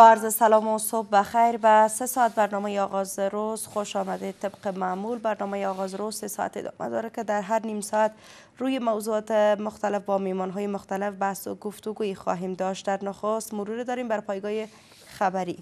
با سلام و صبح بخیر و سه ساعت برنامه آغاز روز خوش آمده طبق معمول برنامه آغاز روز سه ساعت ادامه داره که در هر نیم ساعت روی موضوعات مختلف با میمان های مختلف بحث و گفتگوی خواهیم داشت در نخست مرور داریم بر پایگاه خبری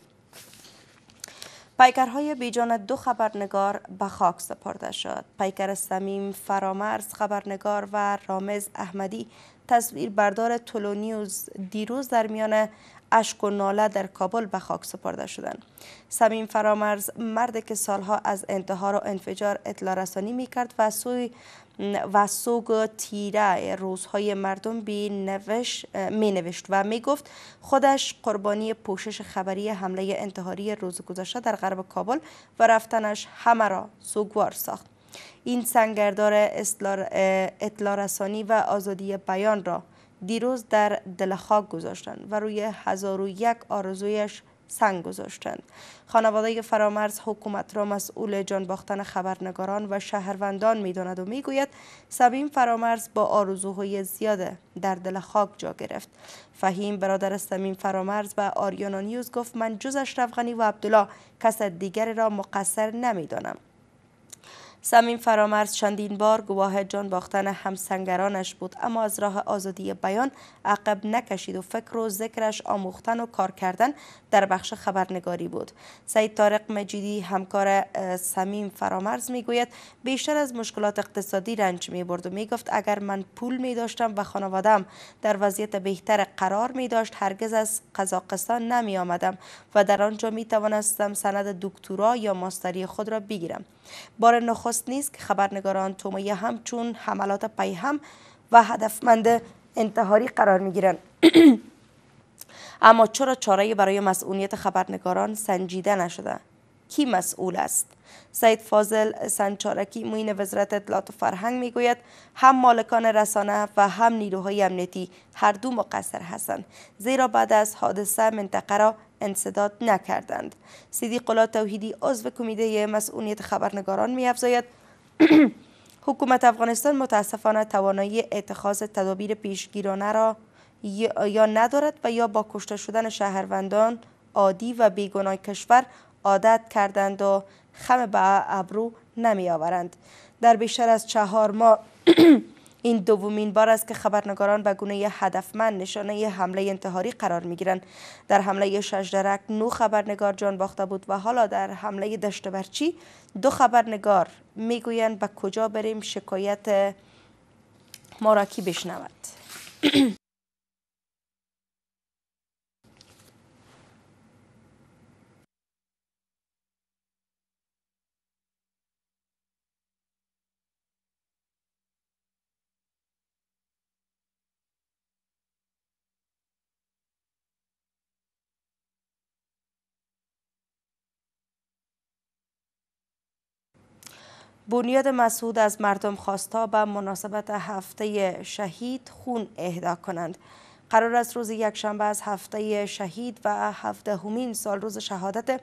پیکرهای بیجان دو خبرنگار به خاک سپرده شد پیکر سمیم فرامرز خبرنگار و رامز احمدی تصویر بردار تولونیوز دیروز در میان اشک و ناله در کابل به خاک سپرده شدند سمیم فرامرز مردی که سالها از انتحار و انفجار اطلاع رسانی می کرد و سوی و سوگ تیره روزهای مردم بی می نوشت و می گفت خودش قربانی پوشش خبری حمله انتحاری روز گذشته در غرب کابل و رفتنش همه را سوگوار ساخت این سنگردار اطلاع رسانی و آزادی بیان را دیروز در دل خاک گذاشتند و روی هزار و یک آرزویش سنگ گذاشتند خانواده فرامرز حکومت را مسئول جان باختن خبرنگاران و شهروندان میداند و میگوید سبیم فرامرز با آرزوهای زیاده در دل خاک جا گرفت فهیم برادر سمیم فرامرز و آریانا نیوز گفت من جز اشرف و عبدالله کس دیگر را مقصر نمیدانم سمین فرامرز چندین بار گواه جان باختن همسنگرانش بود اما از راه آزادی بیان عقب نکشید و فکر و ذکرش آموختن و کار کردن در بخش خبرنگاری بود سید طارق مجیدی همکار سمیم فرامرز میگوید بیشتر از مشکلات اقتصادی رنج می برد و می گفت اگر من پول می داشتم و خانوادم در وضعیت بهتر قرار می داشت هرگز از قزاقستان نمی آمدم و در آنجا می توانستم سند دکترا یا ماستری خود را بگیرم بار نخود نیست که خبرنگاران تومیه همچون حملات پیهم و هدفمند انتحاری قرار می اما چرا چاره برای مسئولیت خبرنگاران سنجیده نشده کی مسئول است سید فاضل سنچارکی موین وزارت اطلاعات و فرهنگ میگوید هم مالکان رسانه و هم نیروهای امنیتی هر دو مقصر هستند زیرا بعد از حادثه منطقه را انصداد نکردند سیدی قلا توحیدی عضو کمیته مسئولیت خبرنگاران میافزاید حکومت افغانستان متاسفانه توانایی اتخاذ تدابیر پیشگیرانه را یا ندارد و یا با کشته شدن شهروندان عادی و بیگناه کشور عادت کردند و خم به ابرو نمی آورند. در بیشتر از چهار ماه این دومین بار است که خبرنگاران به گونه هدفمند نشانه حمله انتحاری قرار می گیرند در حمله شجدرک نو خبرنگار جان باخته بود و حالا در حمله دشت دو خبرنگار میگویند به کجا بریم شکایت ما را کی بشنود بنیاد مسعود از مردم خواستا به مناسبت هفته شهید خون اهدا کنند قرار است روز یکشنبه از هفته شهید و سال روز شهادت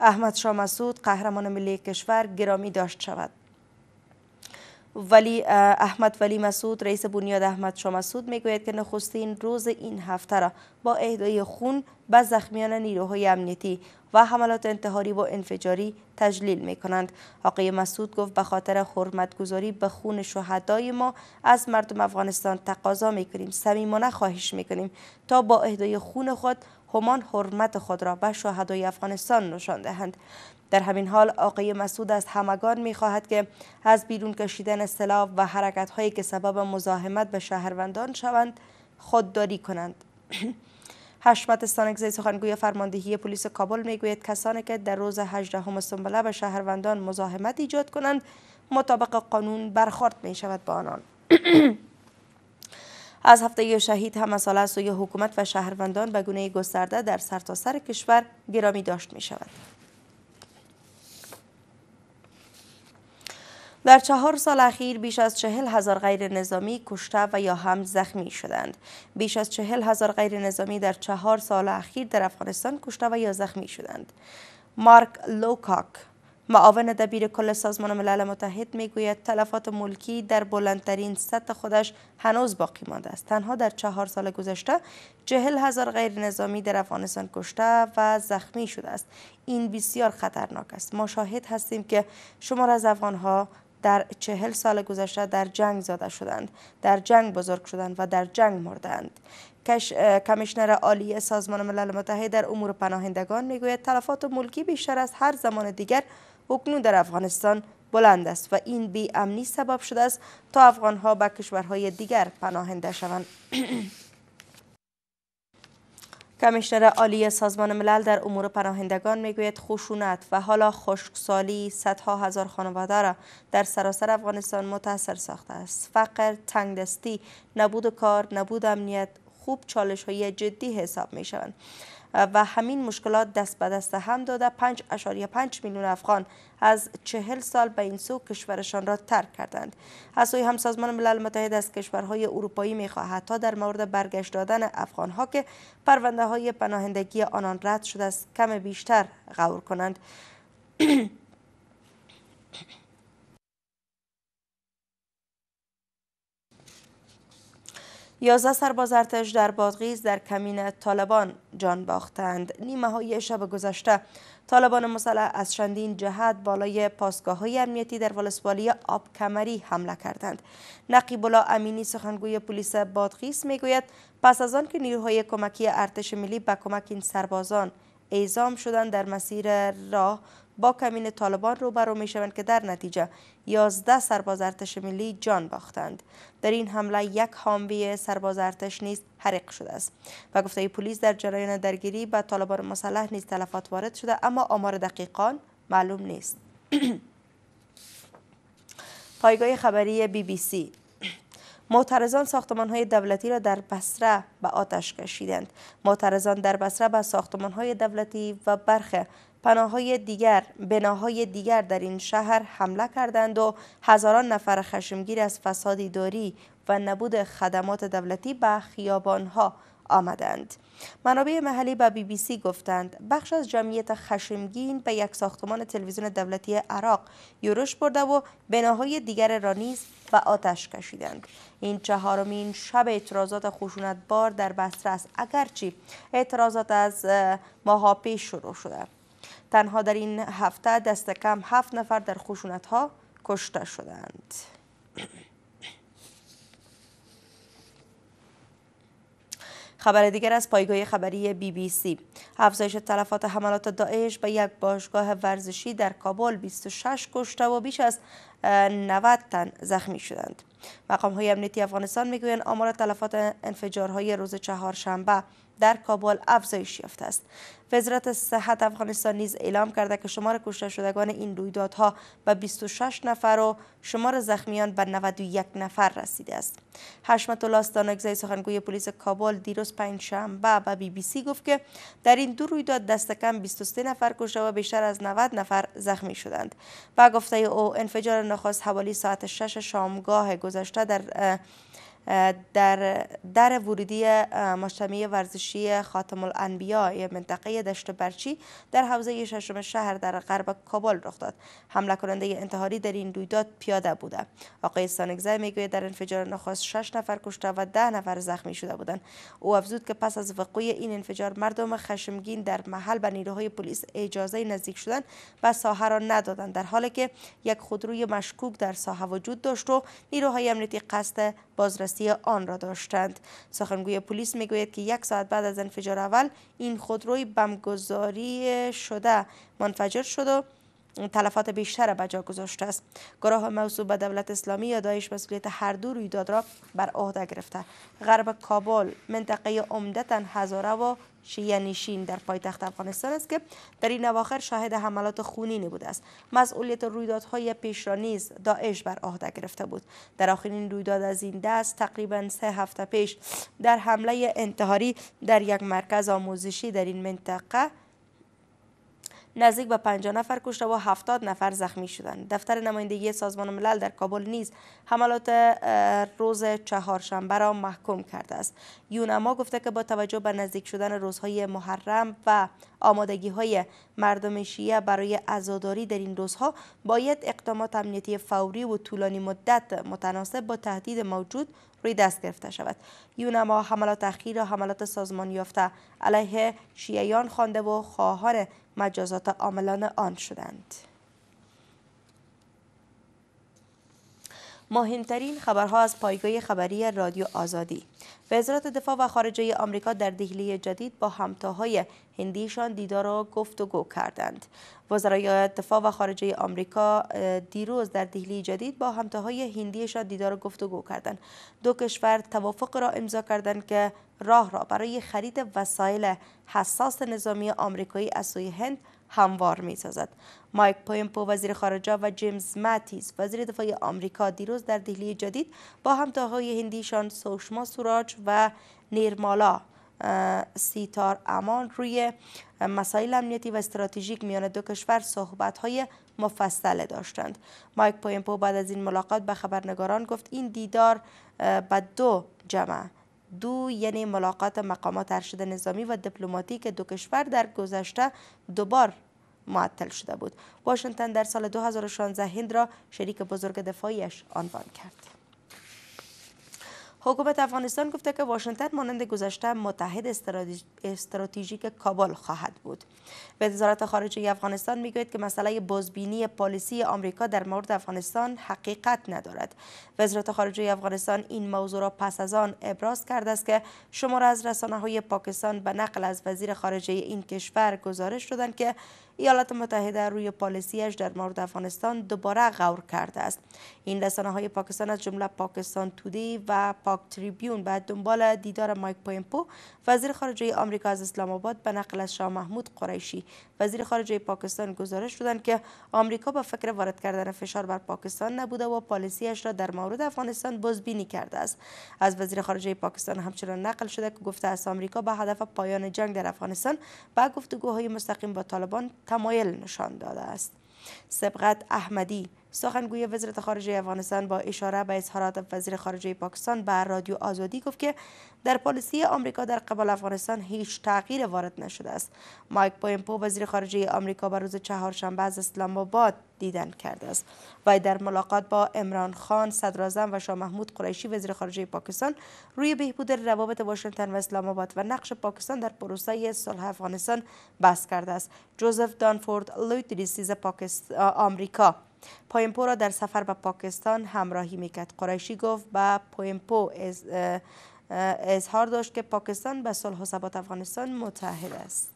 احمد شاه مسعود قهرمان ملی کشور گرامی داشت شود ولی احمد ولی مسعود رئیس بنیاد احمد شاه میگوید که نخستین روز این هفته را با اهدای خون به زخمیان نیروهای امنیتی و حملات انتحاری و انفجاری تجلیل می کنند. آقای مسعود گفت به خاطر حرمتگذاری به خون شهدای ما از مردم افغانستان تقاضا می کنیم صمیمانه خواهش می کنیم تا با اهدای خون خود همان حرمت خود را به شهدای افغانستان نشان دهند در همین حال آقای مسعود از همگان می که از بیرون کشیدن سلاح و حرکت هایی که سبب مزاحمت به شهروندان شوند خودداری کنند حشمت سانکزی سخنگوی فرماندهی پلیس کابل میگوید کسانی که در روز 18 سنبله به شهروندان مزاحمت ایجاد کنند مطابق قانون برخورد می شود با آنان از هفته شهید هم از سوی حکومت و شهروندان به گونه گسترده در سرتاسر کشور گرامی داشت می شود در چهار سال اخیر بیش از چهل هزار غیر نظامی کشته و یا هم زخمی شدند. بیش از چهل هزار غیر نظامی در چهار سال اخیر در افغانستان کشته و یا زخمی شدند. مارک لوکاک معاون دبیر کل سازمان ملل متحد میگوید تلفات ملکی در بلندترین سطح خودش هنوز باقی مانده است تنها در چهار سال گذشته چهل هزار غیر نظامی در افغانستان کشته و زخمی شده است این بسیار خطرناک است ما شاهد هستیم که شمار از افغانها در چهل سال گذشته در جنگ زاده شدند در جنگ بزرگ شدند و در جنگ مردند کمیشنر عالی سازمان ملل متحد در امور پناهندگان میگوید تلفات ملکی بیشتر از هر زمان دیگر اکنون در افغانستان بلند است و این بی امنی سبب شده است تا افغانها به کشورهای دیگر پناهنده شوند کمیشنر عالی سازمان ملل در امور پناهندگان میگوید خشونت و حالا خشکسالی صدها هزار خانواده را در سراسر افغانستان متاثر ساخته است فقر تنگدستی نبود کار نبود امنیت خوب چالش های جدی حساب می و همین مشکلات دست به دست هم داده 5.5 میلیون افغان از چهل سال به این سو کشورشان را ترک کردند از سوی هم سازمان ملل متحد از کشورهای اروپایی میخواهد تا در مورد برگشت دادن ها که پرونده های پناهندگی آنان رد شده است کم بیشتر غور کنند یازده سرباز ارتش در بادغیز در کمین طالبان جان باختند. نیمه های شب گذشته طالبان مسلح از چندین جهت بالای پاسگاه های امنیتی در ولسوالی آب کمری حمله کردند. نقیب الله امینی سخنگوی پلیس بادغیز میگوید پس از آن که نیروهای کمکی ارتش ملی به کمک این سربازان ایزام شدند در مسیر راه با کمین طالبان روبرو می شوند که در نتیجه 11 سرباز ارتش ملی جان باختند در این حمله یک حاموی سرباز ارتش نیز حریق شده است و گفته پلیس در جریان درگیری به طالبان مسلح نیز تلفات وارد شده اما آمار دقیقان معلوم نیست پایگاه خبری بی بی سی معترضان ساختمان های دولتی را در بسره به آتش کشیدند معترضان در بسره به ساختمان های دولتی و برخه پناهای دیگر بناهای دیگر در این شهر حمله کردند و هزاران نفر خشمگیر از فساد داری و نبود خدمات دولتی به خیابانها آمدند. منابع محلی به بی بی سی گفتند بخش از جمعیت خشمگین به یک ساختمان تلویزیون دولتی عراق یورش برده و بناهای دیگر را نیز به آتش کشیدند این چهارمین شب اعتراضات بار در بصره است اگرچه اعتراضات از ماها پیش شروع شده تنها در این هفته دست کم هفت نفر در خشونت ها کشته شدند خبر دیگر از پایگاه خبری بی بی سی افزایش تلفات حملات داعش به یک باشگاه ورزشی در کابل 26 کشته و بیش از 90 تن زخمی شدند مقام های امنیتی افغانستان میگویند آمار تلفات انفجارهای روز چهارشنبه در کابل افزایش یافته است وزارت صحت افغانستان نیز اعلام کرده که شمار کشته شدگان این رویدادها به 26 نفر و شمار زخمیان به 91 نفر رسیده است حشمت الله استانکزی سخنگوی پلیس کابل دیروز پنجشنبه به بی بی سی گفت که در این دو رویداد دست کم 23 نفر کشته و بیشتر از 90 نفر زخمی شدند با گفته او انفجار نخست حوالی ساعت 6 شامگاه گذشته در در در ورودی مجتمع ورزشی خاتم الانبیا منطقه دشت برچی در حوزه ششم شهر در غرب کابل رخ داد حمله کننده انتحاری در این رویداد پیاده بوده آقای سانگزه میگوید در انفجار نخست شش نفر کشته و ده نفر زخمی شده بودند او افزود که پس از وقوع این انفجار مردم خشمگین در محل به نیروهای پلیس اجازه نزدیک شدن و ساحه را ندادند در حالی که یک خودروی مشکوک در ساحه وجود داشت و نیروهای امنیتی قصد بازرسی دستی آن را داشتند سخنگوی پلیس میگوید که یک ساعت بعد از انفجار اول این خودروی بمگذاری شده منفجر شد و تلفات بیشتر به جا گذاشته است گروه موضوع به دولت اسلامی یا دایش مسئولیت هر دو رویداد را بر عهده گرفته غرب کابل منطقه عمدتا هزاره و شیعه نشین در پایتخت افغانستان است که در این اواخر شاهد حملات خونینی بوده است مسئولیت رویدادهای پیش را نیز داعش بر عهده گرفته بود در آخرین رویداد از این دست تقریبا سه هفته پیش در حمله انتحاری در یک مرکز آموزشی در این منطقه نزدیک به 50 نفر کشته و 70 نفر زخمی شدند دفتر نمایندگی سازمان ملل در کابل نیز حملات روز چهارشنبه را محکوم کرده است یونما گفته که با توجه به نزدیک شدن روزهای محرم و آمادگی های مردم شیعه برای عزاداری در این روزها باید اقدامات امنیتی فوری و طولانی مدت متناسب با تهدید موجود روی دست گرفته شود یونما حملات اخیر و حملات سازمان یافته علیه شیعیان خوانده و خواهان مجازات عاملان آن شدند مهمترین خبرها از پایگاه خبری رادیو آزادی وزارت دفاع و خارجه آمریکا در دهلی جدید با همتاهای هندیشان دیدار و گفتگو کردند وزرای دفاع و خارجه آمریکا دیروز در دهلی جدید با همتاهای هندیشان دیدار و گفتگو کردند دو کشور توافق را امضا کردند که راه را برای خرید وسایل حساس نظامی آمریکایی از سوی هند هموار می سازد. مایک پومپو وزیر خارجه و جیمز ماتیز وزیر دفاع آمریکا دیروز در دهلی جدید با همتاهای هندیشان سوشما سوراج و نیرمالا سیتار امان روی مسائل امنیتی و استراتژیک میان دو کشور صحبت های مفصل داشتند مایک پومپو بعد از این ملاقات به خبرنگاران گفت این دیدار به دو جمعه دو یعنی ملاقات مقامات ارشد نظامی و دیپلماتیک دو کشور در گذشته دوبار معطل شده بود واشنگتن در سال 2016 هند را شریک بزرگ دفاعیش عنوان کرد حکومت افغانستان گفته که واشنگتن مانند گذشته متحد استراتژیک کابل خواهد بود وزارت خارجه افغانستان میگوید که مسئله بازبینی پالیسی آمریکا در مورد افغانستان حقیقت ندارد وزارت خارجه افغانستان این موضوع را پس از آن ابراز کرده است که شماره از رسانه های پاکستان به نقل از وزیر خارجه این کشور گزارش دادند که ایالات متحده روی پالیسیش در مورد افغانستان دوباره غور کرده است این رسانه های پاکستان از جمله پاکستان تودی و پاک تریبیون به دنبال دیدار مایک پمپو وزیر خارجه آمریکا از اسلام آباد به نقل از شاه محمود قریشی وزیر خارجه پاکستان گزارش دادند که آمریکا به فکر وارد کردن فشار بر پاکستان نبوده و پالیسیش را در مورد افغانستان بازبینی کرده است از وزیر خارجه پاکستان همچنان نقل شده که گفته است آمریکا به هدف پایان جنگ در افغانستان با گفتگوهای مستقیم با طالبان تمایل نشان داده است سبقت احمدی سخنگوی وزارت خارجه افغانستان با اشاره به اظهارات وزیر خارجه پاکستان به رادیو آزادی گفت که در پالیسی آمریکا در قبال افغانستان هیچ تغییر وارد نشده است مایک پومپو وزیر خارجه آمریکا بر روز چهارشنبه از اسلام آباد دیدن کرده است و در ملاقات با امران خان صدر و شاه محمود قریشی وزیر خارجه پاکستان روی بهبود روابط واشنگتن و اسلام آباد و نقش پاکستان در پروسه صلح افغانستان بحث کرده است جوزف دانفورد لویتریسیز پاکستان آمریکا پایمپو را در سفر به پاکستان همراهی میکرد قریشی گفت به پویمپو اظهار داشت که پاکستان به صلح و ثبات افغانستان متحد است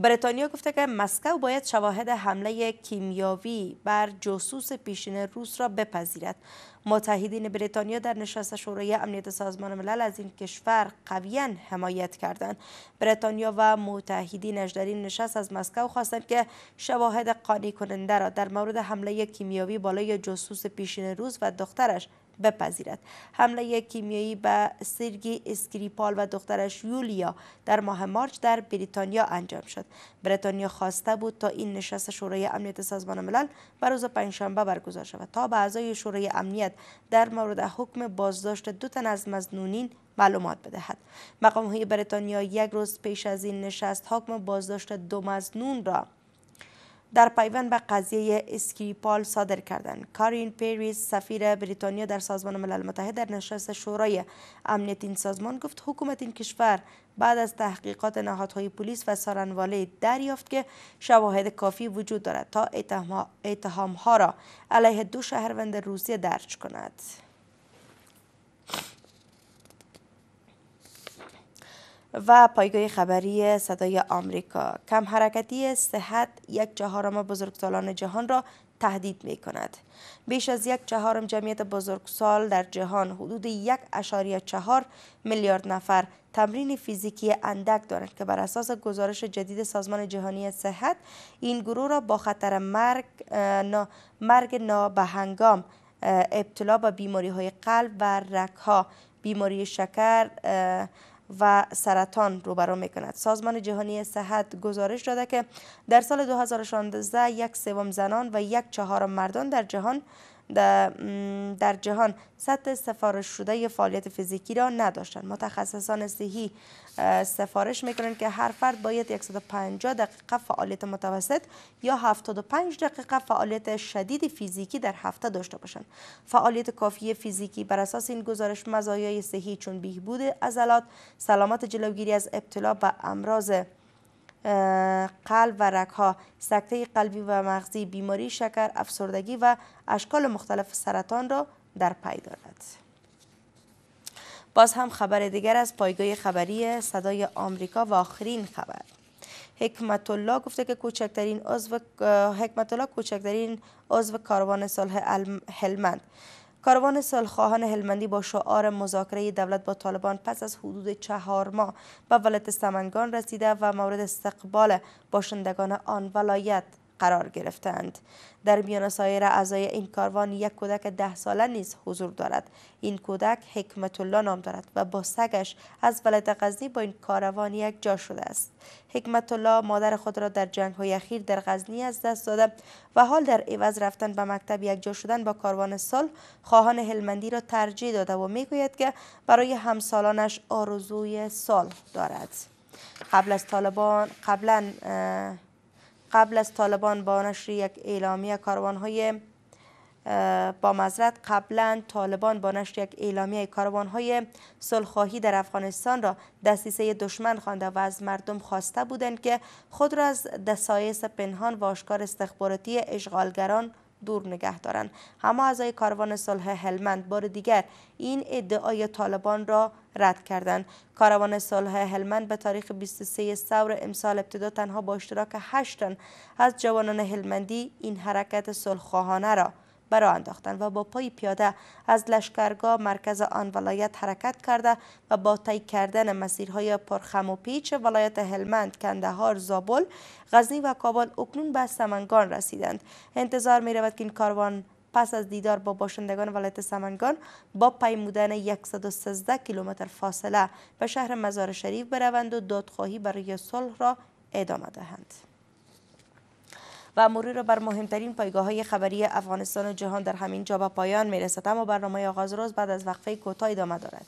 بریتانیا گفته که مسکو باید شواهد حمله کیمیاوی بر جاسوس پیشین روس را بپذیرد متحدین بریتانیا در نشست شورای امنیت سازمان ملل از این کشور قویا حمایت کردند بریتانیا و متحدین در این نشست از مسکو خواستند که شواهد قانی کننده را در مورد حمله کیمیاوی بالای جاسوس پیشین روس و دخترش بپذیرد حمله کیمیایی به سرگی اسکریپال و دخترش یولیا در ماه مارچ در بریتانیا انجام شد بریتانیا خواسته بود تا این نشست شورای امنیت سازمان ملل به روز پنجشنبه برگزار شود تا به اعضای شورای امنیت در مورد حکم بازداشت دو تن از مزنونین معلومات بدهد مقام های بریتانیا یک روز پیش از این نشست حکم بازداشت دو مزنون را در پیوند به قضیه اسکریپال صادر کردند کارین پیریز، سفیر بریتانیا در سازمان ملل متحد در نشست شورای امنیت این سازمان گفت حکومت این کشور بعد از تحقیقات نهادهای پلیس و سارنواله دریافت که شواهد کافی وجود دارد تا ها را علیه دو شهروند روسیه درج کند و پایگاه خبری صدای آمریکا کم حرکتی صحت یک چهارم بزرگسالان جهان را تهدید می کند. بیش از یک چهارم جمعیت بزرگسال در جهان حدود یک اشاری چهار میلیارد نفر تمرین فیزیکی اندک دارند که بر اساس گزارش جدید سازمان جهانی صحت این گروه را با خطر مرگ, نا، مرگ هنگام ابتلا به بیماری های قلب و رکها بیماری شکر و سرطان روبرو می کند. سازمان جهانی صحت گزارش داده که در سال 2016 یک سوم زنان و یک چهارم مردان در جهان در جهان سطح سفارش شده فعالیت فیزیکی را نداشتند متخصصان صحی سفارش میکنند که هر فرد باید 150 دقیقه فعالیت متوسط یا 75 دقیقه فعالیت شدید فیزیکی در هفته داشته باشند فعالیت کافی فیزیکی بر اساس این گزارش مزایای صحی چون بهبود عضلات سلامت جلوگیری از ابتلا به امراض قلب و رکها، سکته قلبی و مغزی بیماری شکر افسردگی و اشکال مختلف سرطان را در پی دارد باز هم خبر دیگر از پایگاه خبری صدای آمریکا و آخرین خبر حکمت الله گفته که کوچکترین عضو حکمت الله کوچکترین عضو کاروان صلح هلمند کاروان سلخواهان هلمندی با شعار مذاکره دولت با طالبان پس از حدود چهار ماه به ولایت سمنگان رسیده و مورد استقبال باشندگان آن ولایت قرار گرفتند در میان سایر اعضای این کاروان یک کودک ده ساله نیز حضور دارد این کودک حکمت الله نام دارد و با سگش از ولد غزنی با این کاروان یک جا شده است حکمت الله مادر خود را در جنگ های اخیر در غزنی از دست داده و حال در عوض رفتن به مکتب یک جا شدن با کاروان سال خواهان هلمندی را ترجیح داده و میگوید که برای همسالانش آرزوی سال دارد قبل از طالبان قبلا قبل از طالبان با نشر یک اعلامیه کاروانهای با مزرد قبلا طالبان با نشر یک اعلامیه کاروانهای سلخواهی در افغانستان را دستیسه دشمن خوانده و از مردم خواسته بودند که خود را از دسایس پنهان و آشکار استخباراتی اشغالگران دور نگه دارند اما اعضای کاروان صلح هلمند بار دیگر این ادعای طالبان را رد کردند کاروان صلح هلمند به تاریخ 23 سور امسال ابتدا تنها با اشتراک 8 تن از جوانان هلمندی این حرکت صلحخواهانه را برا انداختند و با پای پیاده از لشکرگاه مرکز آن ولایت حرکت کرده و با طی کردن مسیرهای پرخم و پیچ ولایت هلمند، کندهار، زابل، غزنی و کابل اکنون به سمنگان رسیدند. انتظار می رود که این کاروان پس از دیدار با باشندگان ولایت سمنگان با پیمودن 113 کیلومتر فاصله به شهر مزار شریف بروند و دادخواهی برای صلح را ادامه دهند. و موری را بر مهمترین پایگاه های خبری افغانستان و جهان در همین جا به پایان میرسد اما برنامه آغاز روز بعد از وقفه کوتاه ادامه دارد.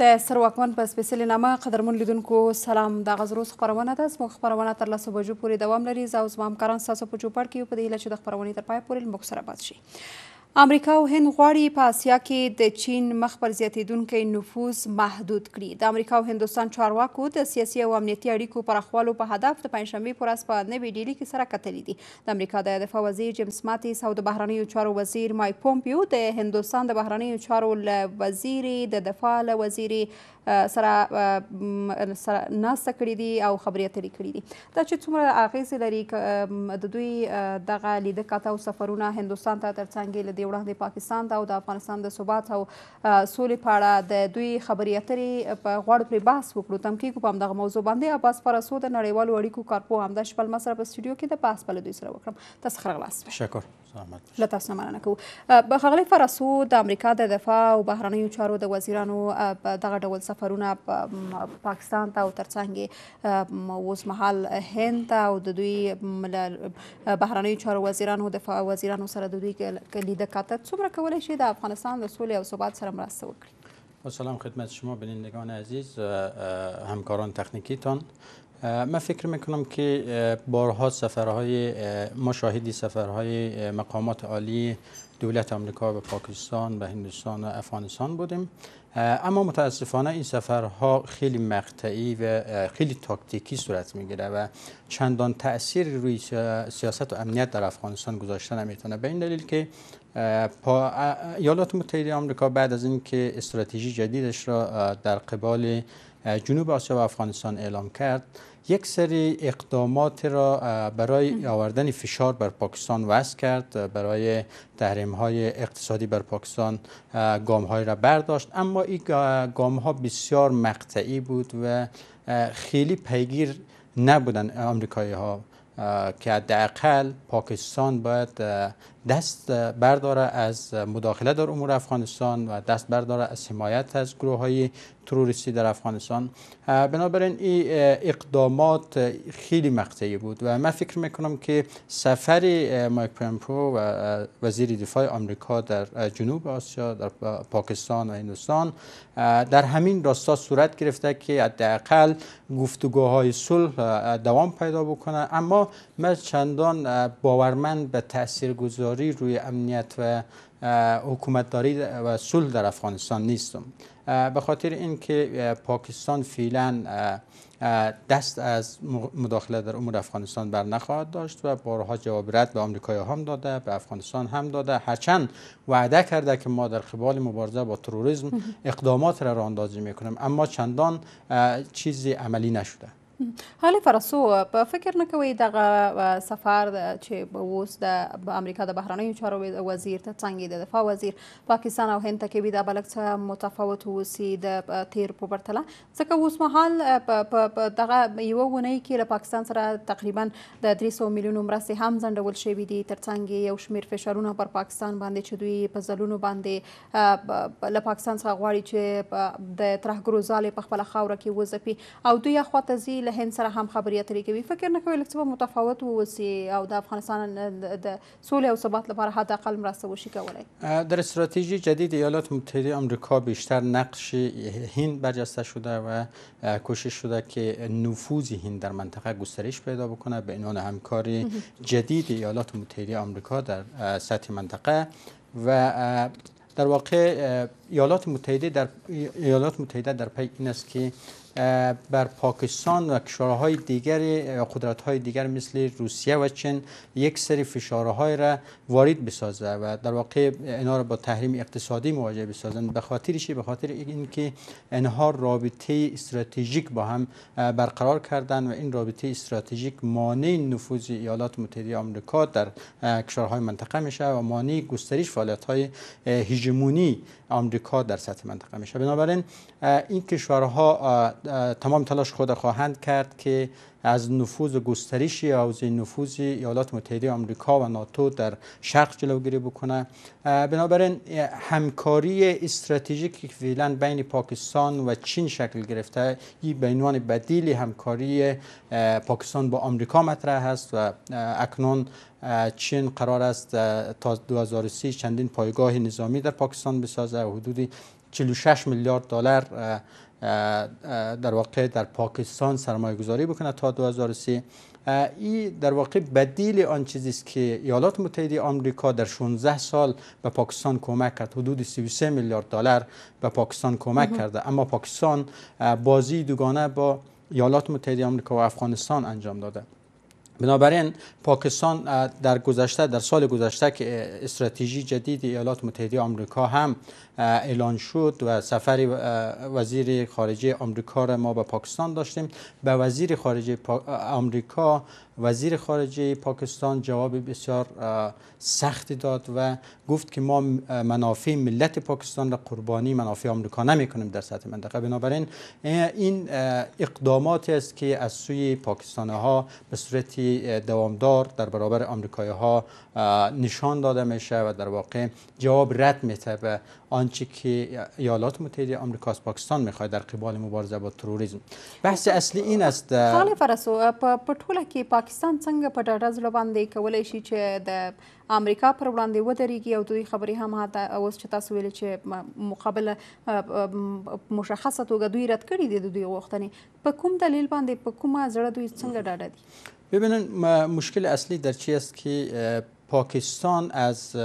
د سر واکمن په سپیشل نامه قدرمن لیدونکو سلام د غزروز خبرونه ده زموږ خبرونه تر لاسو بجو پورې دوام لري زه او زما همکاران ستاسو په چوپړ کې یو په دې هیله چې د خبرونې تر پای پورې موږ سره بات شي امریکا او هند غواړي په اسیا کې د چین مخ پر زیاتیدونکي نفوذ محدود کړي د امریکا او هندستان چارواکو د سیاسي او امنیتي اړیکو پراخوالو په هدف د پنځشنبې پر ورځ په نوې ډیلي کې سره کتلې دي د امریکا د دفاع وزیر جیمز ماتیس او د بهرنیو چارو وزیر مایک پومپیو د هندستان د بهرنیو چارو وزیر د دفاع له وزیر سره سره ناسته کړې دي او خبرې اترې کړې دي دا چې څومره اغیز لري د دوی دغه لیدکاته او سفرونه هندستان ته ترڅنګ له وړاندې پاکستان ته او د افغانستان د ثبات او سولې په اړه د دوی خبرې اترې په غوړ پر بحث وکړو تمکیکو په همدغه موضوع باندې عباس فرسو د نړیوالو اړیکو کارپوه همدا شپل مصر په سټوډیو کې د بحث په لدوی سره وکړم تاسو خرغلاس شکر له تاسو نه مننه کوو بخغلی فراسو د امریکا د دفاع او بهرنیو چارو د وزیرانو په دغه ډول سفرونه پاکستان ته او ترڅنګ اوس مهال هند ته او د دوی بهرنیو چارو وزیرانو دفاع وزیرانو سره د دوی لیده کاته څومره کولی شي د افغانستان د سولې او ثبات سره مرسته وکړي با سلام خدمت شما بینندگان عزیز همکاران تکنیکیتان من فکر میکنم که بارها سفرهای مشاهدی سفرهای مقامات عالی دولت آمریکا به پاکستان و هندوستان و افغانستان بودیم اما متاسفانه این سفرها خیلی مقطعی و خیلی تاکتیکی صورت میگیره و چندان تاثیر روی سیاست و امنیت در افغانستان گذاشته نمیتونه به این دلیل که ایالات متحده آمریکا بعد از اینکه استراتژی جدیدش را در قبال جنوب آسیا و افغانستان اعلام کرد یک سری اقدامات را برای آوردن فشار بر پاکستان وضع کرد برای تحریم های اقتصادی بر پاکستان گام های را برداشت اما این گام ها بسیار مقطعی بود و خیلی پیگیر نبودن امریکایی ها که حداقل پاکستان باید دست برداره از مداخله در امور افغانستان و دست برداره از حمایت از گروه های تروریستی در افغانستان بنابراین این اقدامات خیلی مقطعی بود و من فکر میکنم که سفر مایک پمپو و وزیر دفاع آمریکا در جنوب آسیا در پاکستان و هندوستان در همین راستا صورت گرفته که حداقل گفتگوهای صلح دوام پیدا بکنه اما من چندان باورمند به تاثیرگذاری روی امنیت و حکومتداری و صلح در افغانستان نیستم به خاطر اینکه پاکستان فعلا دست از مداخله در امور افغانستان بر نخواهد داشت و بارها جواب رد به آمریکا هم داده به افغانستان هم داده هرچند وعده کرده که ما در قبال مبارزه با تروریسم اقدامات را راه اندازی میکنیم اما چندان چیزی عملی نشده حالې فرسو په فکر نه کوي دغه سفر چې اوس د امریکا د بهرنیو چارو وزیر ته څنګه د دفاع وزیر پاکستان او هند ته کې به د بلک څه متفاوت وسی د تیر په پرتله ځکه اوس مهال په دغه یو ونه کې له پاکستان سره تقریبا د 300 میلیونو مرستې هم ځندول شوې دي ترڅنګ یو شمیر فشارونه پر پاکستان باندې چې دوی په ځلونو باندې له پاکستان څخه غواړي چې د ترهګرو ځالې په خپل خاوره کې وځپي او دوی خواته ځي له هند سره هم خبرې اترې کوي فکر نه کوي لکه څه متفاوت ووسی او د افغانستان د سولې او ثبات لپاره حداقل مرسته وشی کولای در استراتژی جدید ایالات متحده آمریکا بیشتر نقش هند برجسته شده و کوشش شده که نفوذ هند در منطقه گسترش پیدا بکنه به عنوان همکاری جدید ایالات متحده آمریکا در سطح منطقه و در واقع ایالات متحده در ایالات متحده در پی این است که بر پاکستان و کشورهای دیگر قدرت‌های دیگر مثل روسیه و چین یک سری فشارهای را وارد بسازد و در واقع اینا را با تحریم اقتصادی مواجه بسازند به خاطر چی به خاطر اینکه اینها رابطه استراتژیک با هم برقرار کردن و این رابطه استراتژیک مانع نفوذ ایالات متحده آمریکا در کشورهای منطقه میشه و مانع گسترش فعالیت‌های هژمونی آمریکا در سطح منطقه میشه بنابراین این کشورها تمام تلاش خود خواهند کرد که از نفوذ و گسترش حوزه نفوذ ایالات متحده آمریکا و ناتو در شرق جلوگیری بکنه بنابراین همکاری استراتژیک که فعلا بین پاکستان و چین شکل گرفته این به عنوان بدیل همکاری پاکستان با آمریکا مطرح است و اکنون چین قرار است تا 2030 چندین پایگاه نظامی در پاکستان بسازد حدود 46 میلیارد دلار در واقع در پاکستان سرمایه گذاری بکنه تا 2030 این در واقع بدیل آن چیزی است که ایالات متحده آمریکا در 16 سال به پاکستان کمک کرد حدود 33 میلیارد دلار به پاکستان کمک کرده اما پاکستان بازی دوگانه با ایالات متحده آمریکا و افغانستان انجام داده بنابراین پاکستان در گذشته در سال گذشته که استراتژی جدید ایالات متحده آمریکا هم اعلان شد و سفر وزیر خارجه آمریکا را ما به پاکستان داشتیم به وزیر خارجه آمریکا وزیر خارجه پاکستان جواب بسیار سختی داد و گفت که ما منافع ملت پاکستان را قربانی منافع آمریکا نمی کنیم در سطح منطقه بنابراین این اقداماتی است که از سوی پاکستان ها به صورت دوامدار در برابر آمریکایی ها نشان داده میشه و در واقع جواب رد میته به آنچه که ایالات متحده آمریکا از پاکستان میخواد در قبال مبارزه با تروریسم بحث اصلی این است خاله فرسو په ټوله کې پاکستان څنګه په ډاډه زړه باندې کولی شي چې د امریکا پر وړاندې ودرېږي او دوی خبرې هم هاته اوس چې تاسو ویلي چې مقابله مشخصه توګه دوی رد کړي دي د دوی غوښتنې په کوم دلیل باندې په کومه زړه دوی څنګه ډاډه دي ببینن مشکل اصلی در چی است که پاکستان از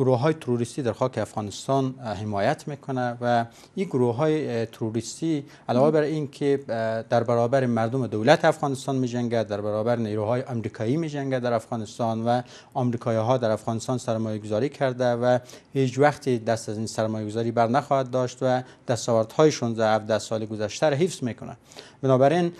گروه های تروریستی در خاک افغانستان حمایت میکنه و این گروه های تروریستی علاوه بر اینکه در برابر مردم دولت افغانستان میجنگد در برابر نیروهای آمریکایی میجنگد در افغانستان و آمریکایی ها در افغانستان سرمایه گذاری کرده و هیچ وقت دست از این سرمایه گذاری بر نخواهد داشت و دستاوردهای 16 17 سال گذشته را حفظ میکنه بنابراین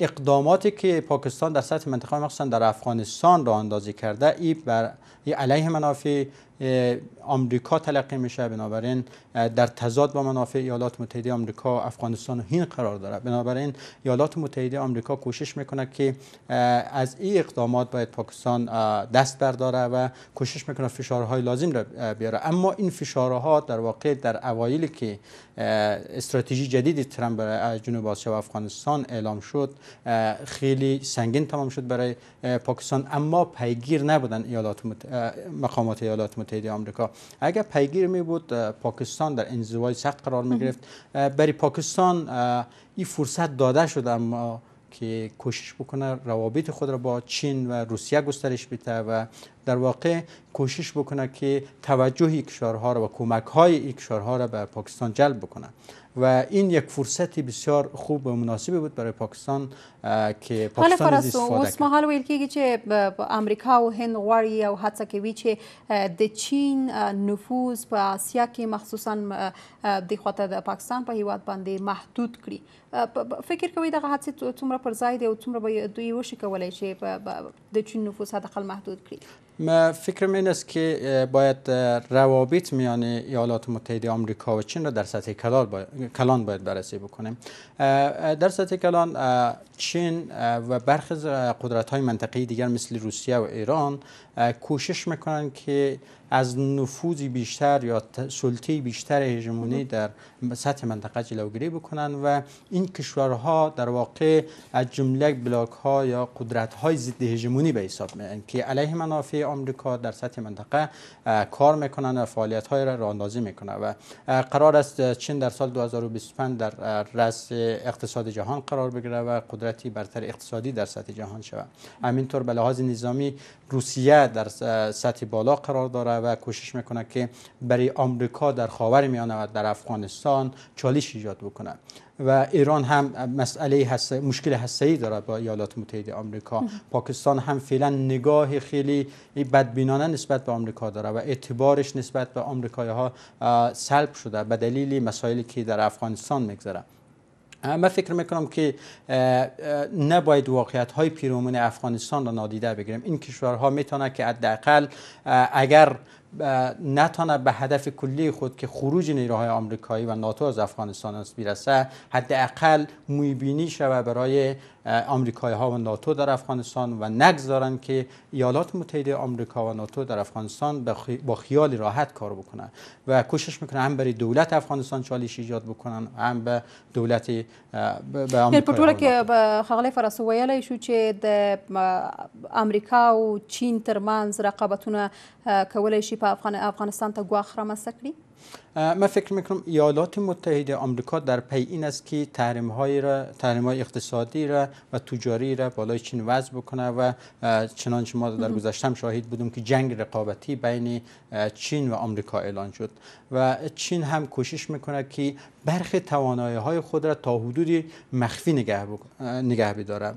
اقداماتی که پاکستان در سطح منطقه مخصوصا در افغانستان را اندازی کرده ای بر علیه منافع えー、آمریکا تلقی میشه بنابراین در تضاد با منافع ایالات متحده آمریکا افغانستان و قرار داره بنابراین ایالات متحده آمریکا کوشش میکنه که از این اقدامات باید پاکستان دست برداره و کوشش میکنه فشارهای لازم را بیاره اما این فشارها در واقع در اوایلی که استراتژی جدید ترامپ برای جنوب آسیا و افغانستان اعلام شد خیلی سنگین تمام شد برای پاکستان اما پیگیر نبودن ایالات مقامات ایالات متحده آمریکا اگر پیگیر می بود پاکستان در انزوای سخت قرار می گرفت برای پاکستان این فرصت داده شد اما که کوشش بکنه روابط خود را با چین و روسیه گسترش بده و در واقع کوشش بکنه که توجه کشورها را و کمک های کشورها را به پاکستان جلب بکنه و این یک فرصت بسیار خوب و مناسبی بود برای پاکستان که پاکستان از استفاده اوس مهال ویل کېږي چې امریکا او هند غواړي او هڅه کوي چې د چین نفوذ په آسیا کې مخصوصا د خواته د پاکستان په هیواد باندې محدود کړي فکر کوي دغه هڅه څومره پر ځای دی او څومره به دوی وشي کولای شي د چین نفوذ حداقل محدود کړي فکرم این است که باید روابط میان ایالات متحده آمریکا و چین را در سطح کلان باید, بررسی بکنیم در سطح کلان چین و برخی قدرت های منطقی دیگر مثل روسیه و ایران کوشش میکنن که از نفوذی بیشتر یا سلطه بیشتر هژمونی در سطح منطقه جلوگیری بکنن و این کشورها در واقع از جمله بلاک ها یا قدرت های ضد هژمونی به حساب میان که علیه منافع آمریکا در سطح منطقه کار میکنن و فعالیت های را راندازی میکنند و قرار است چین در سال 2025 در رأس اقتصاد جهان قرار بگیرد و قدرتی برتر اقتصادی در سطح جهان شود همینطور به لحاظ نظامی روسیه در سطح بالا قرار داره و کوشش میکنه که برای آمریکا در خاور میانه و در افغانستان چالش ایجاد بکنه و ایران هم مسئله هست مشکل ای داره با ایالات متحده آمریکا پاکستان هم فعلا نگاه خیلی بدبینانه نسبت به آمریکا داره و اعتبارش نسبت به آمریکایی ها سلب شده به دلیل مسائلی که در افغانستان میگذره من فکر میکنم که نباید واقعیت های پیرامون افغانستان را نادیده بگیریم این کشورها میتونه که حداقل اگر نتانه به هدف کلی خود که خروج نیروهای آمریکایی و ناتو از افغانستان است برسه حداقل بینی شوه برای آمریکایی ها و ناتو در افغانستان و نگذارن که ایالات متحده آمریکا و ناتو در افغانستان با خیال راحت کار بکنن و کوشش میکنن هم برای دولت افغانستان چالش ایجاد بکنن هم به دولت به یعنی آمریکا کې خغلی فرس ویلی شو چې د امریکا او چین ترمنز رقابتونه کولای شي په افغانستان ته ګواښ رامنځته کړي من فکر میکنم ایالات متحده آمریکا در پی این است که تحریم های را تحریم های اقتصادی را و تجاری را بالای چین وضع بکنه و چنانچه ما در گذشته هم شاهد بودم که جنگ رقابتی بین چین و آمریکا اعلان شد و چین هم کوشش میکنه که برخی توانایی های خود را تا حدودی مخفی نگه, نگه بداره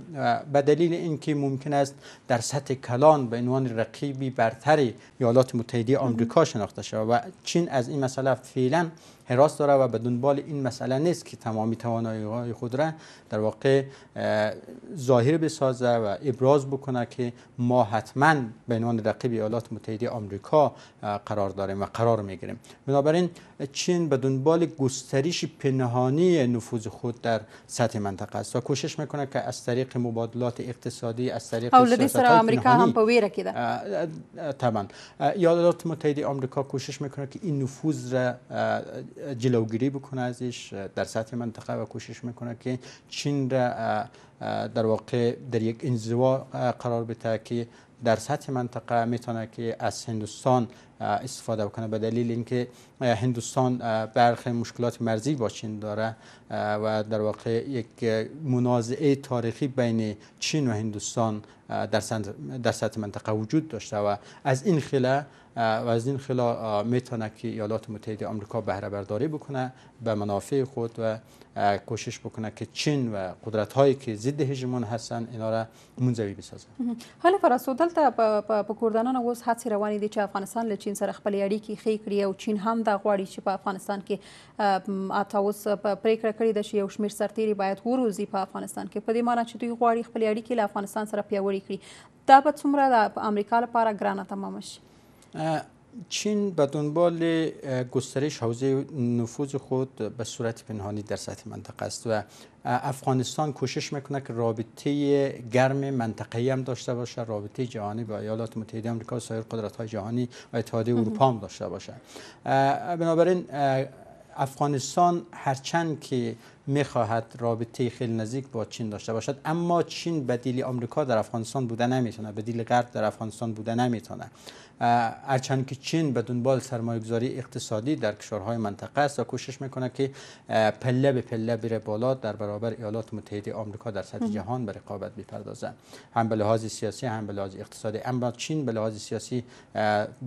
به دلیل اینکه ممکن است در سطح کلان به عنوان رقیبی برتری ایالات متحده آمریکا شناخته شود و چین از این مسئله فعلا حراس داره و به دنبال این مسئله نیست که تمامی توانایی خود را در واقع ظاهر بسازه و ابراز بکنه که ما حتما به عنوان رقیب ایالات متحده آمریکا قرار داریم و قرار میگیریم بنابراین چین به دنبال گستریش پنهانی نفوذ خود در سطح منطقه است و کوشش میکنه که از طریق مبادلات اقتصادی از طریق امریکا هم پویره ویره متحده آمریکا کوشش میکنه که این نفوذ را جلوگیری بکنه ازش در سطح منطقه و کوشش میکنه که چین را در واقع در یک انزوا قرار بده که در سطح منطقه میتونه که از هندوستان استفاده بکنه به دلیل اینکه هندوستان برخی مشکلات مرزی با چین داره و در واقع یک منازعه تاریخی بین چین و هندوستان در سطح منطقه وجود داشته و از این خلا و از این خلا میتونه که ایالات متحده آمریکا بهره برداری بکنه به منافع خود و کوشش بکنه که چین و قدرت هایی که ضد هژمون هستن اینا را منزوی بسازه حالا فراسو دلته په کوردانان اوس هڅې روانې دي چې افغانستان له چین سره خپل اړیکې ښې کړي او چین هم دا غواړي چې په افغانستان کې اته اوس پریکړه کړې ده چې یو شمیر سرتیري باید وروزي په افغانستان کې په دې معنی چې دوی غواړي خپل اړیکې له افغانستان سره پیاوړې کړي دا به څومره د امریکا لپاره ګرانه تمام شي چین به دنبال گسترش حوزه نفوذ خود به صورت پنهانی در سطح منطقه است و افغانستان کوشش میکنه که رابطه گرم منطقه‌ای هم داشته باشه رابطه جهانی با ایالات متحده آمریکا و سایر قدرت‌های جهانی و اتحادیه اروپا هم داشته باشه بنابراین افغانستان هرچند که میخواهد رابطه خیلی نزدیک با چین داشته باشد اما چین به آمریکا در افغانستان بوده نمیتونه به غرب در افغانستان بوده نمیتونه هرچند که چین به دنبال سرمایه‌گذاری اقتصادی در کشورهای منطقه است و کوشش میکنه که پله به پله بره بالا در برابر ایالات متحده آمریکا در سطح جهان به رقابت بپردازه هم به لحاظ سیاسی هم به لحاظ اقتصادی اما چین به لحاظ سیاسی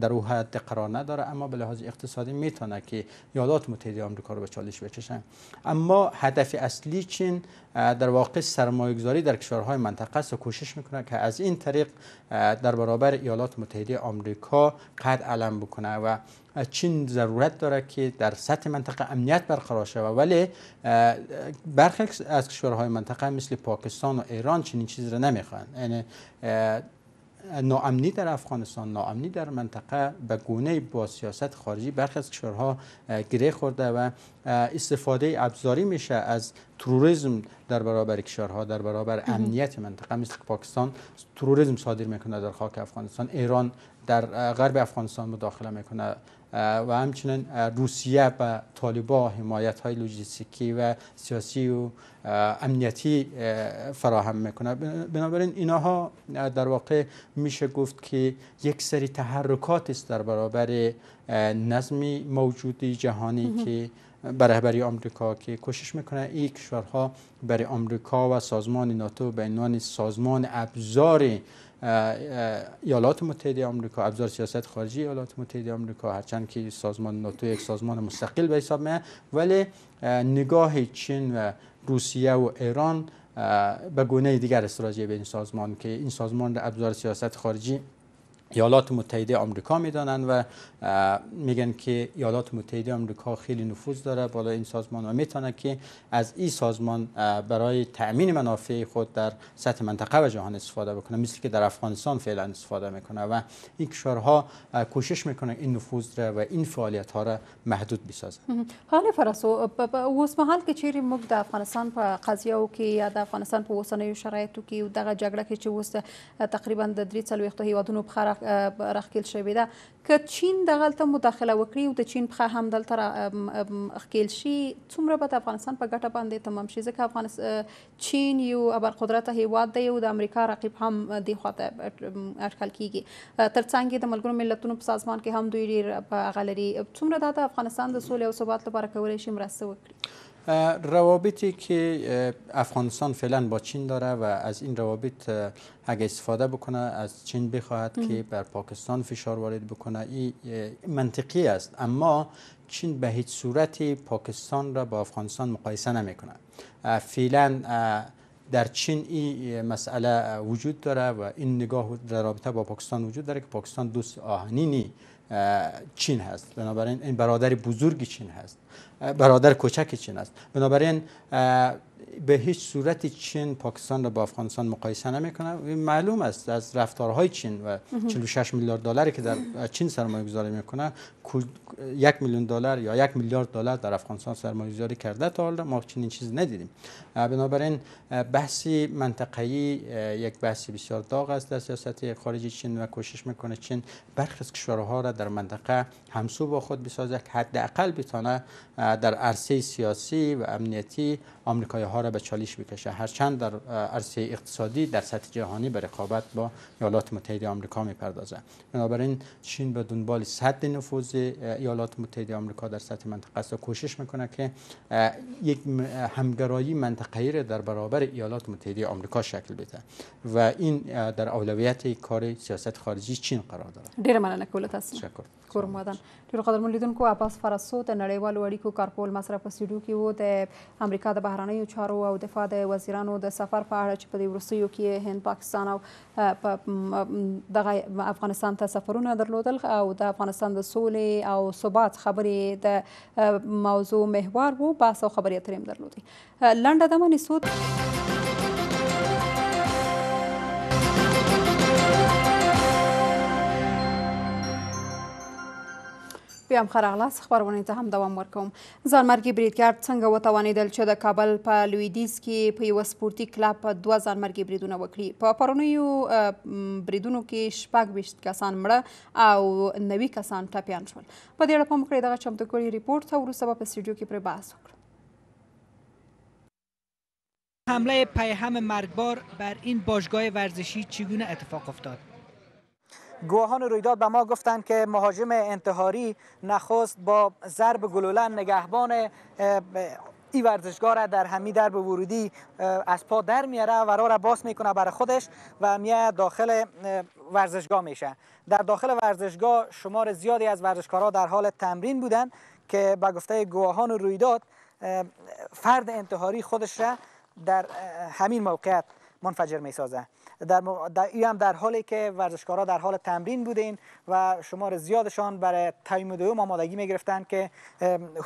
در او حد قرار نداره اما به لحاظ اقتصادی میتونه که ایالات متحده آمریکا رو به چالش بکشن اما هدف اصلی چین در واقع سرمایه در کشورهای منطقه است و کوشش میکنه که از این طریق در برابر ایالات متحده آمریکا قد علم بکنه و چین ضرورت داره که در سطح منطقه امنیت برقرار شود ولی برخی از کشورهای منطقه مثل پاکستان و ایران چنین چیزی را نمیخوان یعنی، ناامنی در افغانستان ناامنی در منطقه به گونه با سیاست خارجی برخی از کشورها گره خورده و استفاده ابزاری میشه از تروریسم در برابر کشورها در برابر امنیت منطقه مثل پاکستان تروریسم صادر میکنه در خاک افغانستان ایران در غرب افغانستان مداخله میکنه و همچنین روسیه و طالبا حمایت های لوجستیکی و سیاسی و امنیتی فراهم میکنه بنابراین اینها در واقع میشه گفت که یک سری تحرکات است در برابر نظمی موجودی جهانی که به آمریکا که کوشش میکنه این کشورها برای آمریکا و سازمان ناتو به عنوان سازمان ابزاری ایالات متحده آمریکا ابزار سیاست خارجی ایالات متحده آمریکا هرچند که سازمان ناتو یک سازمان مستقل به حساب میاد ولی نگاه چین و روسیه و ایران به گونه دیگر استراتژی به این سازمان که این سازمان ابزار سیاست خارجی ایالات متحده آمریکا میدانند و میگن که ایالات متحده آمریکا خیلی نفوذ داره بالا این سازمان و میتونه که از این سازمان برای تأمین منافع خود در سطح منطقه و جهان استفاده بکنه مثل که در افغانستان فعلا استفاده میکنه و این کشورها کوشش میکنه این نفوذ را و این فعالیت ها را محدود بسازن حال فرسو اوس حال که چیرې موږ افغانستان په قضیه او کې یا د افغانستان په شرایطو کې دغه جګړه کې چې اوس تقریبا د درې راخیل شوې ده که چین دغلته مداخله وکړي او د چین پخه هم دلته راخیل شي څومره به د افغانستان په ګټه باندې تمام شي ځکه افغانستان چین یو ابرقدرته هیواد دی او د امریکا رقیب هم دی خواته اټکل کیږي ترڅنګ د ملګرو ملتونو په سازمان کې هم دوی ډیر غلري څومره د افغانستان د سولې او ثبات لپاره کولای شي مرسته وکړي روابطی که افغانستان فعلا با چین داره و از این روابط اگه استفاده بکنه از چین بخواهد که بر پاکستان فشار وارد بکنه این منطقی است اما چین به هیچ صورتی پاکستان را با افغانستان مقایسه نمیکنه فعلا در چین این مسئله وجود داره و این نگاه در رابطه با پاکستان وجود داره که پاکستان دوست آهنینی چین هست بنابراین این برادر بزرگ چین هست برادر کوچک چین است بنابراین به هیچ صورتی چین پاکستان را با افغانستان مقایسه نمیکنه معلوم است از رفتارهای چین و 46 میلیارد دلاری که در چین سرمایه گذاری میکنه یک میلیون دلار یا یک میلیارد دلار در افغانستان سرمایه گذاری کرده تا حالا ما این چیز ندیدیم بنابراین بحثی منطقه‌ای یک بحثی بسیار داغ است در سیاست خارجی چین و کوشش میکنه چین برخی از کشورها را در منطقه همسو با خود بسازد که حداقل بتانه در عرصه سیاسی و امنیتی آمریکایی ها را به چالش بکشه هرچند در عرصه اقتصادی در سطح جهانی به رقابت با ایالات متحده آمریکا میپردازه بنابراین چین به دنبال صد نفوذ ایالات متحده آمریکا در سطح منطقه است و کوشش میکنه که یک همگرایی منطقه‌ای را در برابر ایالات متحده آمریکا شکل بده و این در اولویت کار سیاست خارجی چین قرار داره ډیره مننه کوله تاسو شکر کورمادان ډیرو قدر ملیدونکو عباس فرسو ته نړیوالو اړیکو کارپول مصرف سیډو کې وو امریکا د بهرنیو چارو او دفاع د وزیرانو د سفر په اړه چې په دې وروستیو کې هند پاکستان او دغه افغانستان ته سفرونه درلودل او د افغانستان د سولې او ثبات خبرې د موضوع محور وو بحث او خبرې اترې درلودي لنډه دمه نسوت بیا هم ښه راغلاست خپرونې ته هم دوام ورکوم ځانمرګي بریدګر څنګه وتوانېدل چې د کابل په لویدیځ کې په یوه سپورتي کلب دوه ځانمرګي بریدونه وکړي په پرونیو بریدونو کې شپږ ویشت کسان مړه او نوي کسان ټپیان شول په دې اړه پام کړئ دغه چمتو کړي ریپورټ ته وروسته به په سټوډیو کې پرې بحث وکړو حمله پیهم مرگبار بر این باشگاه ورزشی چگونه اتفاق افتاد گواهان رویداد به ما گفتند که مهاجم انتحاری نخست با ضرب گلوله نگهبان این ورزشگاه را در همی درب ورودی از پا در میاره و را, را میکنه برای خودش و میاد داخل ورزشگاه میشه در داخل ورزشگاه شمار زیادی از ورزشکارها در حال تمرین بودند که به گفته گواهان رویداد فرد انتحاری خودش را در همین موقعیت منفجر میسازه در, در ای هم در حالی که ورزشکارا در حال تمرین بودین و شمار زیادشان برای تایم دوم آمادگی می گرفتن که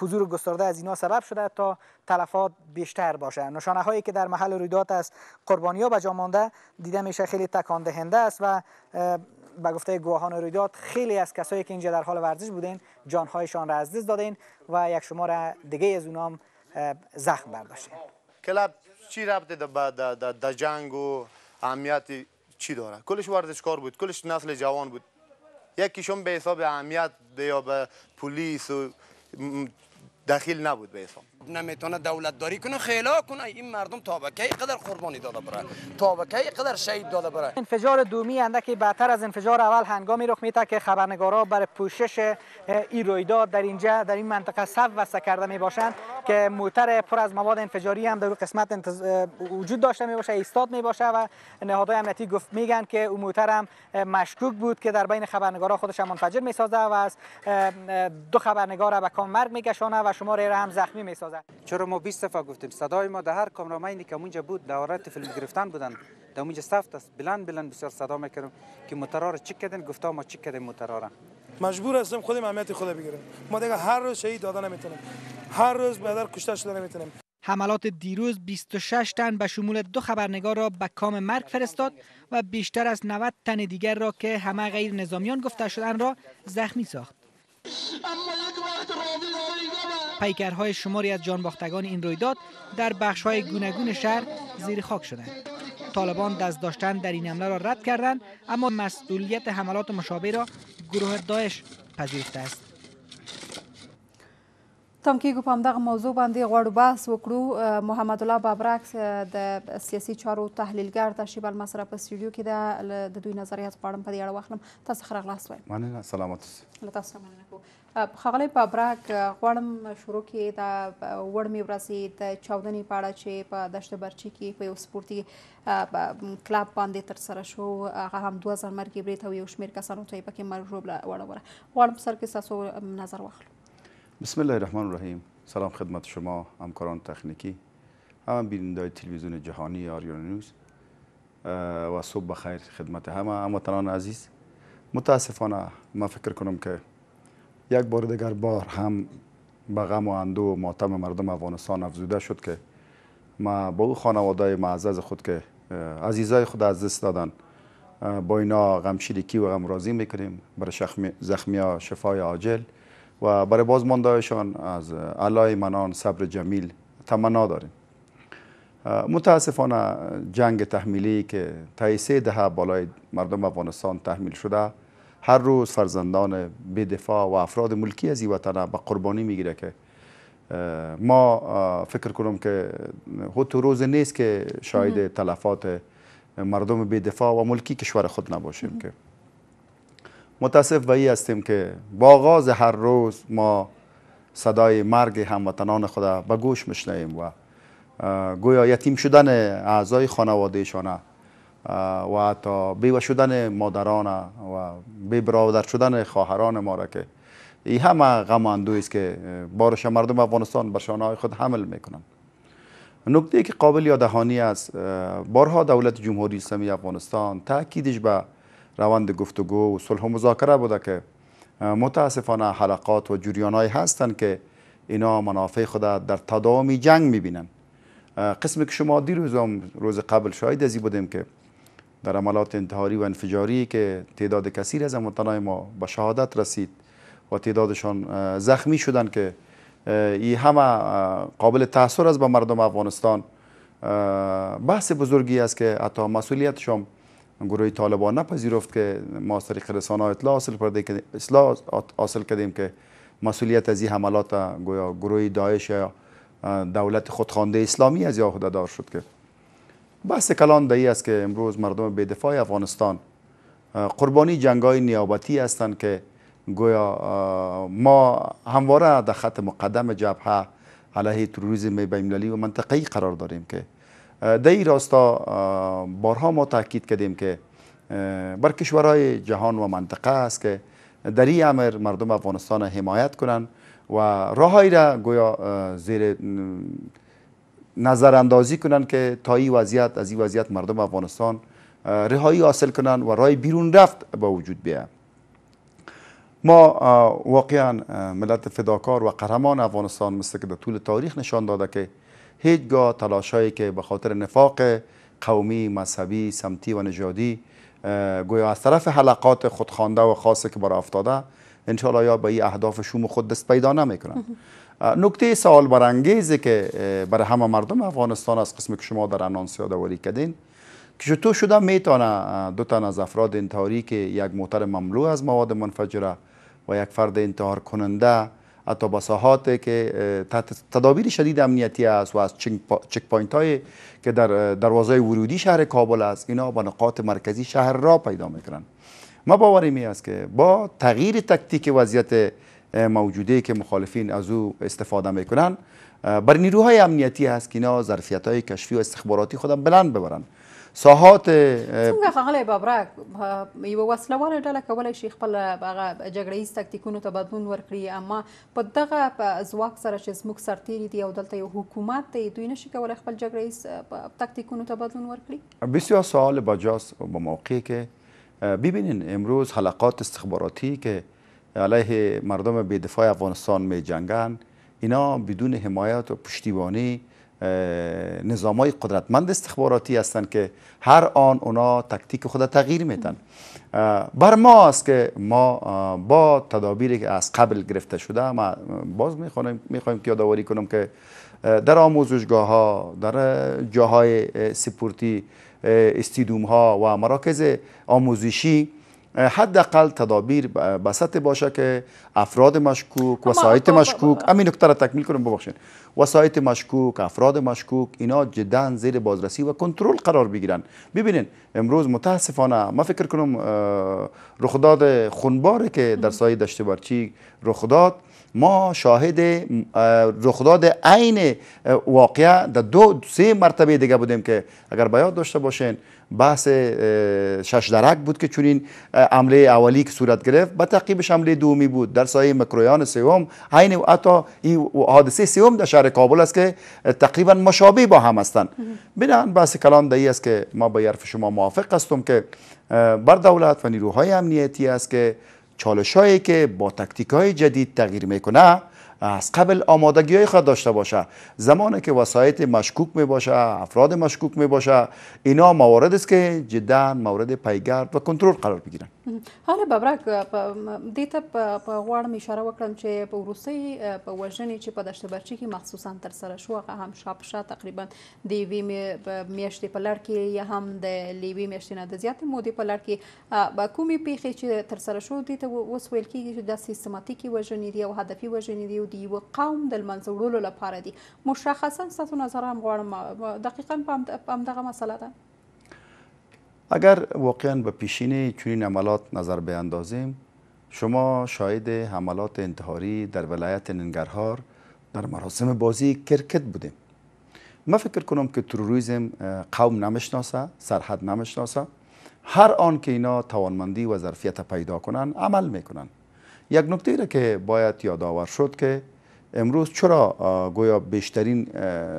حضور گسترده از اینا سبب شده تا تلفات بیشتر باشه نشانه هایی که در محل رویداد از قربانی ها بجا مانده دیده میشه خیلی تکان دهنده است و به گفته گواهان رویداد خیلی از کسایی که اینجا در حال ورزش بودین جانهایشان را از دست دادین و یک شمار دیگه از اونام زخم برداشتین کلاب چی رابطه ده, با ده, اهمیت چی داره کلش ورزشکار بود کلش نسل جوان بود یکیشون به حساب اهمیت یا به پلیس و دخیل نبود به حساب نمیتونه دولت داری کنه خیلا کنه این مردم تابکه قدر قربانی داده بره تابکه قدر شهید داده بره انفجار دومی اندکی بعدتر از انفجار اول هنگامی رخ میده که خبرنگارا بر پوشش این رویداد در اینجا در این منطقه صف وسته کرده می باشند که موتر پر از مواد انفجاری هم در قسمت انتز... وجود داشته می باشه ایستاد می باشه و نهادهای امنیتی گفت میگن که اون موتر هم مشکوک بود که در بین خبرنگارا خودش هم منفجر می سازه و از دو خبرنگار به کام مرگ می و شماره را هم زخمی می سازه چرا ما 20 صفه گفتیم صدای ما در هر اینی که اونجا بود در فیلم گرفتن بودن در اونجا صفت است بلند بلند بسیار صدا میکردم که مترار چک کردن گفتا ما چک کردیم را مجبور هستم خودم اهمیت خود بگیرم ما دیگه هر روز شهید داده نمیتونم هر روز بدر کشته شده نمیتونیم حملات دیروز 26 تن به شمول دو خبرنگار را به کام مرگ فرستاد و بیشتر از 90 تن دیگر را که همه غیر نظامیان گفته شدن را زخمی ساخت اما یک وقت پیکرهای شماری از جانباختگان این رویداد در بخشهای گوناگون شهر زیر خاک شدند طالبان دست داشتن در این حمله را رد کردند اما مسئولیت حملات مشابه را گروه داعش پذیرفته است تام کیگو په دغه موضوع باندې غوړو بحث وکړو محمد الله بابرکس د سیاسي چارو تحلیلګر تشریب المصره په سټوډیو کې د دوی نظریات غواړم په دې اړه واخلم تاسو خره راغلاست وایم مننه سلامات مننه خغلی په براک غواړم شروع کې دا وړ مې ورځې د چاودنې په اړه چې په دشت برچی کې په یو سپورتي کلاب باندې تر سره شو هغه هم 2000 مرګ بریته یو شمیر کسانو ته پکې مرګ روبل وړوره غواړم سر کې تاسو نظر واخلو بسم الله الرحمن الرحیم سلام خدمت شما همکاران تخنیکی هم بینندای تلویزیون جهانی آریان نیوز و صبح بخیر خدمت همه هموطنان عزیز متاسفانه ما فکر کنم که یک بار دیگر بار هم به غم و اندو و ماتم مردم افغانستان افزوده شد که ما با او خانواده معزز خود که عزیزای خود از دست دادن با اینا غم شریکی و غم رازی میکنیم برای زخمی ها شفای عاجل و برای بازماندهشان از علای منان صبر جمیل تمنا داریم متاسفانه جنگ تحمیلی که تایسه ده دهه بالای مردم افغانستان تحمیل شده هر روز فرزندان بدفاع و افراد ملکی از این وطن به قربانی میگیره که ما فکر کنم که حتی روز نیست که شاید تلفات مردم بدفاع و ملکی کشور خود نباشیم که متاسف به هستیم که با آغاز هر روز ما صدای مرگ هموطنان خود به گوش میشنیم و گویا یتیم شدن اعضای خانواده شانه و حتی بیوه شدن مادران و بی برادر شدن خواهران ما را که این همه غم است که بارش مردم افغانستان بر شانه خود حمل میکنند نکته که قابل یادهانی است بارها دولت جمهوری اسلامی افغانستان تاکیدش به روند گفتگو و صلح و مذاکره بوده که متاسفانه حلقات و جریانهایی هستند که اینا منافع خود در تداوم جنگ میبینند قسم که شما دیروز روز قبل شاهد ازی بودیم که در عملات انتحاری و انفجاری که تعداد کثیر از هموطنان ما به شهادت رسید و تعدادشان زخمی شدند که این همه قابل تاثر است به مردم افغانستان بحث بزرگی است که حتی مسئولیتشان گروه طالبان نپذیرفت که ما از طریق رسانه اطلاع حاصل کردیم که مسئولیت از این حملات گویا گروه داعش یا دولت خودخوانده اسلامی از یا دار شد که بحث کلان دایی است که امروز مردم بیدفاع افغانستان قربانی جنگای نیابتی هستند که گویا ما همواره در خط مقدم جبهه علیه تروریسم بین‌المللی و منطقه‌ای قرار داریم که در راستا بارها ما تاکید کردیم که بر کشورهای جهان و منطقه است که در این امر مردم افغانستان حمایت کنند و راههایی را گویا زیر نظراندازی کنند که تا این وضعیت از این وضعیت مردم افغانستان رهایی حاصل کنند و رای بیرون رفت با وجود بیه ما واقعا ملت فداکار و قهرمان افغانستان مثل که در طول تاریخ نشان داده که هیچگاه تلاشایی که به خاطر نفاق قومی، مذهبی، سمتی و نژادی گویا از طرف حلقات خودخوانده و خاصه که برای افتاده انشاءالله یا به این اهداف شوم خود دست پیدا نمیکنن نکته سوال برانگیزی که برای همه مردم افغانستان از قسم که شما در انانس یادآوری کردین که چطور شده میتونه دو تن از افراد انتحاری که یک موتر مملو از مواد منفجره و یک فرد انتحار کننده حتی بساحات که تدابیر شدید امنیتی است و از چک پاینت های که در دروازه ورودی شهر کابل است اینا با نقاط مرکزی شهر را پیدا میکنن ما باوریم می است که با تغییر تکتیک وضعیت موجوده که مخالفین از او استفاده میکنن بر نیروهای امنیتی هست که اینا ظرفیت های کشفی و استخباراتی خودم بلند ببرن ساحات څنګه ښاغلی بابرک یوه وسلواله ډله کولی شي خپل هغه جګړه ییز تکتیکونو ته بدلون ورکړي اما په دغه ځواک سره چې زموږ سرتیري دي او دلته یو حکومت دی دوی نشي کولی خپل جګړه ییز تکتیکونو ته بدلون ورکړي بسیار سوال بجاست با موقعی که ببینین امروز حلقات استخباراتی که علیه مردم بیدفاع افغانستان می جنگن اینا بدون حمایت و پشتیبانی نظام های قدرتمند استخباراتی هستند که هر آن اونا تکتیک خود تغییر میدن بر ما است که ما با تدابیری که از قبل گرفته شده ما باز میخوایم میخوایم که یادآوری کنم که در آموزشگاه ها در جاهای سپورتی استیدوم ها و مراکز آموزشی حداقل تدابیر به سطح باشه که افراد مشکوک وسایط مشکوک امین نکته را تکمیل کنم ببخشید وسایط مشکوک افراد مشکوک اینا جدا زیر بازرسی و کنترل قرار بگیرن ببینین امروز متاسفانه ما فکر کنم رخداد خونباری که در سایه داشته برچی رخداد ما شاهد رخداد عین واقعه در دو سه مرتبه دیگه بودیم که اگر به داشته باشین بحث شش درک بود که این عمله اولی که صورت گرفت به تعقیبش عمله دومی بود در سایه مکرویان سوم عین این حادثه سوم در شهر کابل است که تقریبا مشابه با هم هستند بنابراین بحث کلان دایی است که ما با حرف شما موافق هستم که بر دولت و نیروهای امنیتی است که چالش هایی که با تکتیک های جدید تغییر میکنه از قبل آمادگی های خود داشته باشه زمانی که وسایط مشکوک می باشه افراد مشکوک می باشه اینا موارد است که جدا مورد پیگرد و کنترل قرار بگیرن حالا ببرک دې ته غواړم اشاره وکړم چې په روسي په وژنې چې په دشت برچی کې مخصوصا تر سره شو هغه هم شاپ شا تقریبا د وی میاشتې په لړ کې یا هم د لیوی میاشتې نه د زیاتې مودې په لړ کې با کومې پیښې چې تر سره شو دي ته وسویل کیږي چې د سیستماتیکي وژنې دی او هدفي وژنې دی و قوم د منځ لپاره دي مشخصا ستاسو نظر هم غواړم دقیقا په دغه ده اگر واقعا به پیشینه چنین عملات نظر بیاندازیم شما شاید حملات انتحاری در ولایت ننگرهار در مراسم بازی کرکت بودیم ما فکر کنم که تروریزم قوم نمیشناسه سرحد نمیشناسه هر آن که اینا توانمندی و ظرفیت پیدا کنن عمل میکنن یک نکته را که باید یادآور شد که امروز چرا گویا بیشترین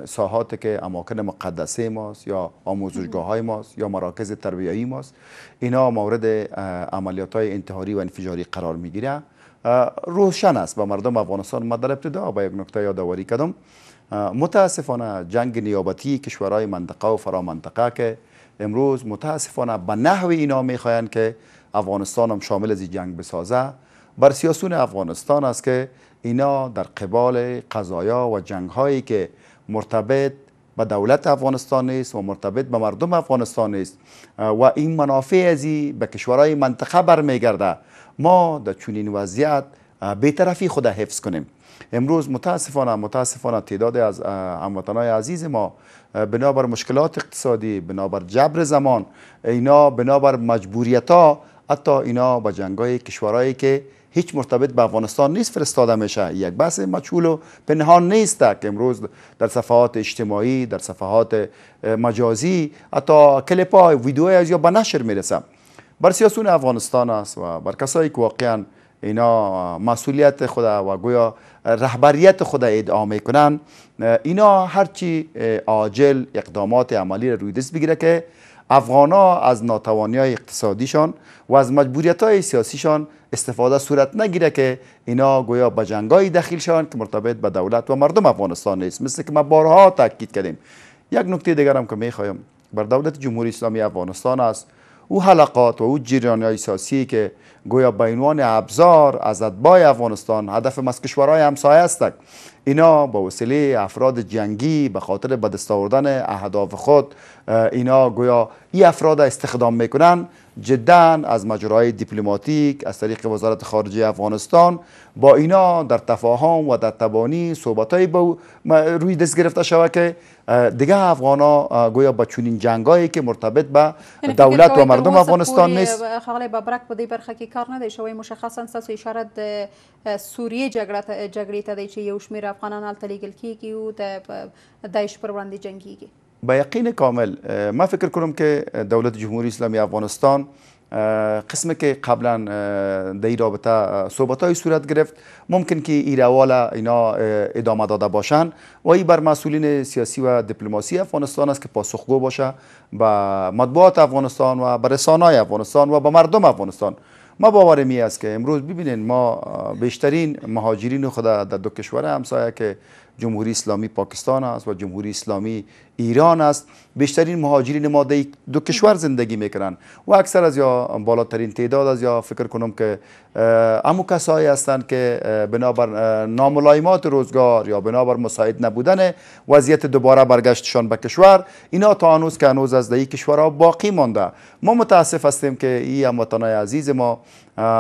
ساحات که اماکن مقدسه ماست یا آموزشگاه های ماست یا مراکز تربیعی ماست اینا مورد عملیات های انتحاری و انفجاری قرار میگیره روشن است به مردم افغانستان مدر در ابتدا به یک نکته یادآوری کردم متاسفانه جنگ نیابتی کشورهای منطقه و فرا منطقه که امروز متاسفانه به نحو اینا میخواین که افغانستان هم شامل از جنگ بسازه بر سیاسون افغانستان است که اینا در قبال قضایا و جنگ هایی که مرتبط به دولت افغانستان است و مرتبط به مردم افغانستان است و این منافع ازی به کشورهای منطقه برمیگرده ما در چنین وضعیت بیطرفی خود حفظ کنیم امروز متاسفانه متاسفانه تعداد از هموطنان عزیز ما بنابر مشکلات اقتصادی بنابر جبر زمان اینا بنابر مجبوریت ها حتی اینا جنگ های کشورهایی که هیچ مرتبط به افغانستان نیست فرستاده میشه یک بحث مچول و پنهان نیست که امروز در صفحات اجتماعی در صفحات مجازی حتی کلیپ های ویدیو از یا به نشر میرسه بر سیاسون افغانستان است و بر کسایی که واقعا اینا مسئولیت خود و گویا رهبریت خدا ادعا میکنن اینا هرچی عاجل اقدامات عملی رو روی دست بگیره که افغان ها از ناتوانی های اقتصادیشان و از مجبوریت های سیاسیشان استفاده صورت نگیره که اینا گویا به دخیل شان که مرتبط به دولت و مردم افغانستان نیست مثل که ما بارها تاکید کردیم یک نکته دیگر هم که میخوایم بر دولت جمهوری اسلامی افغانستان است او حلقات و او های سیاسی که گویا به عنوان ابزار از ادبای افغانستان هدف از کشورهای همسایه هستند اینا با وسیله افراد جنگی به خاطر به آوردن اهداف خود اینا گویا ای افراد استخدام میکنن جدا از مجرای دیپلماتیک از طریق وزارت خارجه افغانستان با اینا در تفاهم و در تبانی صحبت های با روی دست گرفته شود که دیگه افغانا گویا با چنین جنگایی که مرتبط به دولت و مردم افغانستان نیست خغلی ببرک په دې برخه کې کار نه دی شوی مشخصا تاسو اشاره د سوریې جګړه ته جګړې ته دی چې یو شمیر افغانان هلته لیږل کیږي او د داعش پر وړاندې جنګیږي با یقین کامل ما فکر کنم که دولت جمهوری اسلامی افغانستان قسمه که قبلا در رابطه صحبت های صورت گرفت ممکن که ایروال اینا ادامه داده باشند و ای بر مسئولین سیاسی و دیپلماسی افغانستان است که پاسخگو باشه به مطبوعات افغانستان و به رسانه‌های افغانستان و به مردم افغانستان ما باور می است که امروز ببینین ما بیشترین مهاجرین خود در دو کشور همسایه که جمهوری اسلامی پاکستان است و جمهوری اسلامی ایران است بیشترین مهاجرین ما در دو کشور زندگی میکنن و اکثر از یا بالاترین تعداد از یا فکر کنم که امو کسایی هستند که بنابر ناملایمات روزگار یا بنابر مساعد نبودن وضعیت دوباره برگشتشان به کشور اینا تا هنوز که هنوز از دهی کشورها باقی مانده ما متاسف هستیم که این هموطنای عزیز ما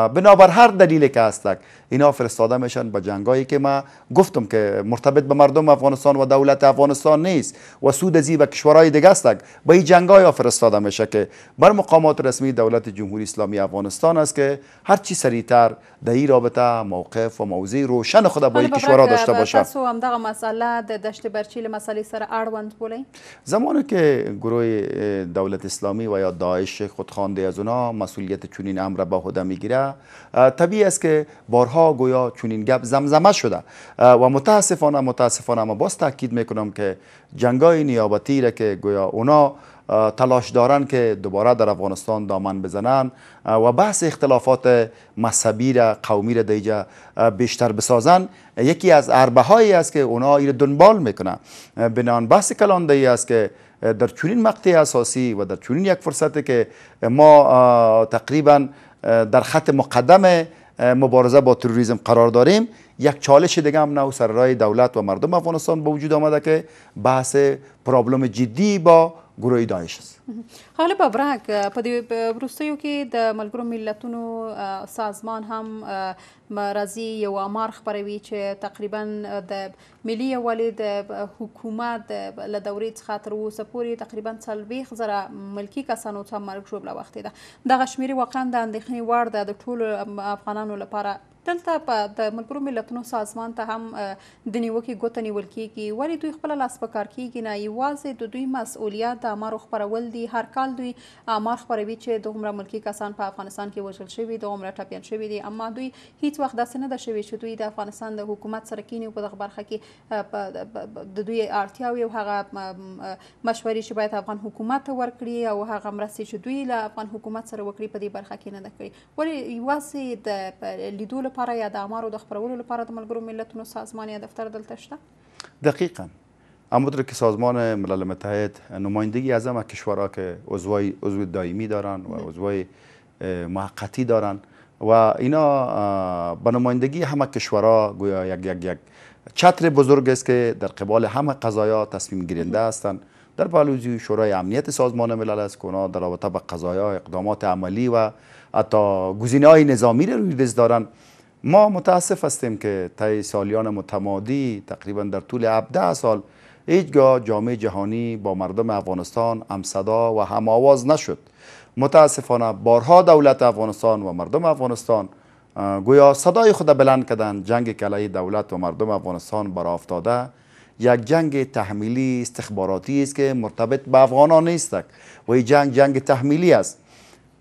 بنابر هر دلیل که هستک اینا فرستاده میشن به جنگایی که ما گفتم که مرتبط به مردم افغانستان و دولت افغانستان نیست و سود ازی به کشورهای دیگه هستک به این جنگای فرستاده میشه که بر مقامات رسمی دولت جمهوری اسلامی افغانستان است که هر چی سریعتر در رابطه موقف و موضع روشن خود با این کشورها داشته باشه پس هم مسئله دشت برچی مسئله بولی زمانی که گروه دولت اسلامی و یا داعش خود از اونا مسئولیت چنین امر با خود میگیره طبیعی است که بارها گویا چنین گپ زمزمه شده و متاسفانه متاسفانه اما باز تاکید میکنم که جنگای نیابتی را که گویا اونا تلاش دارن که دوباره در افغانستان دامن بزنن و بحث اختلافات مذهبی را قومی را دیجا بیشتر بسازن یکی از عربه هایی است که اونا ایر دنبال میکنن بنان بحث کلان ای است که در چونین مقطع اساسی و در چونین یک فرصت که ما تقریبا در خط مقدم مبارزه با تروریسم قرار داریم یک چالش دیگه هم نو سر رای دولت و مردم افغانستان به وجود آمده که بحث پرابلم جدی با ګروي داعش غالب ابراک په دې وروستیو کې د ملګرو ملتونو سازمان هم مرزي یو امر خبروي چې تقریبا د ملي یوالي د حکومت له دورې څخه تر اوسه پورې تقریبا 40 زره ملکی کسانو ته مرګ شو بل وخت ده دغه شمیر واقعا د اندېښنې وړ ده د ټولو افغانانو لپاره دلته په د ملګرو ملتونو سازمان ته هم د نیوکې ګوته نیول کیږي ولې دوی خپل لاس په کار کیږي نه یوازې د دوی مسؤلیت د امارو خبرول دي هر کال دوی امار خبروي چې د عمر ملکی کسان په افغانستان کې وژل شوي د عمر ټاپیان شوي دي اما دوی هیڅ وخت داسې نه ده شوي چې دوی د افغانستان د حکومت سره کینی په دغه برخه کې د دوی اړتیاوې او هغه مشورې چې باید افغان حکومت ته ورکړي او هغه مرستې چې دوی له افغان حکومت سره وکړي په دې برخه کې نه ده کړې ولې یوازې د لیدو لپاره یا د امارو د خبرولو لپاره د ملګرو ملتونو سازمان یا دفتر دلته شته دقیقا همونطور که سازمان ملل متحد نمایندگی از همه کشورها که عضوای عضو دائمی دارن و عضوای موقتی دارن و اینا به نمایندگی همه کشورها گویا یک یک یک چتر بزرگ است که در قبال همه قضایا تصمیم گیرنده هستند در بالوزی شورای امنیت سازمان ملل است که در رابطه به قضایا اقدامات عملی و حتی گزینه های نظامی رو روی دارن ما متاسف هستیم که طی سالیان متمادی تقریبا در طول 17 سال هیچگاه جامعه جهانی با مردم افغانستان هم صدا و هم آواز نشد متاسفانه بارها دولت افغانستان و مردم افغانستان گویا صدای خود بلند کردن جنگ کلای دولت و مردم افغانستان بر افتاده یک جنگ تحمیلی استخباراتی است که مرتبط به افغانان نیست و این جنگ جنگ تحمیلی است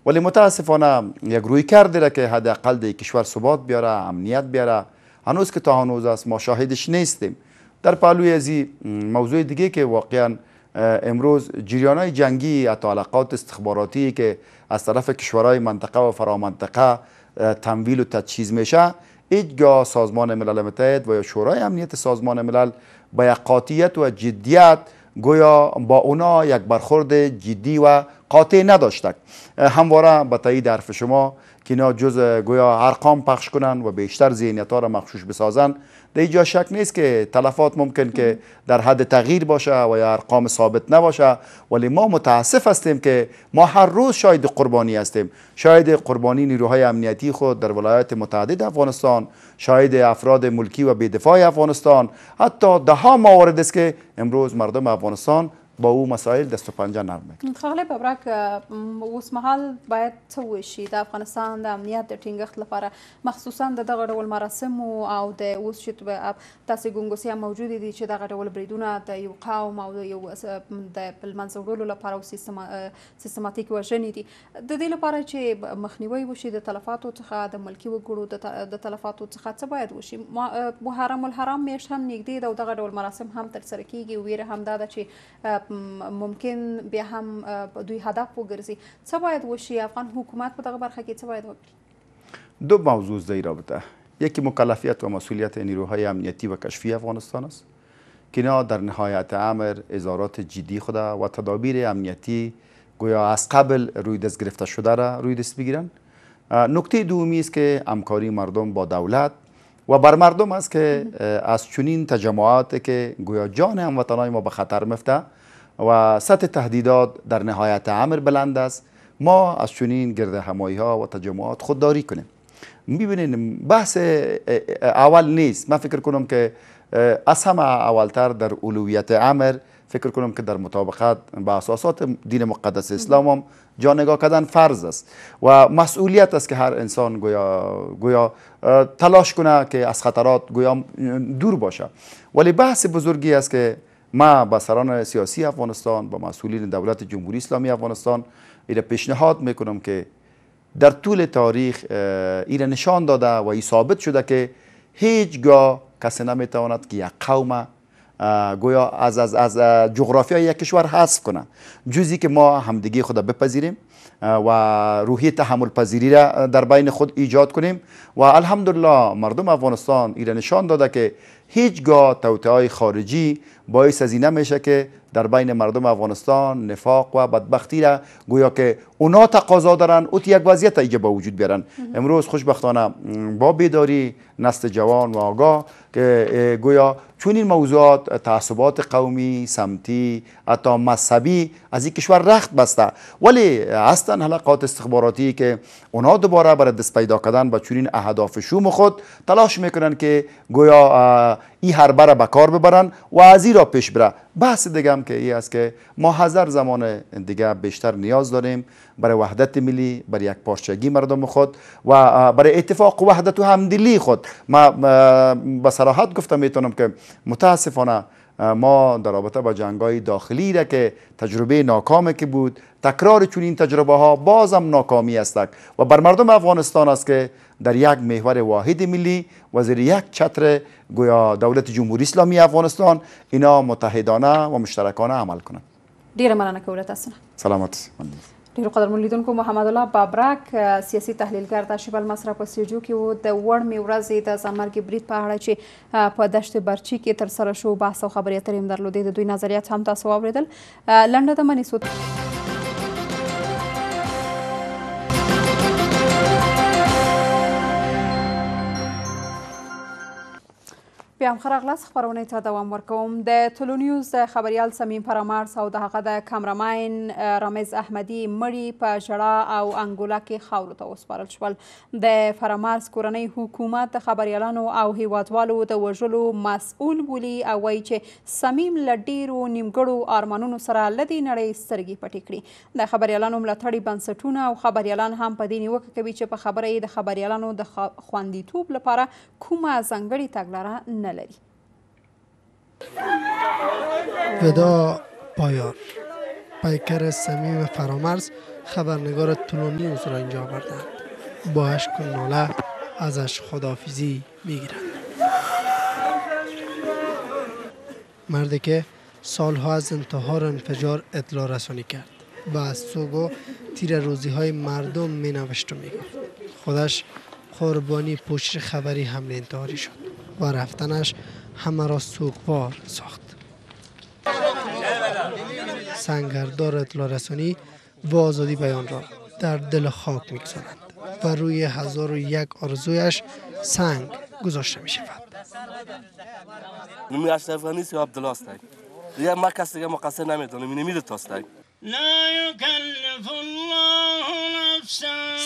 ولی متاسفانه یک روی کرده که حداقل در کشور ثبات بیاره امنیت بیاره هنوز که تا هنوز است ما شاهدش نیستیم در پهلوی از موضوع دیگه که واقعا امروز جریان های جنگی اطلاقات استخباراتی که از طرف کشورهای منطقه و فرامنطقه تمویل و تجهیز میشه هیچگاه سازمان ملل متحد و یا شورای امنیت سازمان ملل با قاطیت و جدیت گویا با اونا یک برخورد جدی و قاطع نداشتک همواره به تایید حرف شما که اینا جز گویا ارقام پخش کنن و بیشتر ذهنیت ها را مخشوش بسازن در اینجا شک نیست که تلفات ممکن که در حد تغییر باشه و یا ارقام ثابت نباشه ولی ما متاسف هستیم که ما هر روز شاید قربانی هستیم شاید قربانی نیروهای امنیتی خود در ولایت متعدد افغانستان شاید افراد ملکی و بیدفاع افغانستان حتی ده ها موارد است که امروز مردم افغانستان با او مسایل دست و پنجه نرم کړي خغلی ببرک اوسمهال باید څه وشي د افغانستان د امنیت د ټینګښت لپاره مخصوصا د دغه ډول مراسم او د اوس چې تاسې ګونګوسیا موجود دي چې دغه ډول بریدونه د یو قوم او د یو د منځ وړلو لپاره او سیستماتیک وژنې دي د دې لپاره چې مخنیوي وشي د تلفاتو څخه د ملکی وګړو د تلفاتو څخه څه باید وشي محرم الحرام میاشت هم نږدې ده او دغه ډول مراسم هم ترسره کیږي ویره هم دا ده چې ممکن بیا هم دوی هدف وګرځي چه باید وشي افغان حکومت په دغه برخه کې څه باید دو موضوع در رابطه یکی مکلفیت و مسئولیت نیروهای امنیتی و کشفی افغانستان است که در نهایت امر ازارات جدی خود و تدابیر امنیتی گویا از قبل روی دست گرفته شده را روی دست بگیرن نکته دومی است که همکاری مردم با دولت و بر مردم است که از چنین تجمعات که گویا جان هموطنان ما به خطر مفته و سطح تهدیدات در نهایت عمر بلند است ما از چنین گرد همایی ها و تجمعات خودداری کنیم میبینین بحث اول نیست من فکر کنم که از همه اولتر در اولویت عمر فکر کنم که در مطابقت با اساسات دین مقدس اسلام هم جا نگاه کردن فرض است و مسئولیت است که هر انسان گویا, گویا تلاش کنه که از خطرات گویا دور باشه ولی بحث بزرگی است که ما با سران سیاسی افغانستان با مسئولین دولت جمهوری اسلامی افغانستان ایره پیشنهاد میکنم که در طول تاریخ ایره نشان داده و ای ثابت شده که هیچگاه کسی نمیتواند که یک قوم گویا از, از, از جغرافیای یک کشور حذف کنه جزی که ما همدگی خود بپذیریم و روحی تحمل پذیری را در بین خود ایجاد کنیم و الحمدلله مردم افغانستان ایره نشان داده که هیچگاه توته های خارجی باعث از این نمیشه که در بین مردم افغانستان نفاق و بدبختی را گویا که اونا تقاضا دارن اوت یک وضعیت ایجا با وجود بیارن امروز خوشبختانه با بیداری نست جوان و آگاه که گویا چون این موضوعات تعصبات قومی سمتی حتی مذهبی از این کشور رخت بسته ولی هستن حلقات استخباراتی که اونا دوباره برای دست پیدا کردن با چنین اهداف شوم خود تلاش میکنن که گویا ای این حربه به کار ببرن و از را پیش بره بحث دیگه هم که ای است که ما هزار زمان دیگه بیشتر نیاز داریم برای وحدت ملی برای یک پارچگی مردم خود و برای اتفاق و وحدت و همدلی خود ما به صراحت گفتم میتونم که متاسفانه ما در رابطه با جنگای داخلی را که تجربه ناکامه که بود تکرار چون این تجربه ها بازم ناکامی است و بر مردم افغانستان است که در یک محور واحد ملی و زیر یک چتر گویا دولت جمهوری اسلامی افغانستان اینا متحدانه و مشترکانه عمل کنند دیر که کوله سلامت سلامت ډیرو قدرمن لیدونکو محمد الله بابرک سیاسي تحلیلګر د شمال مصر په سیجو کې وو د وړ می ورځې د زمرګ بریټ په اړه چې په دشت برچی کې تر سره شو بحث او خبرې اترې هم درلودې د دوی نظریات هم تاسو واوریدل لنډه د منیسوت بیا هم خراغ لاس خبرونه ته دوام ورکوم د ټولو نیوز خبريال سمیم پرمارس او د هغه د کیمرامین رامز احمدي مړی په جړه او انګولا کې خاورو ته وسپارل شول د فرمارس کورنۍ حکومت خبريالانو او هیوادوالو د وژلو مسؤل بولی او وایي چې سمیم لډیرو نیمګړو ارمانونو سره لدی نړۍ سترګې پټې کړې د خبريالانو ملاتړي بنسټونه او خبريالان هم په دې نیوکه کوي چې په خبره د خبريالانو د خواندیتوب لپاره کومه ځانګړې تګلاره نه لری ودا پایار پایکر سمیم فرامرز خبرنگار طلو اوز را اینجا بردند با عشق ناله ازش خدافیزی میگیرند مردی که سالها از انتحار انفجار اطلاع رسانی کرد و از و تیر روزی های مردم می نوشت و می گفت. خودش قربانی پشت خبری حمله انتحاری شد و رفتنش همه را سوگوار ساخت سنگردار اطلاع رسانی و آزادی بیان را در دل خاک میگذارند و روی هزار و یک آرزویش سنگ گذاشته می شود نمی سی عبدالله یا ما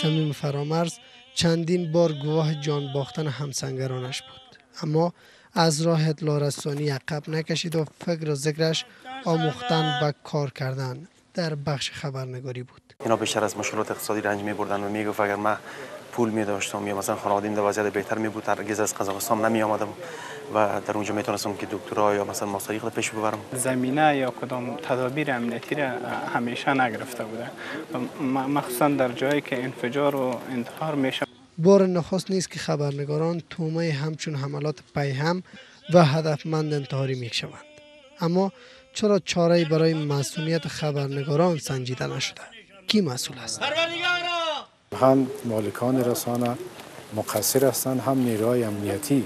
سمیم فرامرز چندین بار گواه جان باختن همسنگرانش بود اما از راه لارستانی عقب نکشید و فکر و ذکرش آموختن و کار کردن در بخش خبرنگاری بود اینا بیشتر از مشکلات اقتصادی رنج می بردن و می گفت اگر من پول می داشتم یا مثلا خانوادیم در وضعیت بهتر می بود هرگز از قزاقستان نمی آمدم و در اونجا می که دکترا یا مثلا مصاریخ را پیش ببرم زمینه یا کدام تدابیر امنیتی را همیشه نگرفته بوده مخصوصا در جایی که انفجار و انتحار میشه بار نخست نیست که خبرنگاران تومه همچون حملات پیهم و هدفمند انتحاری می اما چرا چاره برای مسئولیت خبرنگاران سنجیده نشده؟ کی مسئول است؟ هم مالکان رسانه مقصر هستند هم نیروهای امنیتی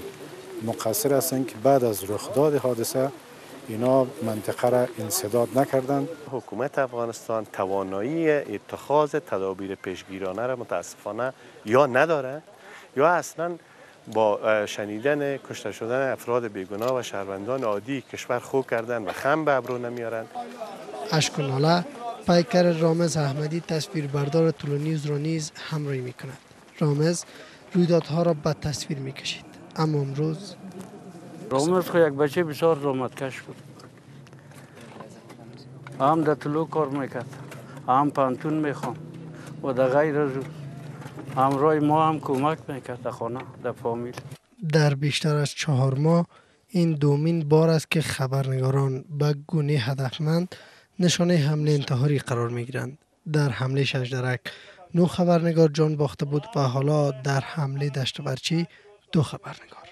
مقصر هستند که بعد از رخداد حادثه اینا منطقه را انصداد نکردند حکومت افغانستان توانایی اتخاذ تدابیر پیشگیرانه را متاسفانه یا نداره یا اصلا با شنیدن کشته شدن افراد بیگناه و شهروندان عادی کشور خو کردند و خم به ابرو نمیارن اشک پایکر پیکر رامز احمدی تصویر بردار طولونیز را نیز همراهی میکند رامز رویدادها را به تصویر میکشید اما امروز عمرش خو یک بچه بسیار زحمتکش بود هم در طلو کار میکرد هم پانتون میخوام و در غیر از روی ما هم کمک میکرد در خانه در فامیل در بیشتر از چهار ماه این دومین بار است که خبرنگاران به گونه هدفمند نشانه حمله انتحاری قرار میگیرند در حمله شجدرک نو خبرنگار جان باخته بود و حالا در حمله دشت برچی دو خبرنگار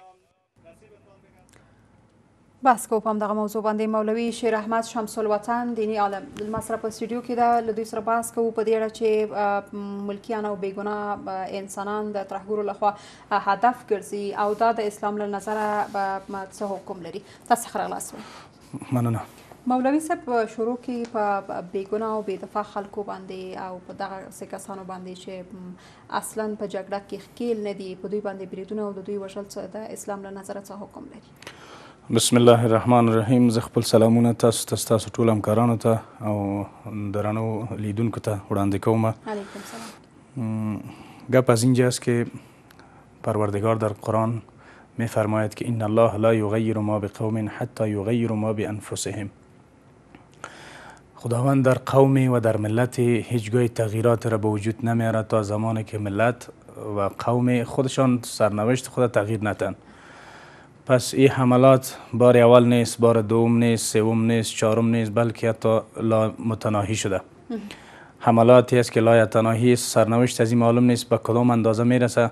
بس کو په دغه موضوع باندې مولوي شیر احمد شمس الوطن دینی عالم د مسره په سټوډیو کې دا لدوی سره باس کو په دې اړه چې ملکیان او بیګنا انسانان د ترهګورو لخوا هدف ګرځي او دا د اسلام له نظره څه حکم لري تاسو خره لاس مننه مولوي صاحب شروع کې په بیګنا او بې دفاع خلکو باندې او په دغه سکسانو باندې چې اصلا په جګړه کې خکیل نه دي په دوی باندې بریدونه او د دوی وشل څه د اسلام له نظره څه حکم لري بسم الله الرحمن الرحیم زه خپل سلامونه تاسو ته تاسو ټول همکارانو ته او درنو لیدونکو ته وړاندې کوم علیکم سلام گپ از اینجاست که پروردگار در قرآن میفرماید که ان الله لا یغیر ما بقوم حتی یغیر ما بانفسهم خداوند در قوم و در ملت هیچگاه تغییرات را به وجود نمیارد تا زمانی که ملت و قوم خودشان سرنوشت خود تغییر نتند پس این حملات بار اول نیست بار دوم نیست سوم نیست چهارم نیست بلکه حتی لا متناهی شده حملاتی است که لا است سرنوشت از این معلوم نیست به کدام اندازه میرسه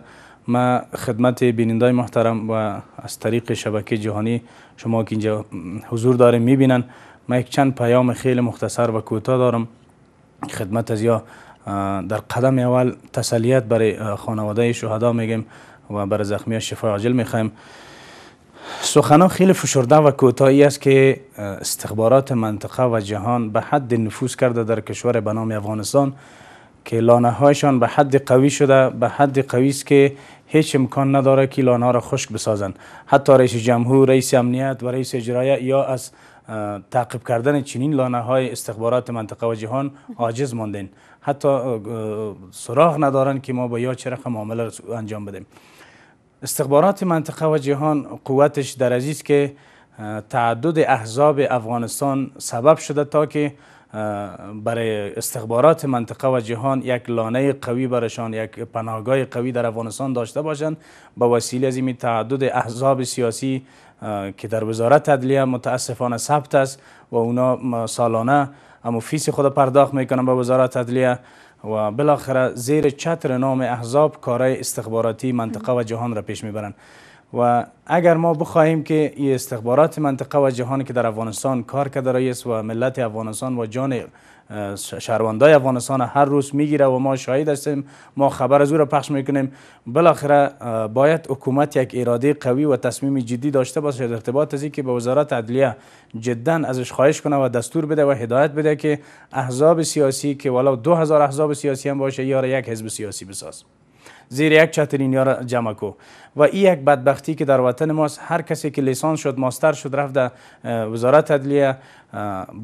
ما خدمت بینندای محترم و از طریق شبکه جهانی شما که اینجا حضور داریم میبینن ما یک چند پیام خیلی مختصر و کوتاه دارم خدمت از یا در قدم اول تسلیت برای خانواده شهدا میگیم و برای زخمی شفا عاجل میخوایم سخنان خیلی فشرده و کوتاهی است که استخبارات منطقه و جهان به حد نفوذ کرده در کشور به نام افغانستان که لانه هایشان به حد قوی شده به حد قوی است که هیچ امکان نداره که لانه ها را خشک بسازند حتی رئیس جمهور رئیس امنیت و رئیس اجرایه یا از تعقیب کردن چنین لانه های استخبارات منطقه و جهان عاجز ماندن حتی سراغ ندارن که ما با یا چه معامله انجام بدیم استخبارات منطقه و جهان قوتش در عزیز که تعدد احزاب افغانستان سبب شده تا که برای استخبارات منطقه و جهان یک لانه قوی برشان یک پناهگاه قوی در افغانستان داشته باشند با وسیله از این تعدد احزاب سیاسی که در وزارت عدلیه متاسفانه ثبت است و اونا سالانه اما فیس خود پرداخت میکنن به وزارت عدلیه و بالاخره زیر چتر نام احزاب کارهای استخباراتی منطقه و جهان را پیش میبرند و اگر ما بخواهیم که این استخبارات منطقه و جهان که در افغانستان کار کرده است و ملت افغانستان و جان شهروندای افغانستان هر روز میگیره و ما شاهد هستیم ما خبر از او را پخش میکنیم بالاخره باید حکومت یک اراده قوی و تصمیم جدی داشته باشه در ارتباط از که به وزارت عدلیه جدا ازش خواهش کنه و دستور بده و هدایت بده که احزاب سیاسی که ولو دو هزار احزاب سیاسی هم باشه یا یک حزب سیاسی بساز زیر یک چتر اینیا را جمع کو و این یک بدبختی که در وطن ماست هر کسی که لیسانس شد ماستر شد رفت در وزارت عدلیه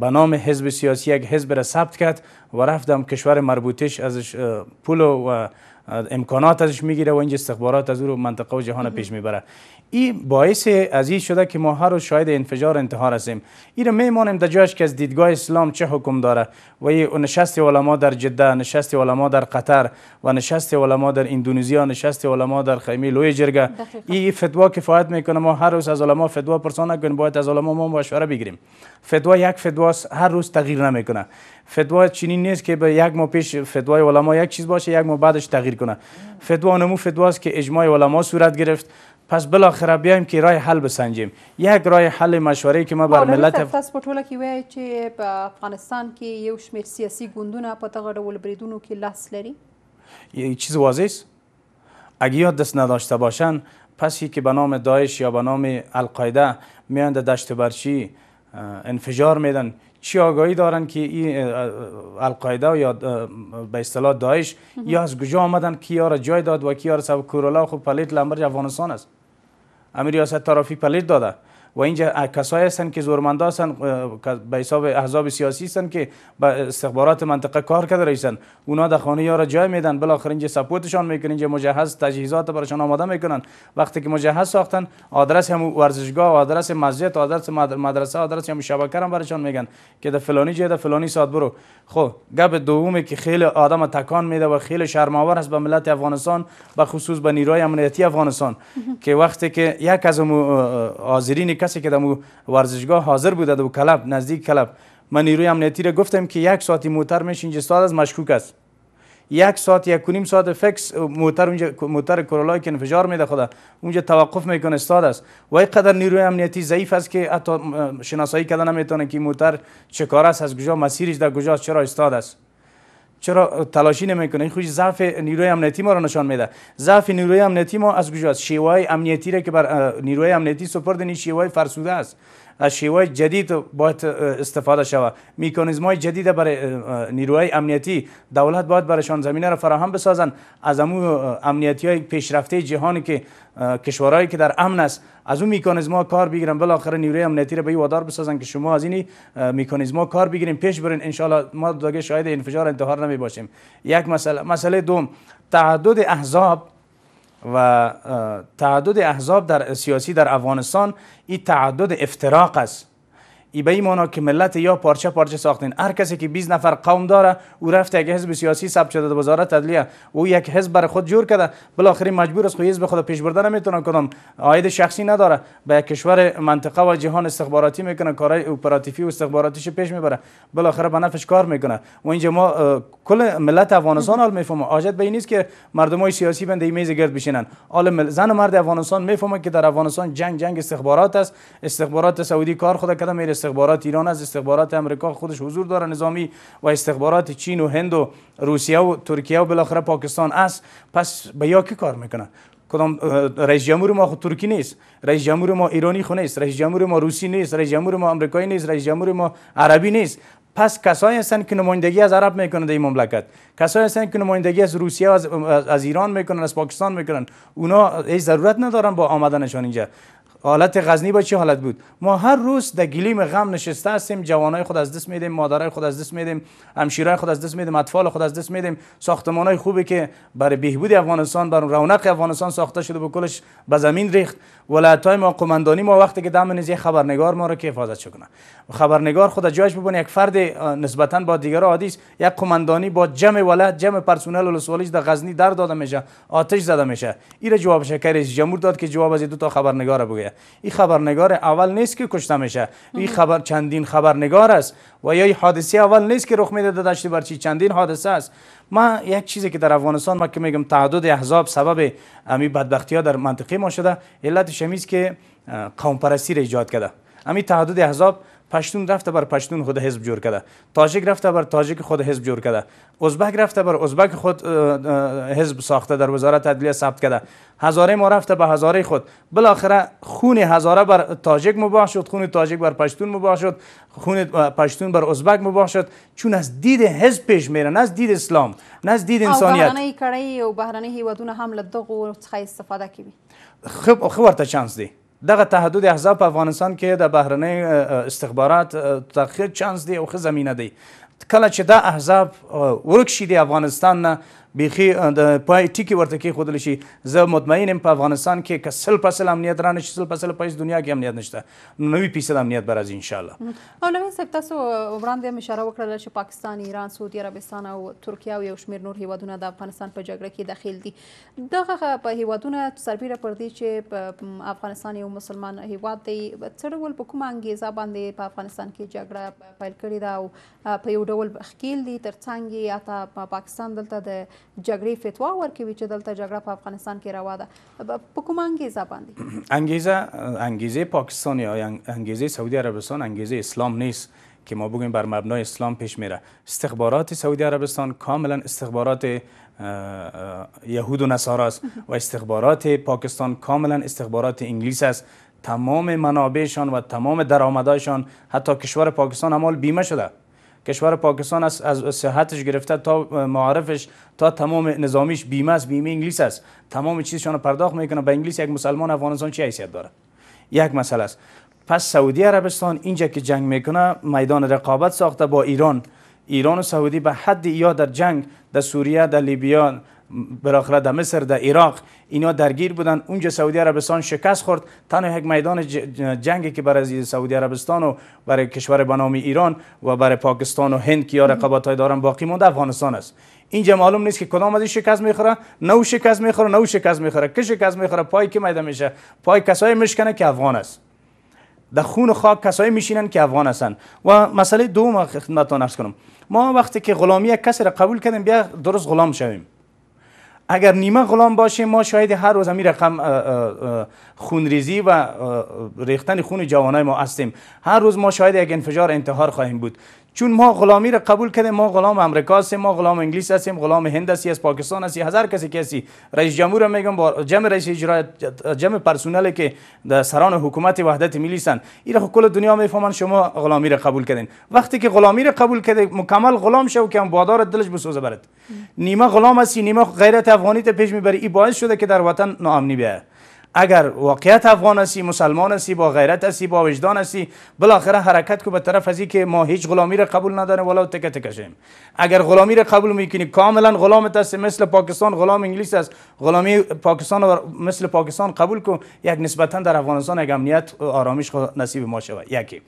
به نام حزب سیاسی یک حزب را ثبت کرد و رفتم کشور مربوطش ازش پول و امکانات ازش میگیره و اینج استخبارات از او رو منطقه و جهان پیش میبره این باعث از این شده که ما هر روز شاید انفجار انتحار هستیم این رو میمانیم در جایش که از دیدگاه اسلام چه حکم داره و نشست علما در جده نشست علما در قطر و نشست علما در و نشست علما در خیمه لوی جرگه این فتوا کفایت میکنه ما هر روز از علما فتوا پرسانه کنیم باید از علما ما مشوره بگیریم فتوا یک فتواست هر روز تغییر نمیکنه فتوا چنین نیست که به یک ماه پیش فتوای علما یک چیز باشه یک ماه بعدش تغییر کنه فتوا نمو فتواست که اجماع علما صورت گرفت پس بالاخره بیایم که رای حل بسنجیم یک رای حل مشوره که ما بر خب، ملت تاسو چې په افغانستان کې یو شمیر سیاسي ګوندونه په دغه ډول بریدونو کې لاس لري چیز واضح است اگه یاد دست نداشته باشن پسی که به نام داعش یا به نام القاعده میان دشت برچی انفجار میدن چی آگاهی دارن که این القاعده یا به اصطلاح داعش یا از کجا آمدن کیا را جای داد و کیا را سب کورولا خب پلیت لمبر افغانستان است امیر ریاست طرفی پلیت داده و اینجا کسایی هستند که زورمندا هستند به حساب احزاب سیاسی هستند که به استخبارات منطقه کار کرده رئیسن اونا در خانه یارا جای میدن بالاخره اینجا سپورتشان میکنن اینجا مجهز تجهیزات برایشان آماده میکنن وقتی که مجهز ساختن آدرس هم ورزشگاه آدرس مسجد آدرس مدرسه آدرس هم شبکه هم برایشان میگن که در فلانی جای در فلانی ساعت برو خب گپ دومی که خیلی آدم تکان میده و خیلی شرم است به ملت افغانستان به خصوص به نیروی امنیتی افغانستان که وقتی که یک از حاضرین کسی که در ورزشگاه حاضر بوده در کلب نزدیک کلب من نیروی امنیتی را گفتم که یک ساعتی موتر میش اینجا از مشکوک است یک ساعت یک نیم ساعت فکس موتر اونجا موتر کرولای که انفجار میده خدا اونجا توقف میکنه استاد است و قدر نیروی امنیتی ضعیف است که حتی شناسایی کردن نمیتونه که موتر چه کار است از کجا مسیرش در کجا چرا استاد است چرا تلاشی نمیکنه این خوش ضعف نیروی امنیتی ما را نشان میده ضعف نیروی امنیتی ما از کجاست شیوه امنیتی را که بر نیروی امنیتی سپرده نی یعنی شیوه فرسوده است از شیوه جدید باید استفاده شود میکانیزم های جدید برای نیروهای امنیتی دولت باید برایشان زمینه را فراهم بسازند از امو امنیتی های پیشرفته جهانی که کشورهایی که در امن است از اون میکانیزم ها کار بگیرن بالاخره نیروی امنیتی را به وادار بسازن که شما از این میکانیزم ها کار بگیرین پیش برین انشالله ما دیگه شاید انفجار انتحار نمی باشیم یک مسئله مسئله دوم تعدد احزاب و تعدد احزاب در سیاسی در افغانستان این تعدد افتراق است ای به ایمانا که ملت یا پارچه پارچه ساختین هر کسی که 20 نفر قوم داره او رفت یک حزب سیاسی ثبت شده در وزارت او یک حزب بر خود جور کرده بالاخره مجبور است خو حزب خود پیش برده نمیتونه کنم عاید شخصی نداره به کشور منطقه و جهان استخباراتی میکنه کارای اپراتیفی و استخباراتیش پیش میبره بالاخره به نفش کار میکنه و اینجا ما کل ملت افغانستان حال میفهمه حاجت به این نیست که مردمای سیاسی بنده میز گرد بشینن حال مل... زن و مرد افغانستان میفهمه که در افغانستان جنگ جنگ استخبارات است استخبارات سعودی کار خود کرده میره استخبارات ایران از استخبارات امریکا خودش حضور داره نظامی و استخبارات چین و هند و روسیه و ترکیه و بالاخره پاکستان است پس به یا کار میکنن کدام رئیس جمهور ما خود ترکی نیست رئیس جمهور ما ایرانی خو نیست رئیس جمهور ما روسی نیست رئیس جمهور ما آمریکایی نیست رئیس جمهور ما عربی نیست پس کسایی هستند که نمایندگی از عرب میکنند این مملکت کسایی هستند که نمایندگی از روسیه از, از ایران میکنند از پاکستان میکنند اونا هیچ ضرورت ندارن با آمدنشان اینجا حالت غزنی با چی حالت بود ما هر روز در گلیم غم نشسته هستیم جوانای خود از دست میدیم مادرای خود از دست میدیم همشیرای خود از دست میدیم اطفال خود از دست میدیم ساختمانای خوبی که برای بهبود افغانستان بر رونق افغانستان ساخته شده به کلش به زمین ریخت ولایتای ما قماندانی ما وقتی که دم نیز خبرنگار ما رو که حفاظت کنه خبرنگار خود جایش ببونه یک فرد نسبتا با دیگر عادی است یک قماندانی با جمع ولایت جمع پرسنل ولسوالیش در غزنی در داده میشه آتش زده میشه ایره جواب شکر جمهور داد که جواب از دو تا خبرنگار بگه ای این خبرنگار اول نیست که کشته میشه این خبر چندین خبرنگار است و یا ای حادثه اول نیست که رخ میده داشته برچی چندین حادثه است ما یک چیزی که در افغانستان ما که میگم تعدد احزاب سبب امی بدبختی ها در منطقه ما شده علت شمیز که قوم پرستی را ایجاد کرده امی تعدد احزاب پشتون رفته بر پشتون خود حزب جور کرده تاجیک رفته بر تاجیک خود حزب جور کرده ازبک رفته بر ازبک خود حزب ساخته در وزارت عدلیه ثبت کرده هزاره ما رفته به هزاره خود بالاخره خون هزاره بر تاجیک مباح شد خون تاجیک بر پشتون مباح شد خون پشتون بر ازبک مباح شد چون از دید حزب پیش میره نه از دید اسلام نه از دید انسانیت او کړی او بهرنی هیوادونه هم له دغو استفاده خب خو خب ورته چانس دی دغه تهدد احزاب په افغانستان کې د بهرنۍ استخبارات تحقیق چانس دی او ښه زمینه دی کله چې دا احزاب ورک شي د افغانستان نه بیخي د پای ټکی ورته کې خودل شي زه مطمئن یم په افغانستان کې کسل پسل امنیت را نشي سل پسل پیس دنیا کې امنیت نشته نوې پیسه امنیت بر از ان شاء الله او لمن سب تاسو وړاندې اشاره وکړل چې پاکستان ایران سعودي عربستان او ترکیه او یو شمیر نور هیوادونه د افغانستان په جګړه کې دخیل دي دغه په هیوادونه سربیره پر دي چې په افغانستان یو مسلمان هیواد دی څه ډول په کومه انګیزه باندې په افغانستان کې جګړه پیل کړې ده او په یو ډول خکیل دي ترڅنګ یې اته پاکستان دلته د جګړې فتوا ورکوي چې دلته جګړه په افغانستان کې روا ده په انگیزه انګیزه انگیزه پاکستان یا انگیزه سعودی عربستان انگیزه اسلام نیست که ما بگویم بر مبنای اسلام پیش میره استخبارات سعودی عربستان کاملا استخبارات یهود و نصارا است و استخبارات پاکستان کاملا استخبارات انگلیس است تمام منابعشان و تمام درآمدهایشان حتی کشور پاکستان همال بیمه شده کشور پاکستان از, از صحتش گرفته تا معارفش تا تمام نظامیش بیمه است بیمه انگلیس است تمام چیزشان پرداخت میکنه به انگلیس یک مسلمان افغانستان چه حیثیت داره یک مسئله است پس سعودی عربستان اینجا که جنگ میکنه میدان رقابت ساخته با ایران ایران و سعودی به حد یا در جنگ در سوریه در لیبیا براخره در مصر در عراق اینا درگیر بودن اونجا سعودی عربستان شکست خورد تنها یک میدان جنگی که برای سعودی عربستان و برای کشور به نام ایران و برای پاکستان و هند که رقابت های دارن باقی مونده افغانستان است اینجا معلوم نیست که کدام از این شکست میخوره نو شکست میخوره نو شکست میخوره که شکست میخوره پای که میده میشه پای کسای مشکنه که افغان است در خون خاک کسایی میشینن که افغان هستن و مسئله دوم خدمتتان عرض کنم ما وقتی که غلامی کسی را قبول کردیم بیا درست غلام شویم اگر نیمه غلام باشیم ما شاید هر روز همین رقم خونریزی و ریختن خون جوانای ما هستیم هر روز ما شاید یک انفجار انتحار خواهیم بود چون ما غلامی را قبول کردیم ما غلام امریکا هستیم ما غلام انگلیس هستیم غلام هند هستیم، از پاکستان هستیم هزار کسی کسی رئیس جمهور میگم با جمع رئیس اجرا جمع پرسونلی که در سران حکومت وحدت ملی هستند رو خب کل دنیا میفهمن شما غلامی را قبول کردین وقتی که غلامی را قبول کرده مکمل غلام شو که هم بادار دلش بسوزه برد نیمه غلام هستی نیمه غیرت افغانی پیش میبری این باعث شده که در وطن ناامنی بیاد اگر واقعیت افغان هستی مسلمان هستی با غیرت هستی با وجدان هستی بالاخره حرکت کو به طرف ازی که ما هیچ غلامی را قبول نداره ولو تکه تکه اگر غلامی را قبول میکنی کاملا غلامت هستی مثل پاکستان غلام انگلیس است غلامی پاکستان و مثل پاکستان قبول کو یک نسبتا در افغانستان یک امنیت و آرامش نصیب ما شود یکی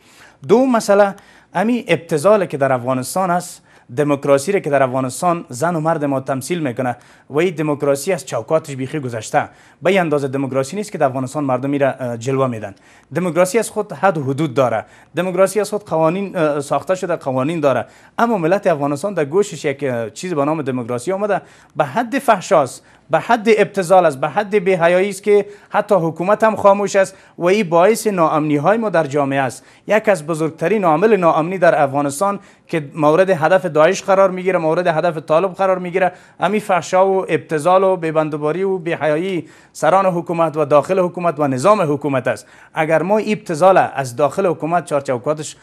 دو مسئله امی ابتزال که در افغانستان است دموکراسی را که در افغانستان زن و مرد ما تمثیل میکنه و این دموکراسی از چوکاتش بیخی گذشته به این اندازه دموکراسی نیست که در افغانستان مردمی را جلوه میدن دموکراسی از خود حد و حدود داره دموکراسی از خود قوانین ساخته شده قوانین داره اما ملت افغانستان در گوشش یک چیز به نام دموکراسی آمده به حد فحشاست به حد ابتزال است به حد بی‌حیایی است که حتی حکومت هم خاموش است و این باعث ناامنی های ما در جامعه است یک از بزرگترین عامل ناامنی در افغانستان که مورد هدف داعش قرار میگیره مورد هدف طالب قرار میگیره همین فحشا و ابتزال و بی‌بندوباری و بی‌حیایی سران حکومت و داخل حکومت و نظام حکومت است اگر ما ابتزال از داخل حکومت چارچوکاتش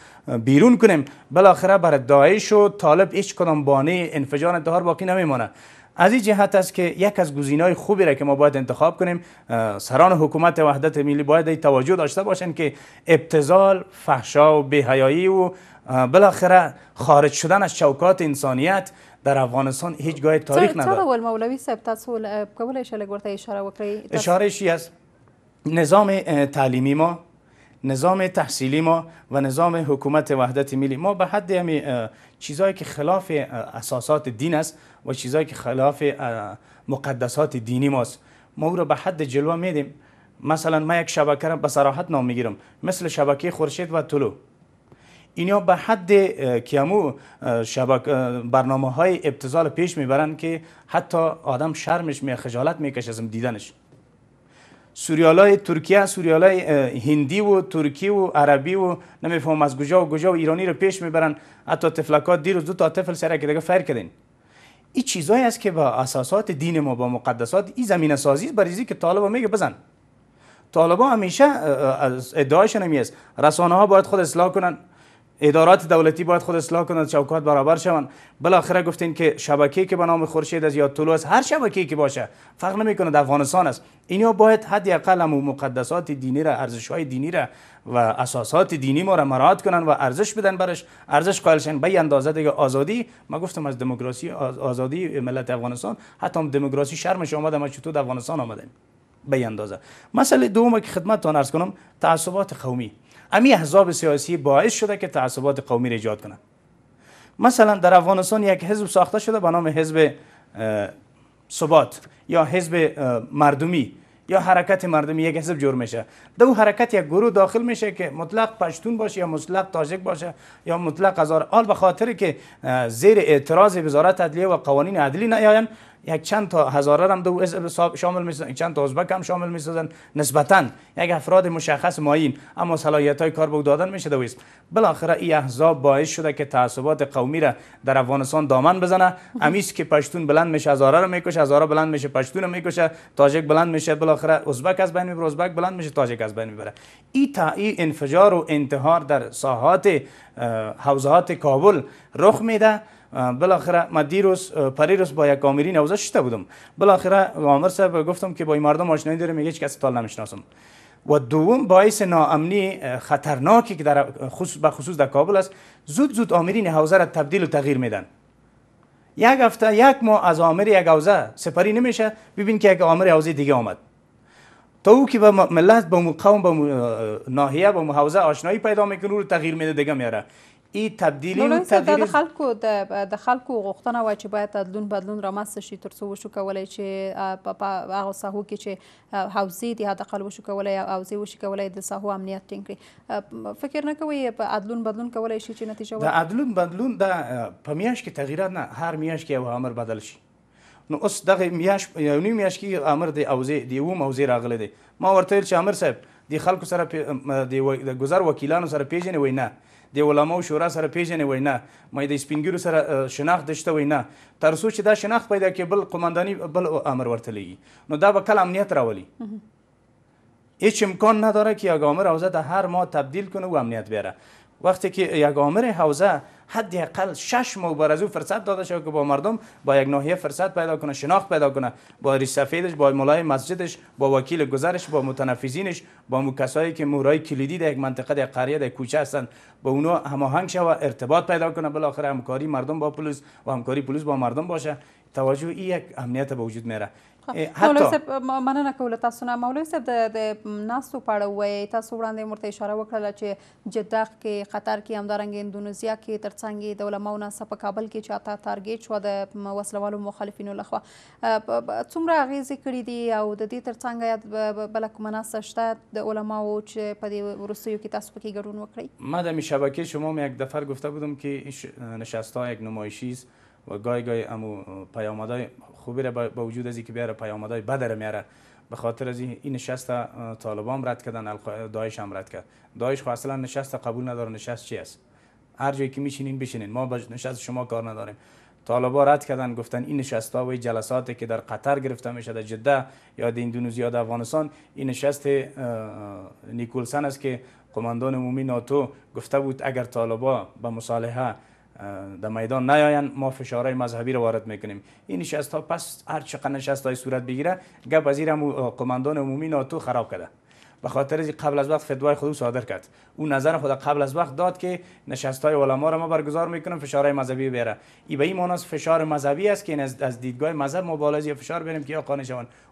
بیرون کنیم بالاخره بر داعش و طالب هیچ کدام بانی انفجار انتحار باقی نمیمونه از این جهت است که یک از گزینه‌های خوبی را که ما باید انتخاب کنیم سران حکومت وحدت ملی باید توجه داشته باشند که ابتزال فحشا و بی‌حیایی و بالاخره خارج شدن از چوکات انسانیت در افغانستان هیچ گاه تاریخ ندارد چرا مولوی اشاره اشاره نظام تعلیمی ما نظام تحصیلی ما و نظام حکومت وحدت ملی ما به حد همی یعنی، چیزایی که خلاف اساسات دین است و چیزایی که خلاف مقدسات دینی ماست ما او را به حد جلوه میدیم مثلا ما یک شبکه را به صراحت نام میگیرم مثل شبکه خورشید و طلو اینا به حد که همو برنامه های ابتزال پیش میبرند که حتی آدم شرمش می خجالت میکشه از دیدنش سوریالای ترکیه سوریالای هندی و ترکی و عربی و نمیفهم از گجا و گجا و ایرانی رو پیش میبرن حتی تفلکات دیروز دو تا طفل سر که دیگه فر کردین این چیزایی است که با اساسات دین ما با مقدسات این زمینه سازی برای که طالبا میگه بزن طالبا همیشه ادعایشون همی است رسانه ها باید خود اصلاح کنن ادارات دولتی باید خود اصلاح کنند چوکات برابر شوند بالاخره گفتین که شبکه که به نام خورشید از یا طلوع است هر شبکه که باشه فرق نمیکنه افغانستان است اینا باید حداقل و مقدسات دینی را ارزش های دینی را و اساسات دینی ما را مراعات کنند و ارزش بدن برش ارزش قائل شن به اندازه دیگه آزادی ما گفتم از دموکراسی آزادی ملت افغانستان حتی دموکراسی شرمش اومد ما چطور افغانستان آمدیم به اندازه مسئله دوم که خدمتتون عرض کنم تعصبات قومی امی احزاب سیاسی باعث شده که تعصبات قومی ایجاد کنند مثلا در افغانستان یک حزب ساخته شده به نام حزب ثبات یا حزب مردمی یا حرکت مردمی یک حزب جور میشه دو حرکت یک گروه داخل میشه که مطلق پشتون باشه یا مطلق تاجک باشه یا مطلق هزار آل به خاطر که زیر اعتراض وزارت عدلیه و قوانین عدلی نیاین یک چند تا هزاره هم دو حزب شامل سازن. چند تا ازبک هم شامل سازن نسبتا یک افراد مشخص ماین اما صلاحیت های کار دادن میشه شده ویست بالاخره این احزاب باعث شده که تعصبات قومی را در افغانستان دامن بزنه امیست که پشتون بلند میشه هزاره رو میکشه هزاره بلند میشه پشتون رو میکشه تاجک بلند میشه بالاخره ازبک از بین میبره ازبک بلند میشه تاجک از بین میبره این ای انفجار و انتحار در ساحات حوزهات کابل رخ میده بالاخره ما دیروز پریروز با یک آمری نوزه شده بودم بالاخره عامر صاحب گفتم که با این مردم آشنایی داره میگه هیچ کس تال نمیشناسم و دوم باعث ناامنی خطرناکی که در خصوص به خصوص در کابل است زود زود آمرین حوزه را تبدیل و تغییر میدن یک هفته یک ما از آمر یک حوزه سپری نمیشه ببین که یک آمر حوزه دیگه آمد تا او که به ملت با قوم با ناحیه با حوزه آشنایی پیدا میکنه رو تغییر میده دیگه میاره ای تبدیلی نو تبدیلی د خلکو د د خلکو غوښتنه و چې باید تدلون بدلون رامنځته شي ترڅو وشو کولای چې په هغه ساحو کې چې حوزې دي حداقل وشو کولای او حوزې وشي کولای د ساحو امنیت ټینګ کړي فکر نه کوي په عدلون بدلون کولای شي چې نتیجه ورکړي د عدلون بدلون د په میاش کې تغیرات نه هر میاش کې یو امر بدل شي نو اوس دغه میاش یو نیم میاش کې امر دی اوزې دی و موزې راغله دی ما ورته چې امر صاحب د خلکو سره د گذر وکیلانو سره پیژنې وینا د علماو شورا سره پیژنې وای نه مې د سپینګیرو سره شناخت دشته وای نه تر څو چې دا شناخت پیدا کړي بل قمانداني بل امر ورته لګي نو دا به کله امنیت راولي هیچ امکان نداره که یک آمر اوضاع هر ما تبدیل کنه و امنیت بیاره وقتی که یک عامر حوزه حداقل شش ماه بر از او فرصت داده شد که با مردم با یک ناحیه فرصت پیدا کنه شناخت پیدا کنه با ریش با مولای مسجدش با وکیل گذرش با متنفذینش با مو کسایی که مورای کلیدی در یک منطقه در قریه در کوچه هستن با اونا هماهنگ و ارتباط پیدا کنه بالاخره همکاری مردم با پلیس و همکاری پلیس با مردم باشه توجه یک امنیت به وجود میره. مولوي صاحب مننه کوله تاسو نه مولوي صاحب د ناستو په اړه وایي تاسو وړاندې مرته اشاره وکړله چې جده کې قطر کې همدارنګه اندونیزیا کې ترڅنګ د علماو ناسه په کابل کې چاته ټارګیټ شو د وسلوالو مخالفینو لخوا څومره اغیزې کړې دي او د دې ترڅنګ یا بل کومه ناسه شته د علماو چې په دې وروستیو کې تاسو پکې ګډون وکړئ مادم شبکه شما یک دفعه گفته بودم که نشست ها یک نمایشی است و گای گای امو پیامدهای خوبی را با وجود از که بیاره پیامدهای بد را میاره به خاطر از این نشست طالبان رد کردن دایش هم رد کرد دایش خو اصلا نشست قبول نداره نشست چی است هر جایی که میشینین بشینین ما به نشست شما کار نداریم طالبا رد کردن گفتن این نشست ها و جلساتی که در قطر گرفته میشه در جده یا در اندونزی یا در افغانستان این نشست نیکولسن است که قماندان عمومی ناتو گفته بود اگر طالبا به مصالحه در میدان نیاین ما فشارهای مذهبی رو وارد میکنیم این نشست ها پس هر چقدر نشست های صورت بگیره گپ از قماندان عمومی ناتو خراب کرده به خاطر قبل از وقت فتوای خود صادر کرد او نظر خود قبل از وقت داد که نشست های علما را ما برگزار میکنیم فشارهای مذهبی بیاره ای به این معنی فشار مذهبی است که از دیدگاه مذهب مبالغه فشار بریم که یا قانع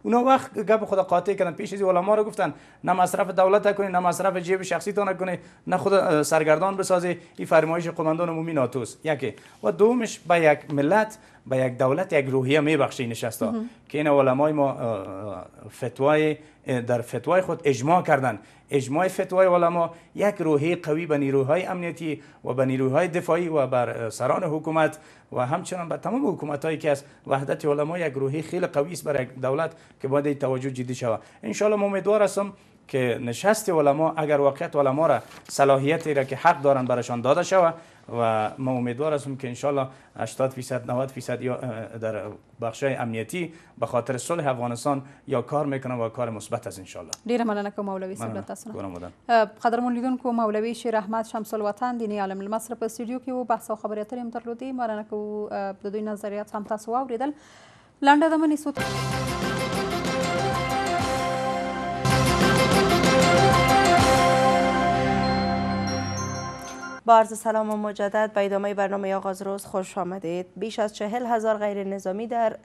اونا وقت گپ خود قاطع کردن پیش از علما را گفتن نه مصرف دولت کنی نه مصرف جیب شخصی تان کنید نه خود سرگردان بسازی این فرمایش قماندان عمومی ناتوس یکی و دومش به یک ملت به یک دولت یک روحیه میبخشه نشستا که این علمای ما فتوای در فتوای خود اجماع کردن اجماع فتوای علما یک روحیه قوی به نیروهای امنیتی و به نیروهای دفاعی و بر سران حکومت و همچنان به تمام حکومت هایی که از وحدت علما یک روحیه خیلی قوی است برای دولت که باید توجه جدی شود ان ما امیدوار هستم که نشست علما اگر واقعیت علما را صلاحیتی را که حق دارن برشان داده شود و ما امیدوار هستم که انشالله 80 فیصد 90 فیصد یا در بخشای امنیتی به خاطر صلح افغانستان یا کار میکنن و کار مثبت است انشالله ډیر مننه کوم مولوی صاحب تاسو قدرمن لیدونکو مولوی شیر احمد شمس الوطن دینی عالم المصر په استودیو کې و بحث او خبرې اترې هم درلودې مننه کوو د دوی نظریات هم تاسو واوریدل لنډه دمنې سوت با عرض سلام و مجدد به ادامه برنامه آغاز روز خوش آمدید بیش از چهل هزار غیر نظامی در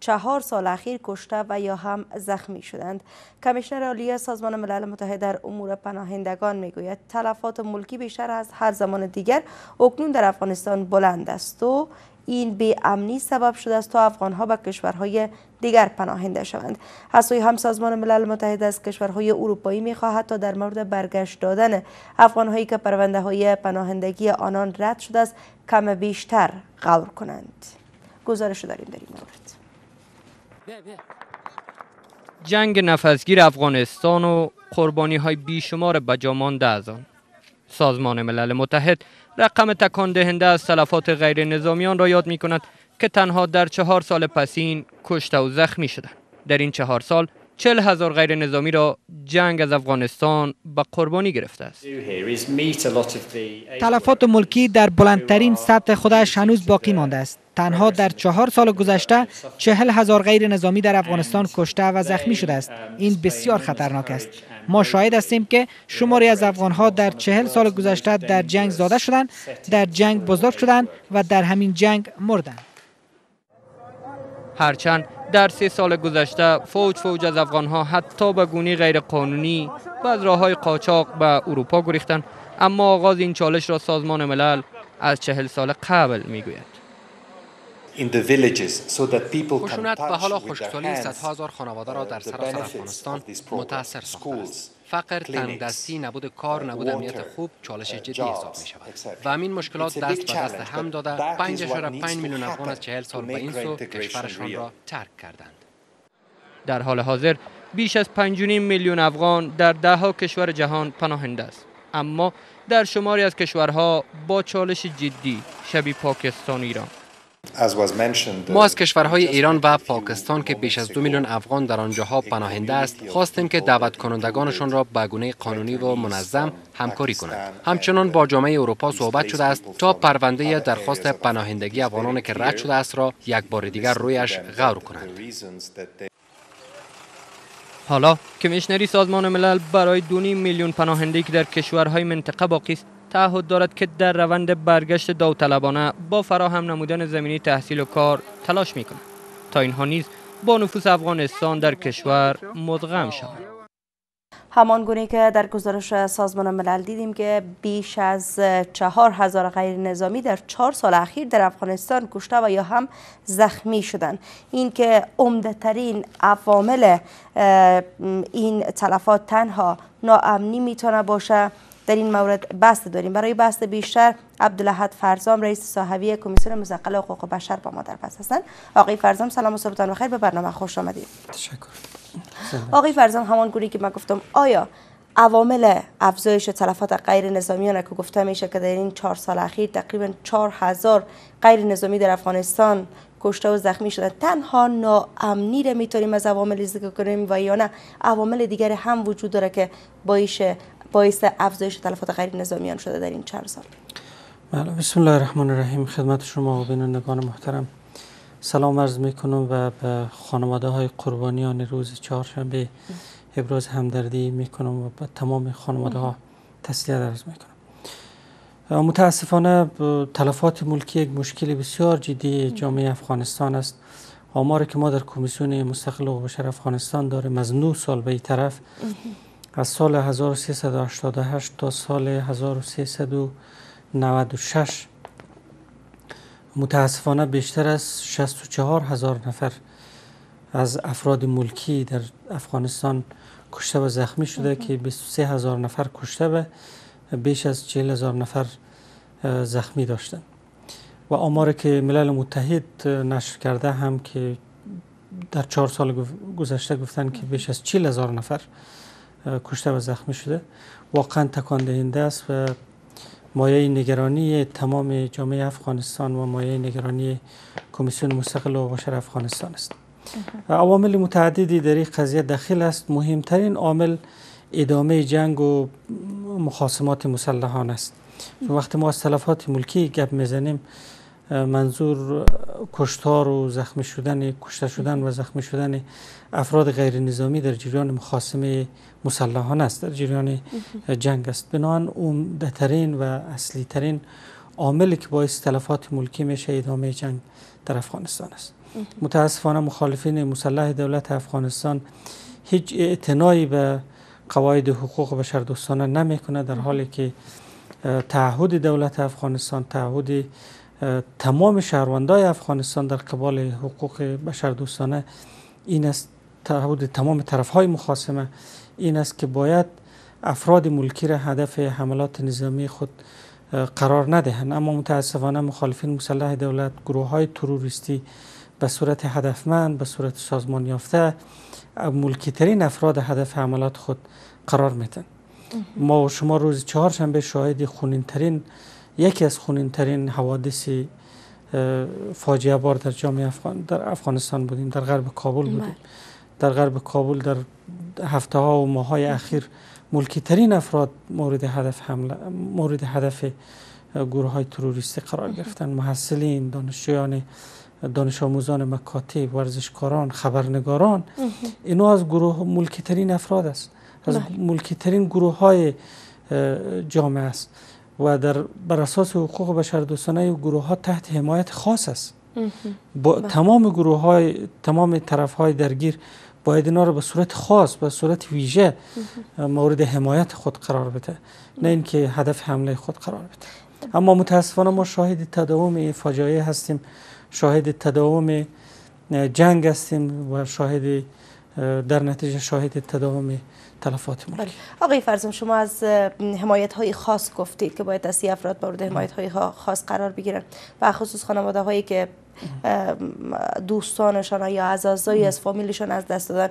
چهار سال اخیر کشته و یا هم زخمی شدند کمیشنر عالی سازمان ملل متحد در امور پناهندگان میگوید تلفات ملکی بیشتر از هر زمان دیگر اکنون در افغانستان بلند است و این بی امنی سبب شده است تا افغان ها به کشورهای دیگر پناهنده شوند حسوی هم سازمان ملل متحد از کشورهای اروپایی می خواهد تا در مورد برگشت دادن افغان هایی که پرونده های پناهندگی آنان رد شده است کم بیشتر غور کنند گزارش داریم در این مورد جنگ نفسگیر افغانستان و قربانی های بیشمار بجا از آن سازمان ملل متحد رقم تکان دهنده از تلفات غیر نظامیان را یاد می کند که تنها در چهار سال پسین کشته و زخمی شدند. در این چهار سال چل هزار غیر نظامی را جنگ از افغانستان به قربانی گرفته است. تلفات ملکی در بلندترین سطح خودش هنوز باقی مانده است. تنها در چهار سال گذشته چهل هزار غیر نظامی در افغانستان کشته و زخمی شده است. این بسیار خطرناک است. ما شاهد هستیم که شماری از افغان ها در چهل سال گذشته در جنگ زاده شدند در جنگ بزرگ شدند و در همین جنگ مردند هرچند در سه سال گذشته فوج فوج از افغان ها حتی به گونه غیرقانونی و از راه های قاچاق به اروپا گریختند اما آغاز این چالش را سازمان ملل از چهل سال قبل میگوید خشونت و حالا خشکسالی صدها هزار خانواده را در سراسر افغانستان متاثر ساخته است فقر دستی، نبود کار uh, نبود امنیت خوب چالش uh, جدی حساب می شود و همین مشکلات دست به دست هم داده پنج میلیون افغان از چهل سال به این سو کشورشان را ترک کردند در حال حاضر بیش از پنجونیم میلیون افغان در دهها کشور جهان پناهنده است اما در شماری از کشورها با چالش جدی شبیه پاکستان ایران ما از کشورهای ایران و پاکستان که بیش از دو میلیون افغان در آنجاها پناهنده است خواستیم که دعوت کنندگانشان را به گونه قانونی و منظم همکاری کنند همچنان با جامعه اروپا صحبت شده است تا پرونده درخواست پناهندگی افغانان که رد شده است را یک بار دیگر رویش غور کنند حالا کمیشنری سازمان ملل برای دونی میلیون پناهنده که در کشورهای منطقه باقی است تعهد دارد که در روند برگشت داوطلبانه با فراهم نمودن زمینی تحصیل و کار تلاش می کند تا اینها نیز با نفوس افغانستان در کشور مدغم شود همان گونه که در گزارش سازمان ملل دیدیم که بیش از چهار هزار غیر نظامی در چهار سال اخیر در افغانستان کشته و یا هم زخمی شدند این که عمدترین عوامل این تلفات تنها ناامنی میتونه باشه در این مورد بحث داریم برای بحث بیشتر عبدالحد فرزام رئیس صاحبی کمیسیون مزقل حقوق بشر با ما در پس هستند آقای فرزام سلام و صبحتان بخیر به برنامه خوش آمدید تشکر آقای فرزام همان گونه که من گفتم آیا عوامل افزایش تلفات غیر نظامیان که گفته میشه که در این چهار سال اخیر تقریبا چهار هزار غیر نظامی در افغانستان کشته و زخمی شده تنها ناامنی را میتونیم از عوامل ذکر کنیم و یا نه عوامل دیگر هم وجود داره که باعث باعث افزایش تلفات غیر نظامیان شده در این چند سال بله بسم الله الرحمن الرحیم خدمت شما و بینندگان محترم سلام عرض می کنم و به خانواده های قربانیان روز چهارشنبه ابراز همدردی می کنم و به تمام خانواده ها تسلیت عرض می متاسفانه تلفات ملکی یک مشکل بسیار جدی جامعه افغانستان است آماری که ما در کمیسیون مستقل و بشر افغانستان داریم از نو سال به این طرف از سال 1388 تا سال 1396 متاسفانه بیشتر از 64 هزار نفر از افراد ملکی در افغانستان کشته و زخمی شده که 23 هزار نفر کشته و بیش از 40 هزار نفر زخمی داشتن و آماری که ملل متحد نشر کرده هم که در چهار سال گذشته گفتن که بیش از 40 هزار نفر کشته و زخمی شده واقعا تکان دهنده است و مایه نگرانی تمام جامعه افغانستان و مایه نگرانی کمیسیون مستقل و بشر افغانستان است عوامل متعددی در این قضیه دخیل است مهمترین عامل ادامه جنگ و مخاصمات مسلحان است وقتی ما از تلفات ملکی گپ میزنیم منظور کشتار و زخمی شدن کشته شدن و زخمی شدن افراد غیر نظامی در جریان مخاسمه مسلحان است در جریان جنگ است بنان اون دترین و اصلی ترین عاملی که باعث تلفات ملکی میشه ادامه جنگ در افغانستان است متاسفانه مخالفین مسلح دولت افغانستان هیچ اعتنایی به قواعد حقوق بشر دوستانه نمیکنه در حالی که تعهد دولت افغانستان تعهد تمام شهروندای افغانستان در قبال حقوق بشر دوستانه این است تعهد تمام طرف های این است که باید افراد ملکی را هدف حملات نظامی خود قرار ندهند اما متاسفانه مخالفین مسلح دولت گروه های تروریستی به صورت هدفمند به صورت سازمان یافته ملکی ترین افراد هدف حملات خود قرار میدن ما و شما روز چهارشنبه شاهد خونین ترین یکی از خونین ترین حوادث فاجعه بار در جامعه افغان در افغانستان بودیم در غرب کابل بله. بودیم در غرب کابل در هفته ها و ماه های اخیر ملکی ترین افراد مورد هدف حمله مورد هدف گروه های تروریستی قرار گرفتن محصلین دانشجویان دانش آموزان مکاتب ورزشکاران خبرنگاران اینو از گروه ملکی ترین افراد است از بله. ملکی ترین گروه های جامعه است و در بر اساس حقوق بشر دوستانه گروه ها تحت حمایت خاص است با بله. تمام گروه های تمام طرف های درگیر باید اینا رو به صورت خاص به صورت ویژه مورد حمایت خود قرار بده نه اینکه هدف حمله خود قرار بده اما متاسفانه ما شاهد تداوم فاجعه هستیم شاهد تداوم جنگ هستیم و شاهد در نتیجه شاهد تداوم تلفات ما بله. آقای فرزم شما از حمایت های خاص گفتید که باید دستی افراد بارد حمایت های خاص قرار بگیرن و خصوص خانواده هایی که دوستانشان یا عزازایی از فامیلشان از دست دادن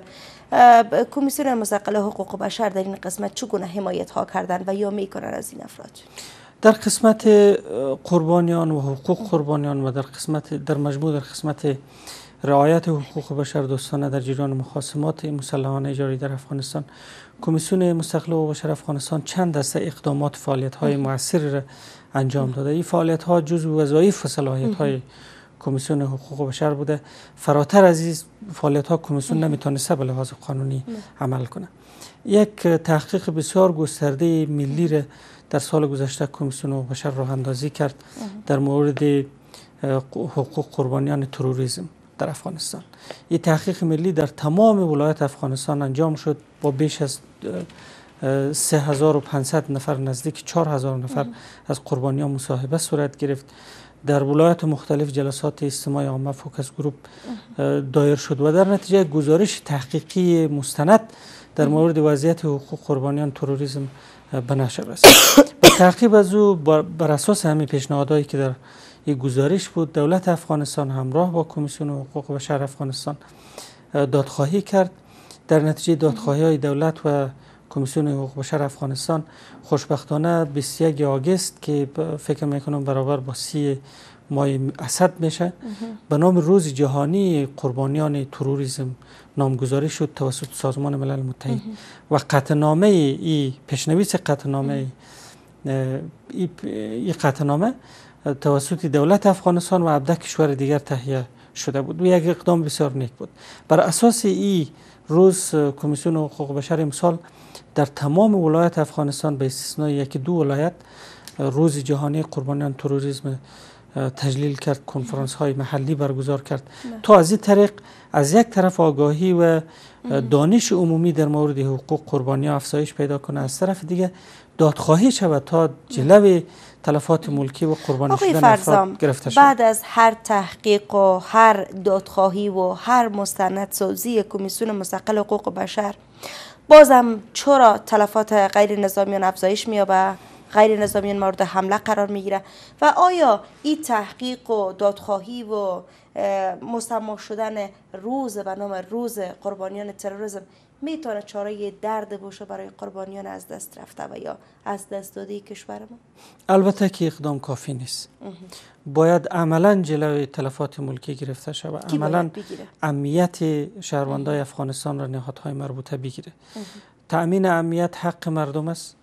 کمیسیون مستقل حقوق بشر در این قسمت چگونه حمایت ها کردن و یا میکنن از این افراد در قسمت قربانیان و حقوق قربانیان و در قسمت در مجموع در قسمت رعایت حقوق بشر دوستانه در جریان مخاصمات مسلحانه جاری در افغانستان کمیسیون مستقل حقوق بشر افغانستان چند دسته اقدامات فعالیت های موثر را انجام داده این فعالیت ها جزء وظایف و صلاحیت های کمیسیون حقوق بشر بوده فراتر از این فعالیت ها کمیسیون نمیتونسته به لحاظ قانونی عمل کنه یک تحقیق بسیار گسترده ملی را در سال گذشته کمیسیون حقوق بشر راه اندازی کرد در مورد حقوق قربانیان تروریسم در افغانستان این تحقیق ملی در تمام ولایت افغانستان انجام شد با بیش از 3500 نفر نزدیک 4000 نفر از قربانیان مصاحبه صورت گرفت در ولایت مختلف جلسات استماع عامه فوکس گروپ دایر شد و در نتیجه گزارش تحقیقی مستند در مورد وضعیت حقوق قربانیان تروریسم به نشر رسید به تعقیب از او بر اساس همین پیشنهادهایی که در یک گزارش بود دولت افغانستان همراه با کمیسیون حقوق بشر افغانستان دادخواهی کرد در نتیجه دادخواهی های دولت و کمیسیون حقوق بشر افغانستان خوشبختانه 21 آگست که فکر میکنم برابر با سی مای اسد میشه به نام روز جهانی قربانیان تروریسم نامگذاری شد توسط سازمان ملل متحد و قطعنامه ای پیشنویس قطعنامه ای, این قطعنامه توسط دولت افغانستان و 17 کشور دیگر تهیه شده بود و یک اقدام بسیار نیک بود بر اساس این روز کمیسیون حقوق بشر امسال در تمام ولایت افغانستان به استثنای یکی دو ولایت روز جهانی قربانیان تروریسم تجلیل کرد کنفرانس های محلی برگزار کرد بله. تا از این طریق از یک طرف آگاهی و دانش عمومی در مورد حقوق قربانی افزایش پیدا کنه از طرف دیگر دادخواهی شود تا جلو تلفات ملکی و قربانی شدن افراد گرفته شد بعد از هر تحقیق و هر دادخواهی و هر مستند مستندسازی کمیسیون مستقل حقوق بشر بازم چرا تلفات غیر نظامیان افزایش میابه غیر نظامیان مورد حمله قرار میگیره و آیا این تحقیق و دادخواهی و مسمع شدن روز به نام روز قربانیان تروریسم میتونه چاره درد باشه برای قربانیان از دست رفته و یا از دست داده کشور ما البته که اقدام کافی نیست باید عملا جلوی تلفات ملکی گرفته شود عملا امنیت شهروندان افغانستان را نهادهای مربوطه بگیره تأمین امنیت حق مردم است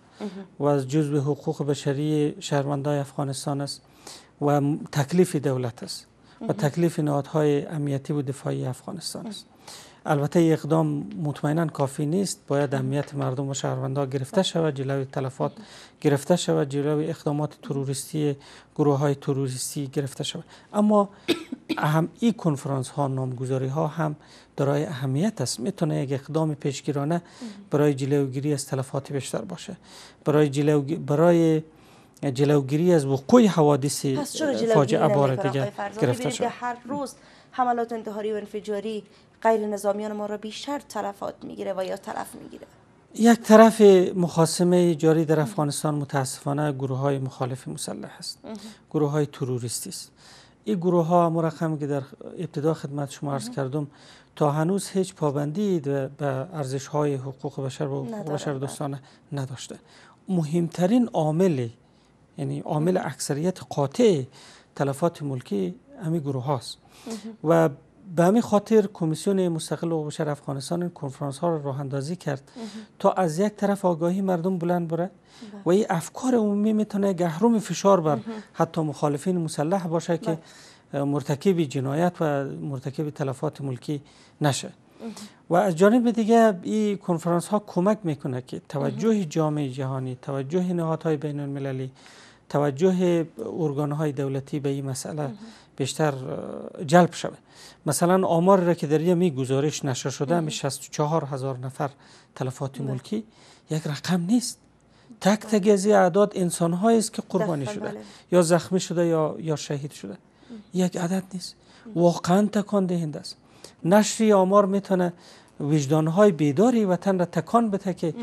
و از جزء حقوق بشری شهروندان افغانستان است و تکلیف دولت است و تکلیف نهادهای امنیتی و دفاعی افغانستان است البته اقدام مطمئنا کافی نیست باید امنیت مردم و شهروندان گرفته شود جلوی تلفات گرفته شود جلوی اقدامات تروریستی گروه های تروریستی گرفته شود اما اهم این کنفرانس ها نامگذاری ها هم دارای اهمیت است میتونه یک اقدام پیشگیرانه برای جلوگیری از تلفات بیشتر باشه برای جلو برای جلوگیری از وقوع حوادث فاجعه بار دیگر گرفته شود هر روز حملات انتحاری و انفجاری غیر نظامیان ما را بیشتر تلفات میگیره و یا تلف میگیره یک طرف مخاسمه جاری در افغانستان متاسفانه گروه های مخالف مسلح است گروه های تروریستی است این گروه ها مرقم که در ابتدا خدمت شما عرض کردم تا هنوز هیچ پابندی به ارزش های حقوق بشر و حقوق بشر دوستانه نداشته مهمترین عامل یعنی عامل اکثریت قاطع تلفات ملکی همین گروه هاست و به همین خاطر کمیسیون مستقل حقوق بشر افغانستان این کنفرانس ها رو راه اندازی کرد تا از یک طرف آگاهی مردم بلند بره بله. و این افکار عمومی میتونه گهرم فشار بر حتی مخالفین مسلح باشه که بله. مرتکب جنایت و مرتکب تلفات ملکی نشه و از جانب دیگه این کنفرانس ها کمک میکنه که توجه جامعه جهانی توجه نهادهای بین المللی توجه ارگان های دولتی به این مسئله بیشتر جلب شود مثلا آمار را که در می گزارش نشر شده می 64 هزار نفر تلفات بله. ملکی یک رقم نیست تک تک از اعداد انسان هایی است که قربانی شده بله. یا زخمی شده یا یا شهید شده یک عدد نیست واقعا تکان دهنده است نشری آمار میتونه وجدان های بیداری وطن را تکان بده که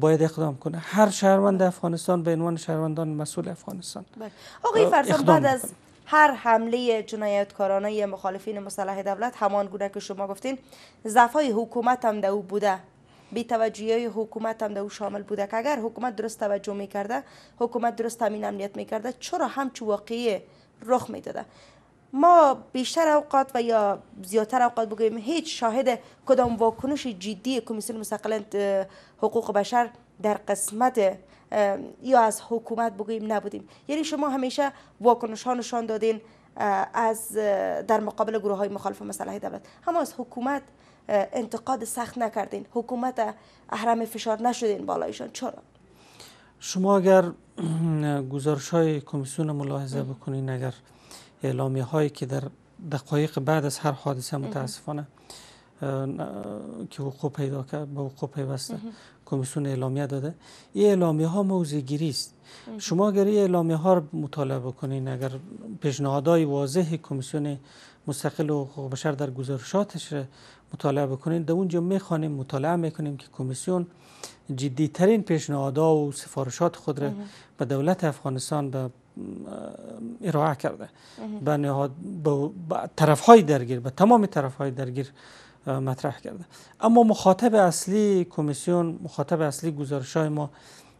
باید اقدام کنه هر شهروند افغانستان به عنوان شهروندان مسئول افغانستان بله. آقای فرزان بعد از هر حمله جنایتکارانه مخالفین مسلح دولت همان گونه که شما گفتین ضعفای حکومت هم او بوده بی توجهی های حکومت هم او شامل بوده که اگر حکومت درست توجه میکرده حکومت درست تامین امنیت میکرده چرا همچو واقعی رخ میداده ما بیشتر اوقات و یا زیادتر اوقات بگویم هیچ شاهد کدام واکنش جدی کمیسیون مستقل حقوق بشر در قسمت یا از حکومت بگوییم نبودیم یعنی شما همیشه واکنش ها نشان دادین از در مقابل گروه های مخالف مسئله دولت هم از حکومت انتقاد سخت نکردین حکومت احرام فشار نشدین بالایشان چرا شما اگر گزارش های کمیسیون ملاحظه بکنین اگر اعلامی هایی که در دقایق بعد از هر حادثه متاسفانه که وقوع پیدا کرد به وقوع پیوسته کمیسیون اعلامیه داده این اعلامیه ها موضع گیری است شما اگر این اعلامیه ها رو مطالعه بکنین اگر پیشنهادهای واضح کمیسیون مستقل حقوق بشر در گزارشاتش رو مطالعه بکنین در اونجا میخوانیم مطالعه میکنیم که کمیسیون جدی ترین پیشنهادها و سفارشات خود را به دولت افغانستان به ارائه کرده به, نهاد به طرف های درگیر به تمام طرف های درگیر مطرح کرده اما مخاطب اصلی کمیسیون مخاطب اصلی گزارش های ما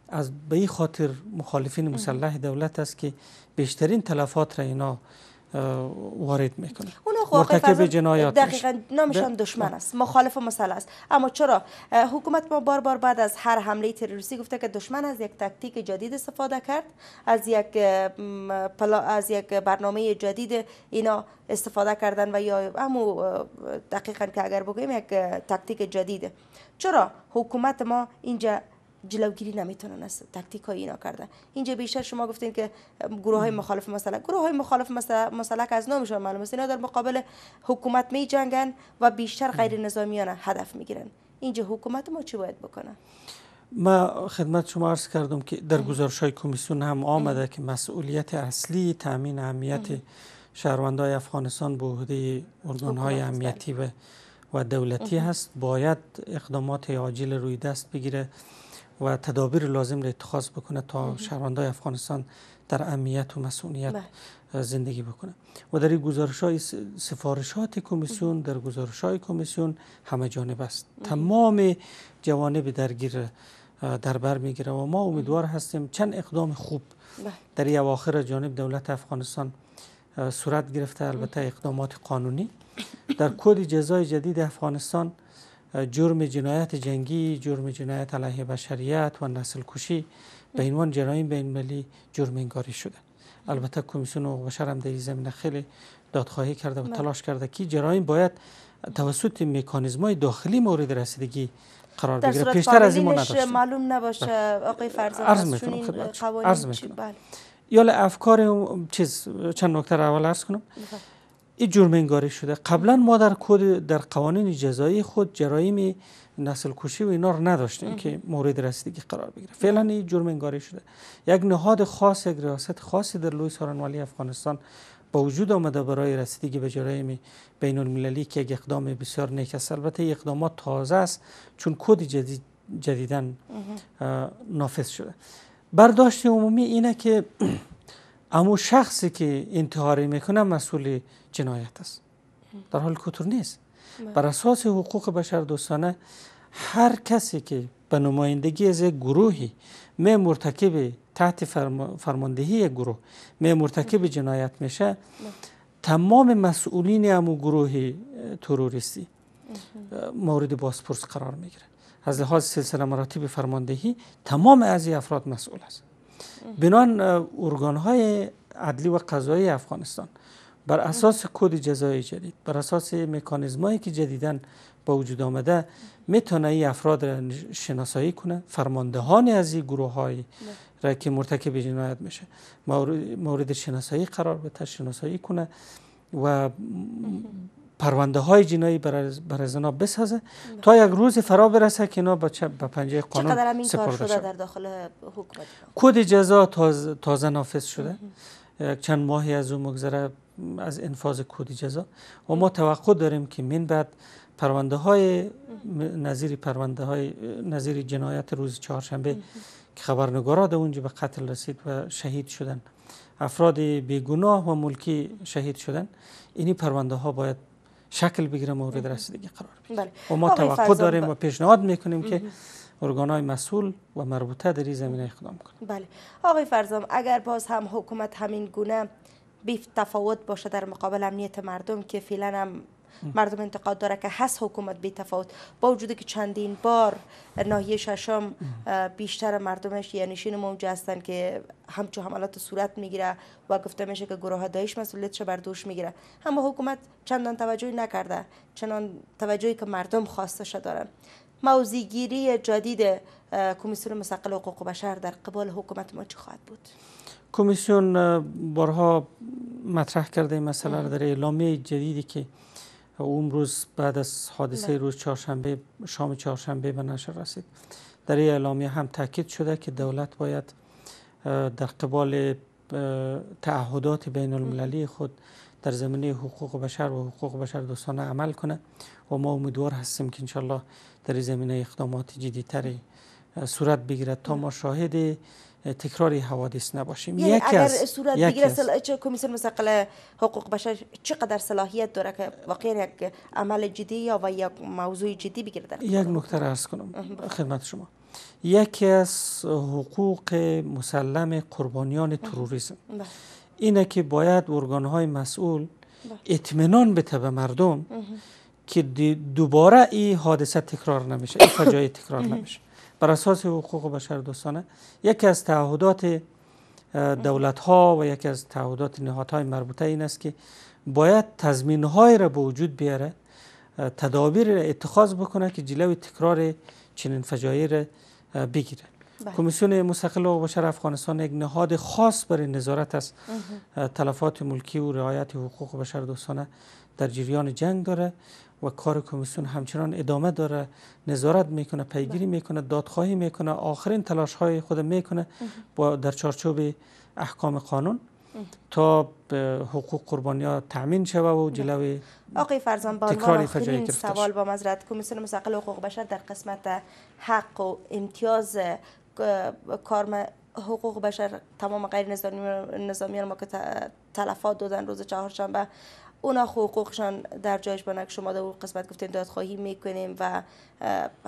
از به این خاطر مخالفین مسلح دولت است که بیشترین تلفات را اینا وارد میکنه مرتکب جنایات دقیقا نامشان دشمن است مخالف مسئله است اما چرا حکومت ما بار بار بعد از هر حمله تروریستی گفته که دشمن از یک تکتیک جدید استفاده کرد از یک از یک برنامه جدید اینا استفاده کردن و یا اما دقیقا که اگر بگویم یک تکتیک جدیده چرا حکومت ما اینجا جلوگیری نمیتونن از تکتیک های اینا کرده اینجا بیشتر شما گفتین که گروه های مخالف مثلا گروه های مخالف مسلک از نامشون معلوم است اینا در مقابل حکومت می جنگن و بیشتر غیر نظامیان هدف میگیرن اینجا حکومت ما چی باید بکنه ما خدمت شما عرض کردم که در گزارش های کمیسیون هم آمده که مسئولیت اصلی تامین امنیت شهروندای افغانستان به عهده ارگان های امنیتی بله. و دولتی هست باید اقدامات عاجل روی دست بگیره و تدابیر لازم را اتخاذ بکنه تا شهروندای افغانستان در امنیت و مسئولیت بله. زندگی بکنه و در این گزارش های سفارشات کمیسیون در گزارش های کمیسیون همه جانب است تمام جوانب درگیر در بر میگیره و ما امیدوار هستیم چند اقدام خوب بله. در اواخر جانب دولت افغانستان صورت گرفته البته اقدامات قانونی در کد جزای جدید افغانستان جرم جنایت جنگی جرم جنایت علیه بشریت و نسل کشی به عنوان جرایم بین ملی جرم انگاری شده البته کمیسیون حقوق بشر هم در این زمینه خیلی دادخواهی کرده و بله. تلاش کرده که جرایم باید توسط های داخلی مورد رسیدگی قرار بگیره پیشتر از این ما معلوم نباشه بله. آقای فرزاد عرض قوانین بله یا افکار چیز چند نکته اول عرض کنم این جرم انگاری شده قبلا ما در کد در قوانین جزایی خود جرایم نسل کشی و اینا رو نداشتیم که مورد رسیدگی قرار بگیره فعلا این جرم انگاری شده یک نهاد خاص یک ریاست خاصی در لوی سارنوالی افغانستان با وجود آمده برای رسیدگی به جرایم بین المللی که یک اقدام بسیار نیک است البته اقدامات تازه است چون کد جدید جدیدن نافذ شده برداشت عمومی اینه که امو شخصی که انتحاری میکنه مسئولی جنایت است در حال کتر نیست بله. بر اساس حقوق بشر دوستانه هر کسی که به نمایندگی از یک گروهی می مرتکب تحت فرماندهی یک گروه می مرتکب جنایت میشه بله. تمام مسئولین امو گروه تروریستی مورد بازپرس قرار میگیره از لحاظ سلسله مراتب فرماندهی تمام از این افراد مسئول است بنان ارگان های عدلی و قضایی افغانستان بر اساس کد جزایی جدید بر اساس مکانیزمایی که جدیدن با وجود آمده میتونه این افراد را شناسایی کنه فرماندهان از این گروه های بله. را که مرتکب جنایت میشه مورد شناسایی قرار به شناسایی کنه و پرونده های جنایی بر از بسازه بله. تا یک روز فرا برسه که اینا به پنجه قانون چقدر شده در داخل کد جزا تازه نافذ شده چند ماهی از اون مگذره از انفاظ کودی جزا و ما توقع داریم که من بعد پرونده های نظیر پرونده های نظیر جنایت روز چهارشنبه که خبرنگارا در اونجا به قتل رسید و شهید شدن افراد بیگناه و ملکی شهید شدن اینی پرونده ها باید شکل بگیره مورد رسیدگی قرار بگیره و ما توقع داریم و پیشنهاد میکنیم که ارگان های مسئول و مربوطه در این زمینه اقدام کنند بله آقای فرزام اگر باز هم حکومت همین گونه بی تفاوت باشه در مقابل امنیت مردم که فعلا هم مردم انتقاد داره که هست حکومت بی تفاوت با وجود که چندین بار ناحیه ششم بیشتر مردمش یعنی شین موجه که همچون حملات صورت میگیره و گفته میشه که گروه دایش مسئولیتش بر دوش میگیره هم حکومت چندان توجهی نکرده چنان توجهی که مردم خواستش داره موزیگیری جدید کمیسیون مستقل حقوق بشر در قبال حکومت ما خواهد بود کمیسیون بارها مطرح کرده این مسئله در اعلامیه جدیدی که روز بعد از حادثه بله. روز چهارشنبه شام چهارشنبه به نشر رسید در این اعلامیه هم تاکید شده که دولت باید در قبال تعهدات بین المللی خود در زمینه حقوق بشر و حقوق بشر دوستانه عمل کنه و ما امیدوار هستیم که انشالله در زمینه اقدامات جدیدتری صورت بگیرد تا ما شاهد تکرار حوادث نباشیم یعنی یک اگر صورت بگیره سل... کمیسیون مستقل حقوق بشر چقدر صلاحیت داره که واقعا یک عمل جدی یا و یک موضوع جدی بگیره در یک نکته را عرض کنم خدمت شما یکی از حقوق مسلم قربانیان تروریسم بله. اینه که باید های مسئول بله. اطمینان بده به مردم که دوباره این حادثه تکرار نمیشه این فجایع تکرار نمیشه بر اساس حقوق بشر دوستانه یکی از تعهدات دولت ها و یکی از تعهدات نهادهای مربوطه این است که باید تضمین های را به وجود بیاره تدابیر را اتخاذ بکنه که جلوی تکرار چنین فجایع را بگیره بله. کمیسیون مستقل حقوق بشر افغانستان یک نهاد خاص برای نظارت از تلفات ملکی و رعایت حقوق بشر دوستانه در جریان جنگ داره و کار کمیسیون همچنان ادامه داره نظارت میکنه پیگیری بله. میکنه دادخواهی میکنه آخرین تلاش های خود میکنه با در چارچوب احکام قانون تا حقوق قربانی ها تامین شوه و بله. جلوی آقای با تکرار سوال با مزرد کمیسیون مستقل حقوق بشر در قسمت حق و امتیاز کار حقوق بشر تمام غیر نظامیان ما که تلفات دادن روز چهارشنبه اونا حقوقشان در جایش بانک شما در قسمت گفتین دادخواهی میکنیم و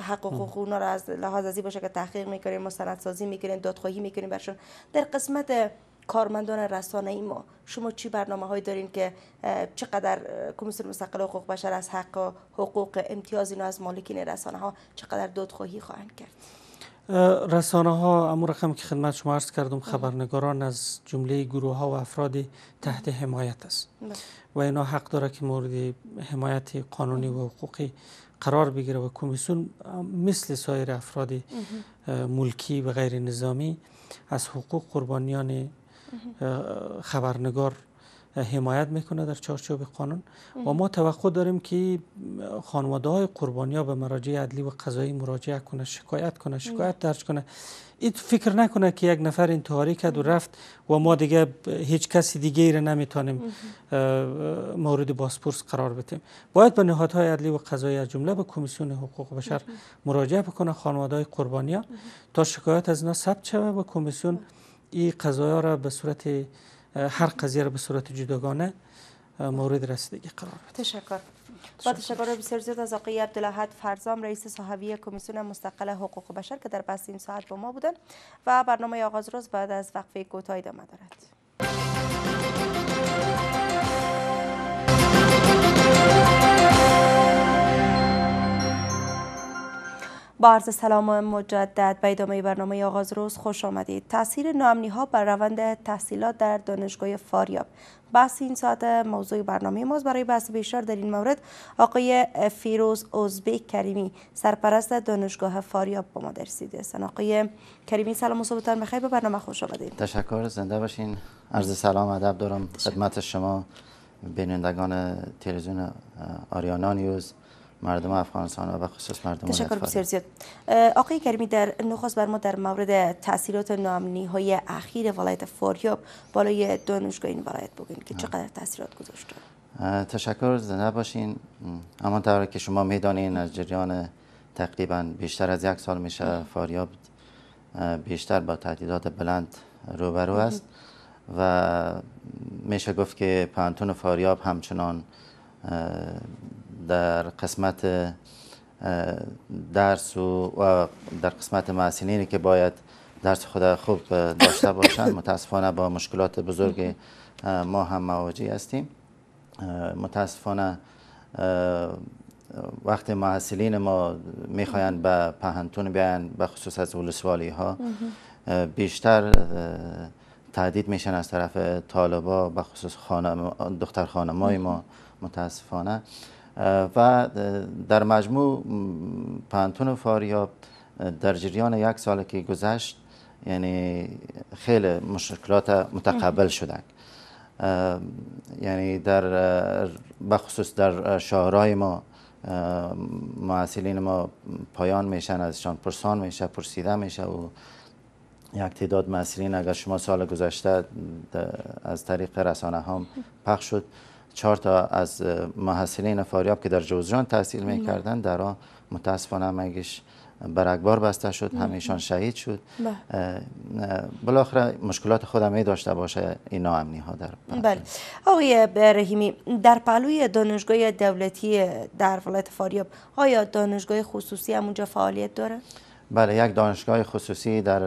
حق و حقوق اونا را از لحاظ ازی باشه که تحقیق میکنیم مستندسازی میکنیم دادخواهی میکنیم برشون در قسمت کارمندان رسانه ای ما شما چی برنامه های دارین که چقدر کمیسیون مستقل حقوق بشر از حق و حقوق امتیاز اینا از مالکین رسانه ها چقدر دادخواهی خواهند کرد رسانه ها امور رقم که خدمت شما عرض کردم خبرنگاران از جمله گروه ها و افراد تحت حمایت است بله. و اینا حق داره که مورد حمایت قانونی و حقوقی قرار بگیره و کمیسون مثل سایر افراد ملکی و غیر نظامی از حقوق قربانیان خبرنگار حمایت میکنه در چارچوب قانون و ما توقع داریم که خانواده های قربانی ها به مراجع عدلی و قضایی مراجعه کنه شکایت کنه شکایت درج کنه این فکر نکنه که یک نفر انتحاری کرد و رفت و ما دیگه هیچ کسی دیگه ای را نمیتونیم مورد باسپورس قرار بدیم باید به نهادهای عدلی و قضایی از جمله به کمیسیون حقوق بشر مراجعه بکنه خانواده های قربانی ها تا شکایت از اینا ثبت و کمیسیون این قضایا را به صورت هر قضیه را به صورت جداگانه مورد رسیدگی قرار بده تشکر با تشکر بسیار زیاد از آقای عبدالحد فرزام رئیس صاحوی کمیسیون مستقل حقوق بشر که در بحث این ساعت با ما بودن و برنامه آغاز روز بعد از وقفه کوتاهی ادامه دارد با عرض سلام مجدد به ادامه برنامه آغاز روز خوش آمدید تاثیر نامنی ها بر روند تحصیلات در دانشگاه فاریاب بحث این ساعت موضوع برنامه ماست برای بحث بیشتر در این مورد آقای فیروز اوزبک کریمی سرپرست دانشگاه فاریاب با ما درسیده است آقای کریمی سلام و صبحتان بخیر به برنامه خوش آمدید تشکر زنده باشین عرض سلام ادب دارم خدمت شما بینندگان تلویزیون آریانا نیوز مردم افغانستان و خصوص مردم تشکر بسیار زیاد آقای کریمی در نخست بر ما در مورد تاثیرات نامنی های اخیر ولایت فاریاب بالای دانشگاه این ولایت بگین که چقدر تاثیرات گذاشته تشکر زنده باشین اما در که شما میدانین از جریان تقریبا بیشتر از یک سال میشه فاریاب بیشتر با تهدیدات بلند روبرو است و میشه گفت که پانتون فاریاب همچنان در قسمت درس و در قسمت معسینینی که باید درس خود خوب داشته باشند متاسفانه با مشکلات بزرگ ما هم مواجه هستیم متاسفانه وقت محصلین ما میخواین به پهنتون بیاین به خصوص از ولسوالی ها بیشتر تعدید میشن از طرف طالبا به خصوص دختر خانمای ما متاسفانه و در مجموع پانتون فاریاب در جریان یک سال که گذشت یعنی خیلی مشکلات متقبل شدند یعنی در بخصوص در شهرهای ما معسلین ما پایان میشن ازشان پرسان میشه پرسیده میشه و یک تعداد معاصلین اگر شما سال گذشته از طریق رسانه هم پخش شد چهار تا از محصلین فاریاب که در جوزجان تحصیل میکردن در آن متاسفانه مگش برکبار بسته شد همیشان شهید شد بله. بالاخره مشکلات خود می داشته باشه این ناامنی ها در بله آقای رحیمی در پهلوی دانشگاه دولتی در ولایت فاریاب آیا دانشگاه خصوصی هم اونجا فعالیت داره؟ بله یک دانشگاه خصوصی در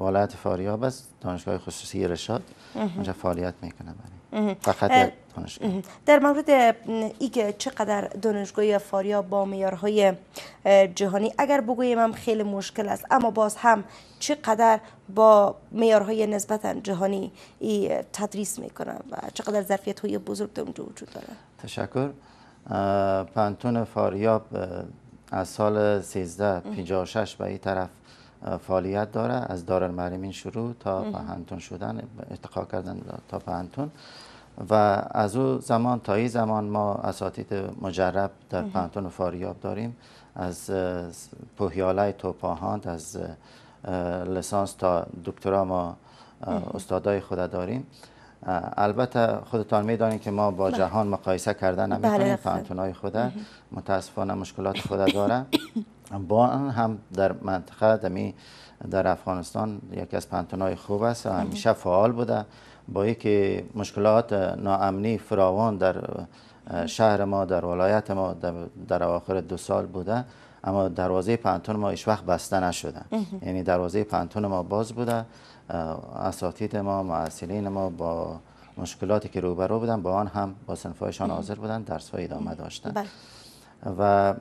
ولایت فاریاب است دانشگاه خصوصی رشاد اونجا فعالیت میکنه بله فقط در مورد ای که چقدر دانشگاه فاریا با میارهای جهانی اگر بگویم هم خیلی مشکل است اما باز هم چقدر با میارهای نسبتا جهانی تدریس میکنن و چقدر ظرفیت های بزرگ در اونجا وجود داره تشکر پانتون فاریاب از سال 1356 به این طرف فعالیت داره از دارالمعلمین شروع تا پهنتون شدن ارتقا کردن تا پهنتون و از او زمان تا این زمان ما اساتید مجرب در پانتون فاریاب داریم از پوهیاله توپاهاند از لسانس تا دکترا ما استادای خود داریم البته خودتان میدانید که ما با بله. جهان مقایسه کردن بله، نمیتونیم خب. پانتونای خود متاسفانه مشکلات خود داره با هم در منطقه دمی در افغانستان یکی از پنتونای خوب است همیشه فعال بوده با که مشکلات ناامنی فراوان در شهر ما در ولایت ما در آخر دو سال بوده اما دروازه پنتون ما ایش وقت بسته نشده یعنی دروازه پنتون ما باز بوده اساتید ما معسلین ما با مشکلاتی که روبرو بودن با آن هم با سنفایشان حاضر بودن درس های ادامه داشتن بله. و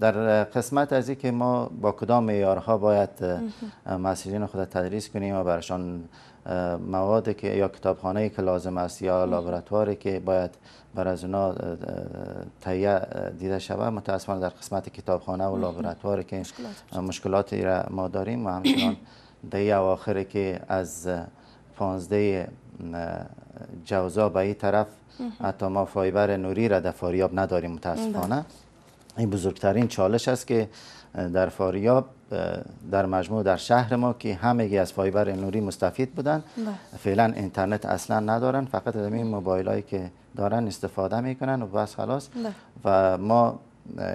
در قسمت از که ما با کدام معیارها باید مسئولین خود تدریس کنیم و برشان مواد که یا کتابخانه که لازم است یا لابراتواری که باید بر از اونا تهیه دیده شود متاسفانه در قسمت کتابخانه و لابراتواری که مشکلات را ما داریم و همچنان دیگه آخری که از پانزده جوزا به این طرف حتی ما فایبر نوری را در فاریاب نداریم متاسفانه بله. این بزرگترین چالش است که در فاریاب در مجموع در شهر ما که همگی از فایبر نوری مستفید بودن بله. فعلا اینترنت اصلا ندارن فقط از این موبایل هایی که دارن استفاده میکنن و بس خلاص بله. و ما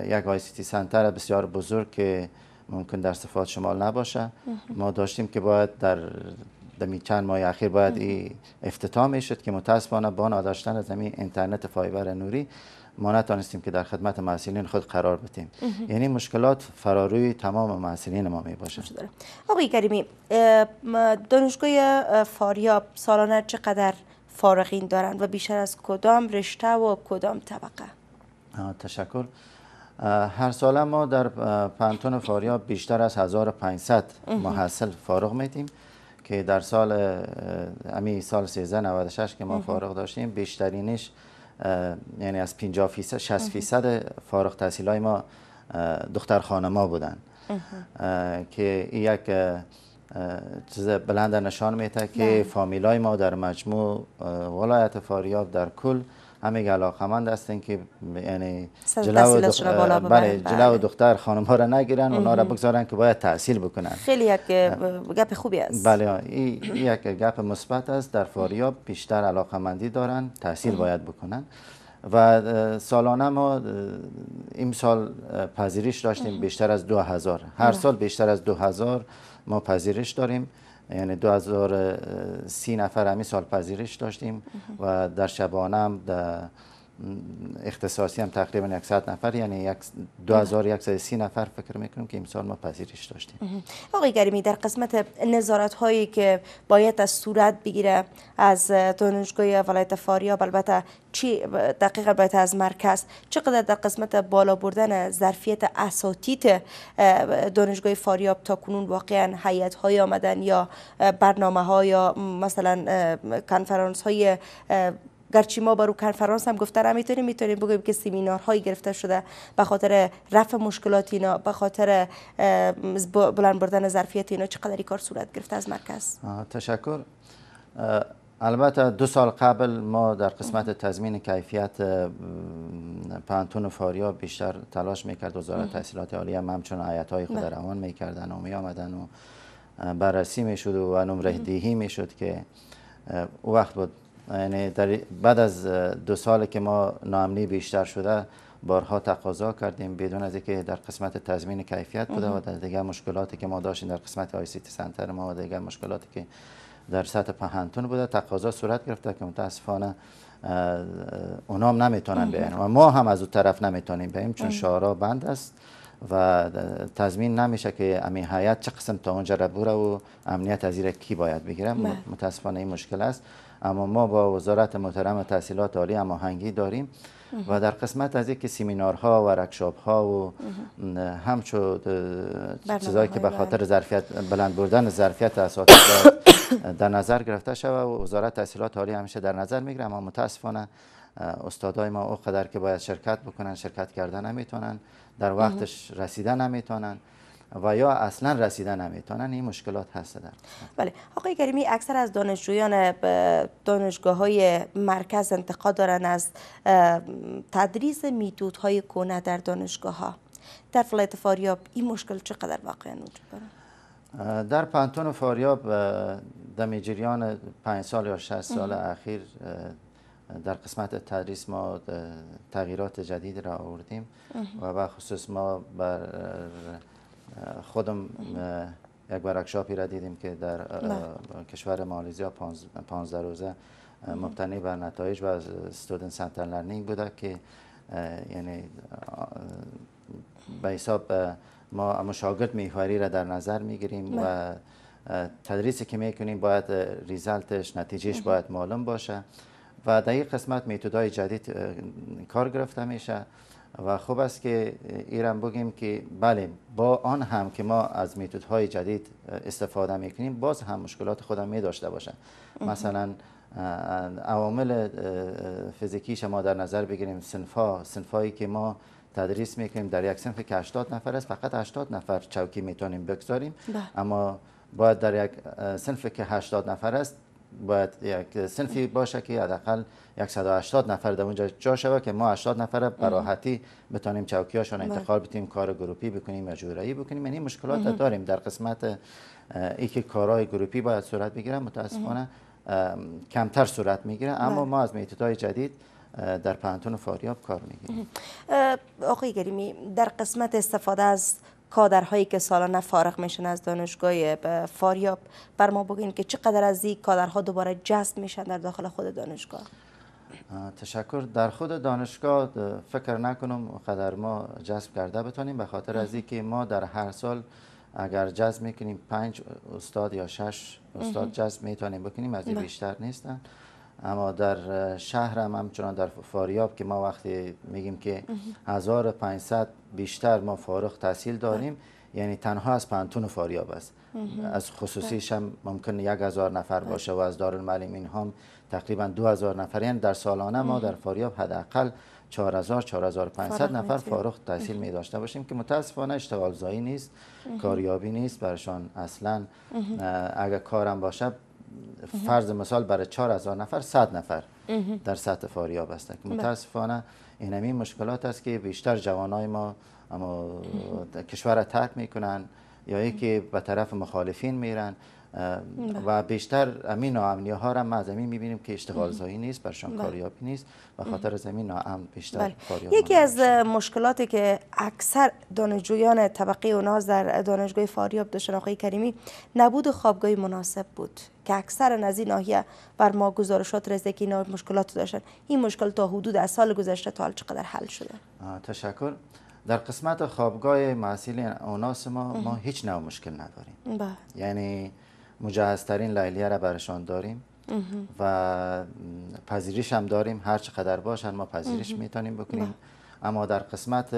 یک آی سنتر بسیار بزرگ که ممکن در صفات شمال نباشه ما داشتیم که باید در دمی چند ماه اخیر باید افتتاح میشد که متاسفانه با نداشتن از اینترنت فایبر نوری ما نتانستیم که در خدمت معسلین خود قرار بتیم یعنی مشکلات فراروی تمام معسلین ما می باشه آقای کریمی دانشگاه فاریاب سالانه چقدر فارغین دارند و بیشتر از کدام رشته و کدام طبقه تشکر هر سال ما در پنتون فاریاب بیشتر از 1500 محصل فارغ میدیم که در سال امی سال 1396 که ما فارغ داشتیم بیشترینش یعنی از 50 فیصد 60 فیصد فارغ تحصیلای ما دختر خانما بودن که یک چیز بلند نشان میده که بله. فامیلای ما در مجموع ولایت فاریاب در کل همه علاقمند هستن که یعنی جلو دختر بله، بله. دختر خانم ها را نگیرن و را بگذارن که باید تحصیل بکنن خیلی یک گپ خوبی است بله یک گپ مثبت است در فاریاب بیشتر علاقمندی دارن تحصیل باید بکنن و سالانه ما سال پذیرش داشتیم بیشتر از دو هزار هر بله. سال بیشتر از دو هزار ما پذیرش داریم یعنی 2030 نفر همی سال پذیرش داشتیم و در شبانه هم اختصاصی هم تقریبا 100 نفر یعنی 2130 نفر فکر میکنم که امسال ما پذیرش داشتیم آقای گریمی در قسمت نظارت هایی که باید از صورت بگیره از دانشگاه ولایت فاریاب البته چی دقیقا باید از مرکز چقدر در قسمت بالا بردن ظرفیت اساتید دانشگاه فاریاب تا کنون واقعا حیات های آمدن یا برنامه ها یا مثلا کنفرانس های گرچه ما برای کنفرانس هم گفته میتونیم میتونیم بگویم که هایی گرفته شده به خاطر رفع مشکلات اینا به خاطر بلند بردن ظرفیت اینا چقدر ای کار صورت گرفته از مرکز تشکر البته دو سال قبل ما در قسمت تضمین کیفیت پانتون بیشتر تلاش میکرد وزارت تحصیلات عالی هم همچون آیت های خود بله. روان میکردن و میآمدن و بررسی میشد و نمره دهی میشد که وقت بود یعنی بعد از دو سال که ما ناامنی بیشتر شده بارها تقاضا کردیم بدون از اینکه در قسمت تضمین کیفیت بوده و در دیگر مشکلاتی که ما داشتیم در قسمت آی سی تی سنتر ما و دیگر مشکلاتی که در سطح پهنتون بوده تقاضا صورت گرفته که متاسفانه اونام نمیتونن بیان و ما هم از اون طرف نمیتونیم بیایم چون شعارا بند است و تضمین نمیشه که امی حیات چه قسم تا اونجا را بره و امنیت از کی باید بگیرم. متاسفانه این مشکل است اما ما با وزارت محترم تحصیلات عالی هماهنگی داریم و در قسمت از اینکه سیمینارها و ها و همچو چیزایی که به خاطر ظرفیت بلند بردن ظرفیت اساتید در نظر گرفته شود و وزارت تحصیلات عالی همیشه در نظر میگیره اما متاسفانه استادای ما قدر که باید شرکت بکنن شرکت کردن نمیتونن در وقتش رسیدن نمیتونن و یا اصلا رسیدن نمیتونن این مشکلات هست در بله آقای کریمی اکثر از دانشجویان دانشگاه های مرکز انتقاد دارن از تدریس های کنه در دانشگاه ها در فلایت فاریاب این مشکل چقدر واقعا وجود داره در پانتون فاریاب در میجریان پنج سال یا شهست سال اخیر در قسمت تدریس ما تغییرات جدید را آوردیم و به خصوص ما بر خودم یک ورکشاپی را دیدیم که در بله. کشور مالیزیا 15 روزه مبتنی بر نتایج و از ستودن سنتر لرنینگ بوده که یعنی به حساب ما اما شاگرد میخواری را در نظر میگیریم و بله. تدریسی که میکنیم باید ریزلتش نتیجهش باید معلوم باشه و در این قسمت میتودهای جدید کار گرفته میشه و خوب است که ایران بگیم که بله با آن هم که ما از های جدید استفاده میکنیم باز هم مشکلات خودم می داشته باشن مثلا عوامل فیزیکی ما در نظر بگیریم سنفا سنفایی که ما تدریس میکنیم در یک سنف که 80 نفر است فقط 80 نفر چوکی میتونیم بگذاریم بله. اما باید در یک سنف که 80 نفر است باید یک سنفی باشه که حداقل 180 نفر در اونجا جا شوه که ما 80 نفر براحتی بتانیم چوکیاشون بله. انتقال بتیم کار گروپی بکنیم یا جورایی بکنیم یعنی مشکلات داریم در قسمت ای که کارهای گروپی باید صورت بگیره متاسفانه کمتر صورت میگیره اما بله. ما از میتودهای جدید در پانتون فاریاب کار میگیریم آقای گریمی در قسمت استفاده از هایی که سالانه فارغ میشن از دانشگاه فاریاب بر ما بگین که چقدر از این کادرها دوباره جذب میشن در داخل خود دانشگاه تشکر در خود دانشگاه فکر نکنم قدر ما جذب کرده بتانیم به خاطر از اینکه ما در هر سال اگر جذب میکنیم پنج استاد یا شش استاد جذب میتونیم بکنیم از این بله. بیشتر نیستن اما در شهرم هم همچنان در فاریاب که ما وقتی میگیم که 1500 بیشتر ما فارغ تحصیل داریم یعنی تنها از پانتون فاریاب است از خصوصیش هم ممکن یک هزار نفر بله. باشه و از این هم تقریبا دو هزار نفر یعنی در سالانه ما در فاریاب حداقل 4000 4500 نفر فارغ تحصیل می داشته باشیم که متاسفانه اشتغال زایی نیست کاریابی نیست برشان اصلا اگر کارم باشه فرض مثال برای 4000 نفر صد نفر در سطح فاریاب است بله. متاسفانه متاسفانه همین مشکلات است که بیشتر جوانای ما اما کشور ترک میکنن یا یکی به طرف مخالفین میرن و بله. بیشتر امین ناامنی ها را ما زمین میبینیم که اشتغال زایی نیست برشان بله. کاریابی نیست و خاطر زمین ناام ناامن بیشتر بله. کاریابی یکی از مشکلاتی که اکثر دانشجویان طبقه اوناز در دانشگاه فاریاب داشتن آقای کریمی نبود خوابگاه مناسب بود که اکثر از این ناحیه بر ما گزارشات رسیده که مشکلات داشتن این مشکل تا حدود از سال گذشته تا حال چقدر حل شده تشکر در قسمت خوابگاه محصیل اوناس ما ما هیچ نوع مشکل نداریم یعنی مجهزترین لایلیه را برشان داریم و پذیرش هم داریم هر چقدر باشن ما پذیرش میتونیم بکنیم اما در قسمت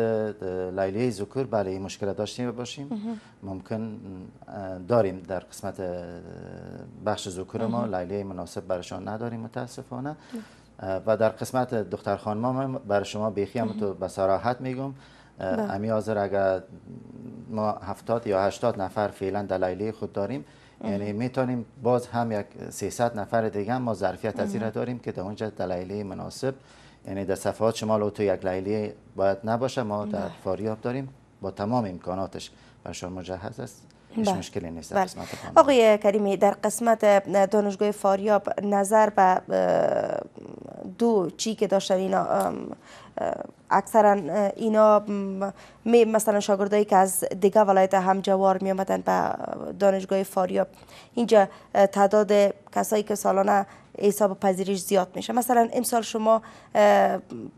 لیلیه زکر بله این مشکل داشتیم باشیم ممکن داریم در قسمت بخش زکر ما لیلیه مناسب برشان نداریم متاسفانه و در قسمت دختر خانم ما بر شما بیخی هم تو به صراحت میگم امی بله. آزر اگر ما هفتاد یا هشتاد نفر فعلا در خود داریم یعنی میتونیم باز هم یک 300 نفر دیگه ما ظرفیت از داریم که در اونجا دلایلی مناسب یعنی در صفحات شما تو یک لیلی باید نباشه ما در بله. فاریاب داریم با تمام امکاناتش برشان مجهز است هیچ بله. مشکلی نیست بله. آقای کریمی در قسمت دانشگاه فاریاب نظر به دو چی که داشتن اینا اکثرا اینا می مثلا شاگردایی که از دیگه ولایت هم جوار می آمدن به دانشگاه فاریاب اینجا تعداد کسایی که سالانه حساب پذیرش زیاد میشه مثلا امسال شما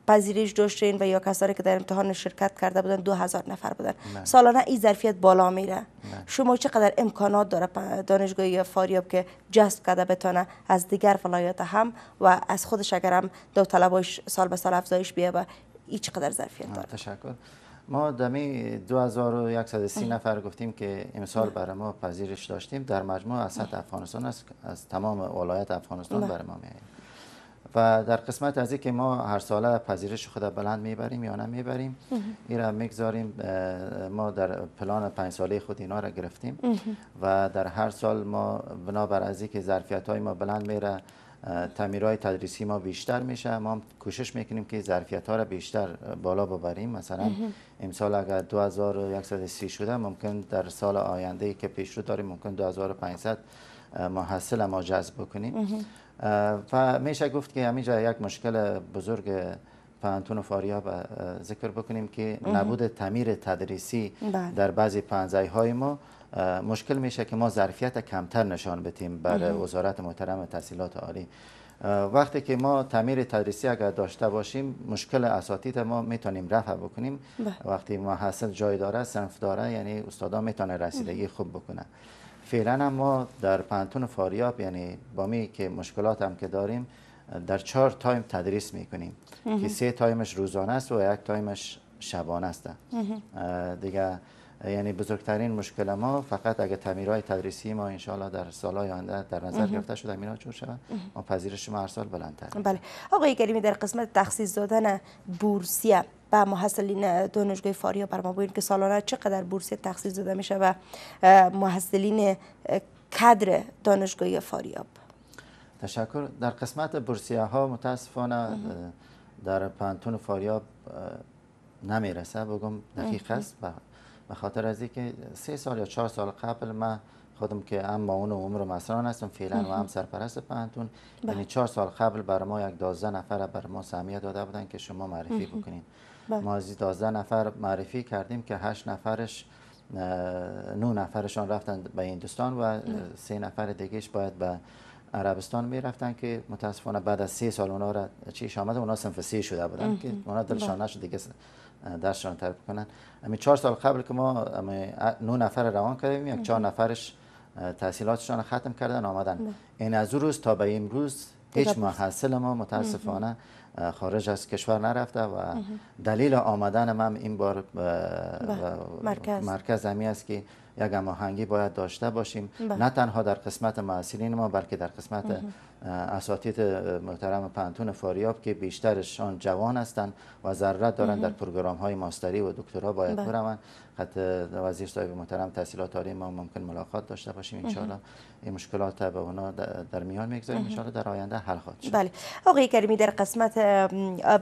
پذیرش داشتین و یا کسایی که در امتحان شرکت کرده بودن دو هزار نفر بودن سالانه این ظرفیت بالا میره نه. شما چقدر امکانات داره دانشگاه فاریاب که جذب کرده بتانه از دیگر ولایات هم و از خودش اگر هم دو طلباش سال به سال افزایش بیه و این چقدر ظرفیت داره ما دمی 2130 نفر گفتیم که امسال برای ما پذیرش داشتیم در مجموع از سطح افغانستان است از تمام ولایت افغانستان بله. برای ما میاد و در قسمت از که ما هر ساله پذیرش خود بلند میبریم یا نمیبریم این را میگذاریم ما در پلان پنج ساله خود اینا را گرفتیم و در هر سال ما بنابر از که ظرفیت های ما بلند میره تعمیرهای تدریسی ما بیشتر میشه ما هم کوشش میکنیم که ظرفیت ها را بیشتر بالا ببریم مثلا امسال اگر 2130 شده ممکن در سال آینده ای که پیش رو داریم ممکن 2500 محصل ما جذب بکنیم و میشه گفت که همینجا یک مشکل بزرگ پانتون و ذکر بکنیم که نبود تعمیر تدریسی بله. در بعضی پانزای های ما مشکل میشه که ما ظرفیت کمتر نشان بتیم بر وزارت محترم تحصیلات عالی وقتی که ما تعمیر تدریسی اگر داشته باشیم مشکل اساتید ما میتونیم رفع بکنیم بله. وقتی ما حاصل جای داره صنف داره یعنی استادا میتونه رسیدگی خوب بکنه فعلا ما در پنتون فاریاب یعنی با می که مشکلات هم که داریم در چهار تایم تدریس میکنیم که سه تایمش روزانه است و یک تایمش شبانه است دیگه یعنی بزرگترین مشکل ما فقط اگه تعمیرهای تدریسی ما انشاءالله در سالهای آینده در نظر گرفته شده تعمیرات جور شود ما پذیرش ما هر سال بلندتر بله آقای کریمی در قسمت تخصیص دادن بورسیه به محصلین دانشگاه فاریاب بر ما که سالانه چقدر بورسیه تخصیص داده میشه و محصلین کادر دانشگاه فاریاب تشکر در قسمت بورسیه ها متاسفانه در پانتون فاریاب نمیرسه بگم دقیق است به خاطر از اینکه سه سال یا چهار سال قبل من خودم که هم اون عمر مسران هستم فعلا و هم سرپرست پانتون. بله. یعنی چهار سال قبل بر ما یک دازده نفر بر ما سهمیه داده بودن که شما معرفی بکنین بله. ما از دازده نفر معرفی کردیم که هشت نفرش نو نفرشان رفتن به هندوستان و سه نفر دیگهش باید به عربستان می رفتن که متاسفانه بعد از سه سال اونا را چی آمده اونا سنف شده بودن که اونا دلشان بله. نشد دیگه دستشان ترک کنن امی چهار سال قبل که ما نو نفر روان کردیم یک چهار نفرش تحصیلاتشان ختم کردن آمدن بله. این از او روز تا به امروز هیچ محصل ما متاسفانه خارج از کشور نرفته و دلیل آمدن من این بار بله. مرکز, مرکز است که یک هماهنگی باید داشته باشیم بله. نه تنها در قسمت محصلین ما بلکه در قسمت اساتید محترم پنتون فاریاب که بیشترشان جوان هستند و ضرورت دارند در پروگرام های ماستری و دکترا باید بله. بروند خط وزیر صاحب محترم تحصیلات عالی ما ممکن ملاقات داشته باشیم انشاءالله این مشکلات به اونا در میان میگذاریم انشاءالله در آینده حل خواهد شد بله آقای کریمی در قسمت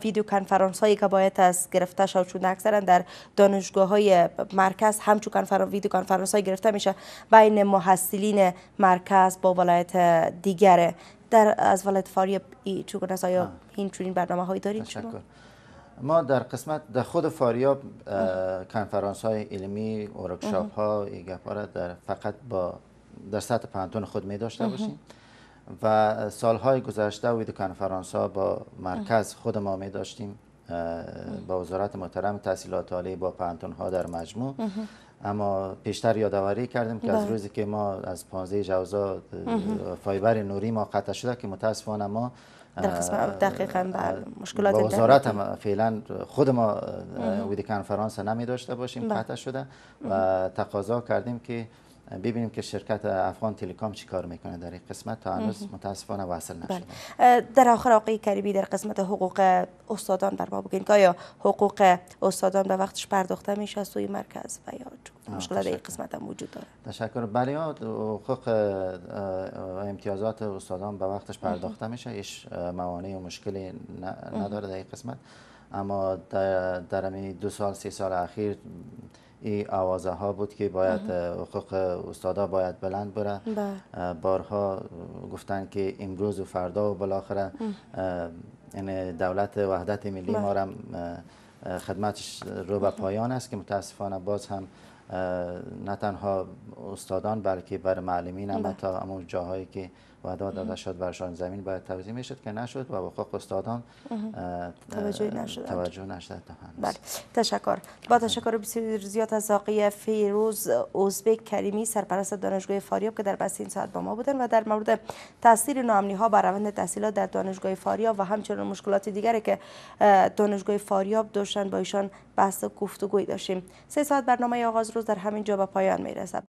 ویدیو کنفرانس هایی که باید از گرفته شد چون اکثرا در دانشگاه های مرکز همچون کنفرانس ویدیو کنفرانس های گرفته میشه بین محصلین مرکز با ولایت دیگر در از ولایت فاریاب چگونه است این برنامه هایی دارید ما در قسمت در خود فاریاب کنفرانس های علمی ورکشاپ ها گپاره در فقط با در سطح پانتون خود می داشته باشیم و سالهای گذشته وید کنفرانس ها با مرکز خود ما می داشتیم با وزارت محترم تحصیلات عالی با پانتون ها در مجموع اما پیشتر یادآوری کردیم که از بله. روزی که ما از 15 جوزا فایبر نوری ما قطع شده که متاسفانه ما در دقیقا بر بله. وزارت هم فعلا خود ما وید کنفرانس نمی داشته باشیم بله. قطع شده و تقاضا کردیم که ببینیم که شرکت افغان تلکام چی کار میکنه در این قسمت تا هنوز متاسفانه وصل بله. نشده در آخر آقای کریبی در قسمت حقوق استادان در ما بگین که آیا حقوق استادان به وقتش پرداخته میشه از سوی مرکز و یا مشکل در این قسمت هم وجود داره تشکر بله حقوق امتیازات استادان به وقتش پرداخته میشه هیچ موانع و مشکلی نداره در این قسمت اما در, در دو سال سه سال اخیر ای آوازه ها بود که باید حقوق استادا باید بلند بره بله. بارها گفتن که امروز و فردا و بالاخره یعنی دولت وحدت ملی بله. ما هم خدمتش رو به پایان است که متاسفانه باز هم نه تنها استادان بلکه بر معلمین هم بله. تا امون جاهایی که و داد شد زمین باید توضیح میشد که نشد و با استادان توجه نشد توجه بله. بله تشکر با تشکر بسیار زیاد از آقای فیروز اوزبک کریمی سرپرست دانشگاه فاریاب که در بس این ساعت با ما بودن و در مورد تاثیر ناامنی ها بر روند تحصیلات در دانشگاه فاریاب و همچنان مشکلات دیگری که دانشگاه فاریاب داشتن با ایشان بحث و گفتگوی داشتیم سه ساعت برنامه آغاز روز در همین جا به پایان میرسد